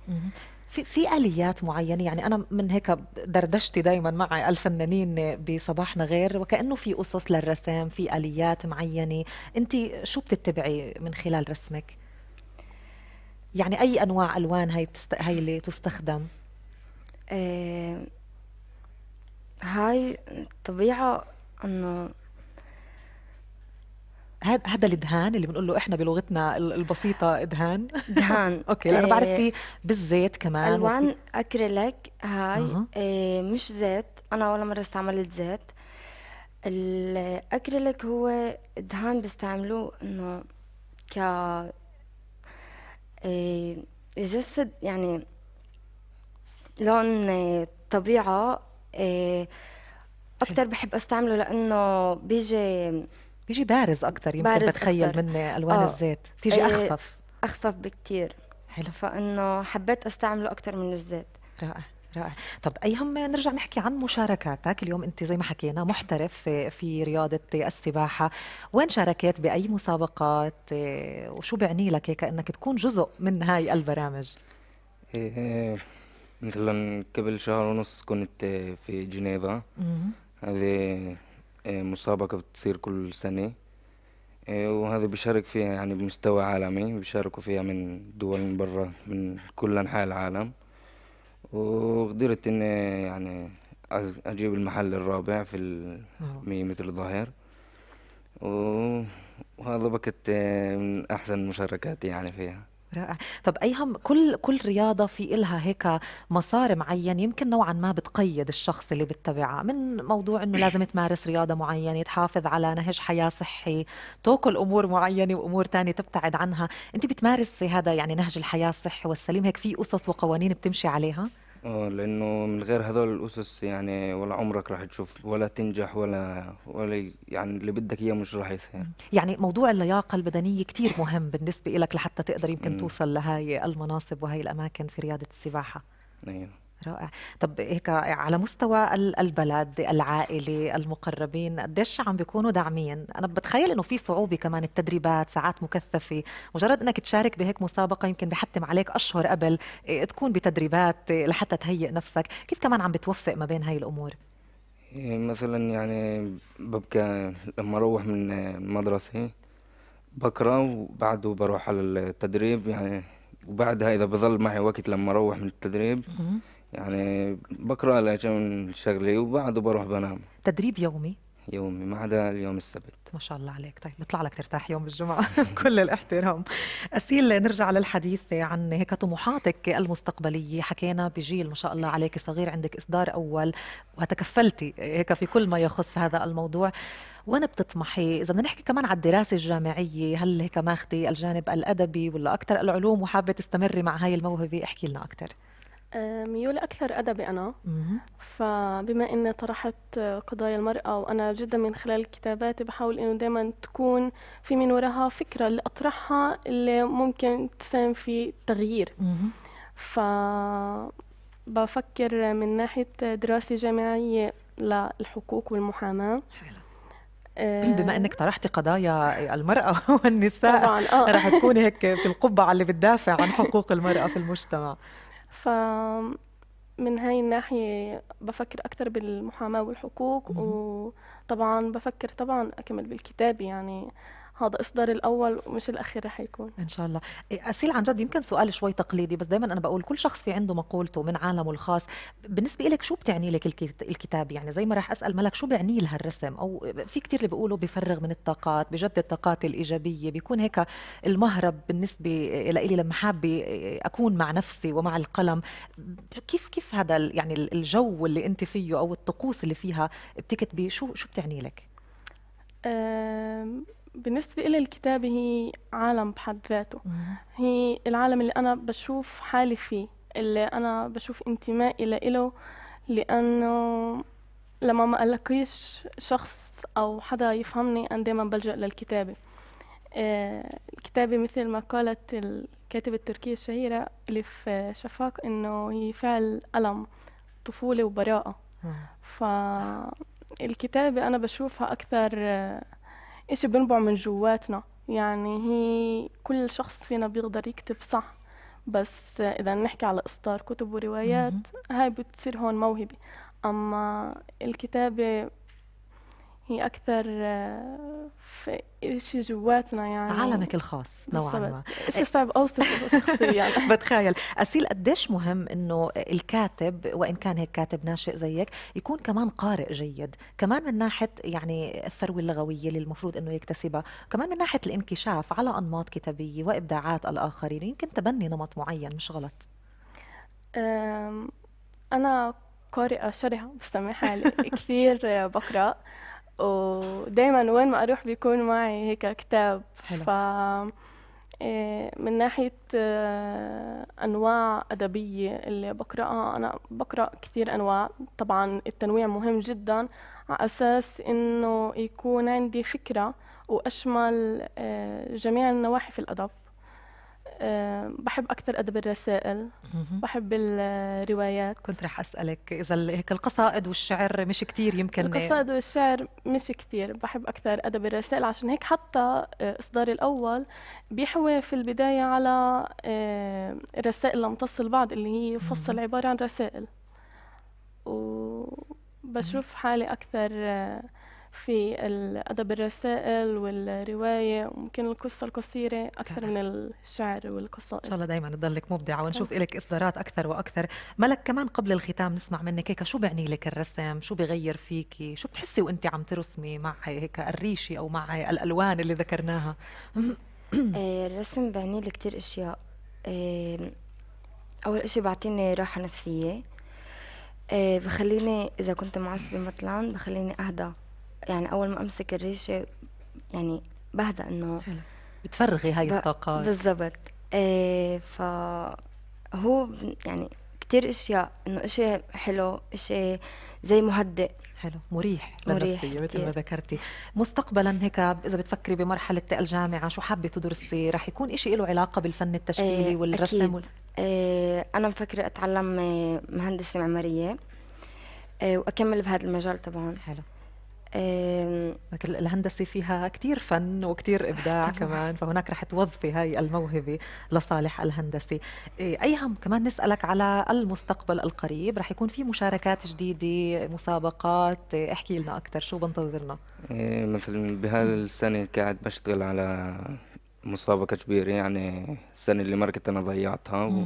Speaker 1: في في اليات معينه يعني انا من هيك دردشتي دائما مع الفنانين بصباحنا غير وكانه في قصص للرسام في اليات معينه انت شو بتتبعي من خلال رسمك يعني اي انواع الوان هي بتست... هي اللي تستخدم آه هاي الطبيعه انه هذا هذا الدهان اللي بنقول له احنا بلغتنا البسيطه دهان دهان (laughs) اوكي لانه بعرف آه، في بالزيت كمان الوان وفي...
Speaker 11: اكريليك هاي أه. إيه مش زيت انا ولا مره استعملت زيت الاكريليك هو دهان بيستعملوه انه ك يجسد آه، يعني لون آه، طبيعة آه، أكتر بحب أستعمله لأنه بيجي بيجي بارز أكتر
Speaker 1: يمكن بارز بتخيل أكتر. مني ألوان الزيت تيجي أخفف
Speaker 11: أخفف بكتير حلو فإنه حبيت أستعمله أكتر من الزيت
Speaker 1: رائع رائع طب ايهم نرجع نحكي عن مشاركاتك اليوم انت زي ما حكينا محترف في, رياضه السباحه وين شاركت باي مسابقات وشو بيعني لك هيك انك تكون جزء من هاي البرامج
Speaker 12: إيه، مثلا قبل شهر ونص كنت في جنيفا هذه إيه، مسابقه بتصير كل سنه إيه، وهذا بيشارك فيها يعني بمستوى عالمي بيشاركوا فيها من دول من برا من كل انحاء العالم وقدرت إن يعني أجيب المحل الرابع في متر الظهير وهذا بكت آه، من أحسن مشاركاتي يعني فيها
Speaker 1: رائع طب ايهم كل كل رياضه في إلها هيك مسار معين يمكن نوعا ما بتقيد الشخص اللي بتبعها من موضوع انه لازم تمارس رياضه معينه تحافظ على نهج حياه صحي تاكل امور معينه وامور تانية تبتعد عنها انت بتمارسي هذا يعني نهج الحياه الصحي والسليم هيك في اسس وقوانين بتمشي عليها
Speaker 12: اه لانه من غير هذول الاسس يعني ولا عمرك راح تشوف ولا تنجح ولا ولا يعني اللي بدك اياه مش راح يصير
Speaker 1: يعني موضوع اللياقه البدنيه كثير مهم بالنسبه لك لحتى تقدر يمكن توصل لهاي المناصب وهي الاماكن في رياده السباحه ايوه رائع طب هيك على مستوى البلد العائله المقربين قديش عم بيكونوا داعمين انا بتخيل انه في صعوبه كمان التدريبات ساعات مكثفه مجرد انك تشارك بهيك مسابقه يمكن بحتم عليك اشهر قبل إيه، تكون بتدريبات إيه، لحتى تهيئ نفسك كيف كمان عم بتوفق ما بين هاي الامور
Speaker 12: مثلا يعني ببكى لما اروح من المدرسه بقرا وبعده بروح على التدريب يعني وبعدها اذا بظل معي وقت لما اروح من التدريب يعني بقرأ لعشان شغلي وبعده بروح بنام
Speaker 1: تدريب يومي
Speaker 12: يومي ما عدا اليوم السبت
Speaker 1: ما شاء الله عليك طيب بيطلع لك ترتاح يوم الجمعة (laughs) بكل الاحترام أسيل نرجع للحديث عن هيك طموحاتك المستقبلية حكينا بجيل ما شاء الله عليك صغير عندك إصدار أول وتكفلتي هيك في كل ما يخص هذا الموضوع وين بتطمحي إذا بدنا نحكي كمان على الدراسة الجامعية هل هيك ماخذي الجانب الأدبي ولا أكثر العلوم وحابة تستمري مع هاي الموهبة احكي لنا أكثر
Speaker 2: ميول أكثر أدبي أنا فبما إني طرحت آه، قضايا المرأة وأنا جدا من خلال كتاباتي بحاول إنه دايما تكون في من وراها فكرة اللي أطرحها اللي ممكن تساهم في تغيير ف بفكر من ناحية دراسة جامعية للحقوق والمحاماة حلو. بما انك
Speaker 1: طرحتي قضايا المراه (laughs) والنساء طبعا آه. رح تكوني هيك في القبعه اللي بتدافع عن حقوق المراه في المجتمع
Speaker 2: ف من هاي الناحية بفكر أكتر بالمحاماة والحقوق وطبعا بفكر طبعا أكمل بالكتابة يعني هذا اصدار الاول ومش الاخير رح يكون
Speaker 1: ان شاء الله إيه، اسيل عن جد يمكن سؤال شوي تقليدي بس دائما انا بقول كل شخص في عنده مقولته من عالمه الخاص بالنسبه لك شو بتعني لك الكتاب يعني زي ما راح اسال ملك شو بيعني لها الرسم او في كثير اللي بيقولوا بفرغ من الطاقات بجدد طاقاتي الايجابيه بيكون هيك المهرب بالنسبه لإلي لما حابه اكون مع نفسي ومع القلم كيف كيف هذا يعني الجو اللي انت فيه او الطقوس اللي فيها بتكتبي شو شو بتعني لك
Speaker 2: بالنسبة إلي الكتابة هي عالم بحد ذاته هي العالم اللي أنا بشوف حالي فيه اللي أنا بشوف انتمائي لإله لأنه لما ما ألاقيش شخص أو حدا يفهمني أنا دايما بلجأ للكتابة آه، الكتابة مثل ما قالت الكاتبة التركية الشهيرة ألف آه، شفاق إنه هي فعل ألم طفولة وبراءة فالكتابة أنا بشوفها أكثر آه إشي بينبع من جواتنا يعني هي كل شخص فينا بيقدر يكتب صح بس إذا نحكي على إصدار كتب وروايات هاي بتصير هون موهبة أما الكتابة هي اكثر آه، في شيء جواتنا يعني عالمك الخاص نوعا ما شيء صعب اوصفه شخصيا (laughs) بتخيل
Speaker 1: اسيل قديش مهم انه الكاتب وان كان هيك كاتب ناشئ زيك يكون كمان قارئ جيد كمان من ناحيه يعني الثروه اللغويه اللي المفروض انه يكتسبها كمان من ناحيه الانكشاف على انماط كتابيه وابداعات الاخرين يمكن تبني نمط معين مش غلط
Speaker 2: انا قارئه شرهه بسمي حالي (laughs) كثير بقرا ودايما وين ما اروح بيكون معي هيك كتاب حلو. ف إيه، من ناحية آه، أنواع أدبية اللي بقرأها أنا بقرأ كثير أنواع طبعا التنويع مهم جدا على أساس إنه يكون عندي فكرة وأشمل آه، جميع النواحي في الأدب آه، بحب أكثر أدب الرسائل بحب الروايات
Speaker 1: كنت رح أسألك إذا هيك القصائد والشعر مش كثير يمكن القصائد
Speaker 2: والشعر مش كثير بحب أكثر أدب الرسائل عشان هيك حتى آه، إصداري الأول بيحوي في البداية على الرسائل آه، لم تصل بعض اللي هي فصل عبارة عن رسائل وبشوف حالي أكثر في الأدب الرسائل والرواية وممكن القصة القصيرة أكثر من
Speaker 1: الشعر والقصائد إن شاء الله دائما تضلك مبدعة ونشوف آه. لك إصدارات أكثر وأكثر ملك كمان قبل الختام نسمع منك هيك شو بيعني لك الرسم شو بغير فيكي شو بتحسي وأنت عم ترسمي مع هيك الريشة أو مع الألوان اللي ذكرناها (coughs)
Speaker 11: آه، الرسم بيعني لي كتير أشياء آه، أول إشي بعطيني راحة نفسية بخليني إذا كنت معصبة مثلا بخليني أهدى يعني اول ما امسك الريشه يعني بهدا
Speaker 1: انه بتفرغي هاي الطاقات
Speaker 11: بالضبط ايه فهو يعني كثير اشياء انه اشي حلو اشي زي مهدئ
Speaker 1: حلو مريح, مريح مثل ما ذكرتي مستقبلا هيك إذا بتفكري بمرحلة الجامعة شو حابة تدرسي رح يكون إشي له علاقة بالفن التشكيلي ايه والرسم أكيد. وال... ايه
Speaker 11: أنا مفكرة أتعلم إيه، مهندسة معمارية ايه وأكمل بهذا
Speaker 1: المجال طبعا حلو لكن الهندسة فيها كثير فن وكثير (laughs) إبداع طبعا. كمان فهناك رح توظفي هاي الموهبة لصالح الهندسة أيهم كمان نسألك على المستقبل القريب رح يكون في مشاركات جديدة مسابقات إيه، احكي لنا أكثر شو بنتظرنا
Speaker 12: إيه، مثلا بهذا السنة قاعد بشتغل على مسابقة كبيرة يعني السنة اللي مرقت أنا ضيعتها و...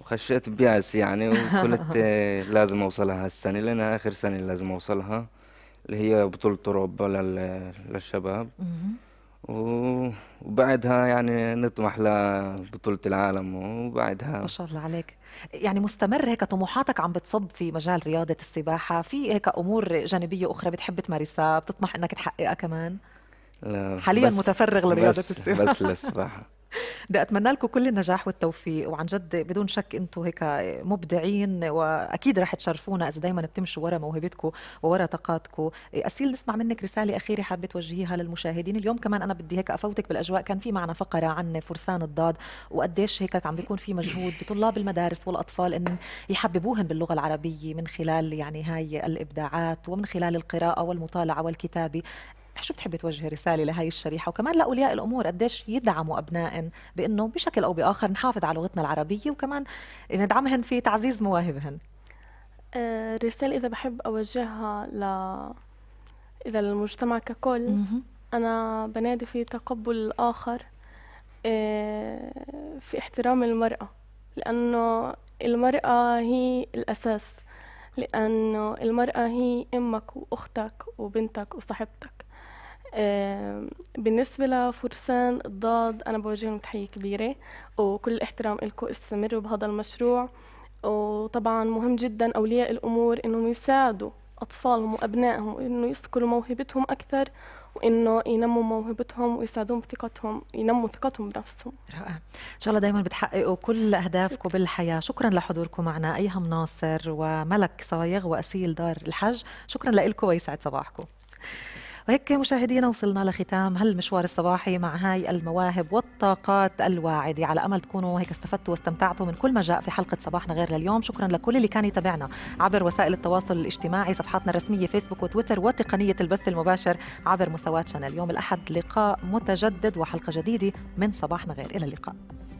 Speaker 12: وخشيت بياس يعني وقلت إيه، لازم أوصلها هالسنه لأنها آخر سنة لازم أوصلها اللي هي بطولة أوروبا للشباب وبعدها يعني نطمح لبطولة العالم وبعدها ما شاء
Speaker 1: الله عليك يعني مستمر هيك طموحاتك عم بتصب في مجال رياضة السباحة في هيك أمور جانبية أخرى بتحب تمارسها بتطمح أنك تحققها كمان
Speaker 12: لا حاليا متفرغ لرياضة السباحة بس (laughs) للسباحة
Speaker 1: (laughs) بدي اتمنى لكم كل النجاح والتوفيق وعن جد بدون شك انتم هيك مبدعين واكيد رح تشرفونا اذا دائما بتمشوا ورا موهبتكم وورا طاقاتكم اسيل نسمع منك رساله اخيره حابه توجهيها للمشاهدين اليوم كمان انا بدي هيك افوتك بالاجواء كان في معنا فقره عن فرسان الضاد وقديش هيك عم بيكون في مجهود بطلاب المدارس والاطفال ان يحببوهم باللغه العربيه من خلال يعني هاي الابداعات ومن خلال القراءه والمطالعه والكتابه شو بتحبي توجهي رساله لهي الشريحه وكمان لاولياء الامور قديش يدعموا ابنائهم بانه بشكل او باخر نحافظ على لغتنا العربيه وكمان ندعمهن في تعزيز مواهبهن
Speaker 2: آه، رسالة إذا بحب أوجهها ل إذا للمجتمع ككل أنا بنادي في تقبل الآخر آه، في احترام المرأة لأنه المرأة هي الأساس لأنه المرأة هي أمك وأختك وبنتك وصاحبتك بالنسبة لفرسان الضاد أنا بوجه لهم تحية كبيرة وكل الاحترام لكم استمروا بهذا المشروع وطبعا مهم جدا أولياء الأمور إنهم يساعدوا أطفالهم وأبنائهم إنه يذكروا موهبتهم أكثر وإنه ينموا موهبتهم ويساعدوهم بثقتهم ينموا ثقتهم بنفسهم
Speaker 1: رائع إن شاء الله دائما بتحققوا كل أهدافكم بالحياة شكرا لحضوركم معنا أيهم ناصر وملك صايغ وأسيل دار الحج شكرا لكم ويسعد صباحكم وهيك مشاهدينا وصلنا لختام هالمشوار الصباحي مع هاي المواهب والطاقات الواعدة على أمل تكونوا هيك استفدتوا واستمتعتوا من كل ما جاء في حلقة صباحنا غير لليوم شكرا لكل اللي كان يتابعنا عبر وسائل التواصل الاجتماعي صفحاتنا الرسمية فيسبوك وتويتر وتقنية البث المباشر عبر مساواة شانل يوم الأحد لقاء متجدد وحلقة جديدة من صباحنا غير إلى اللقاء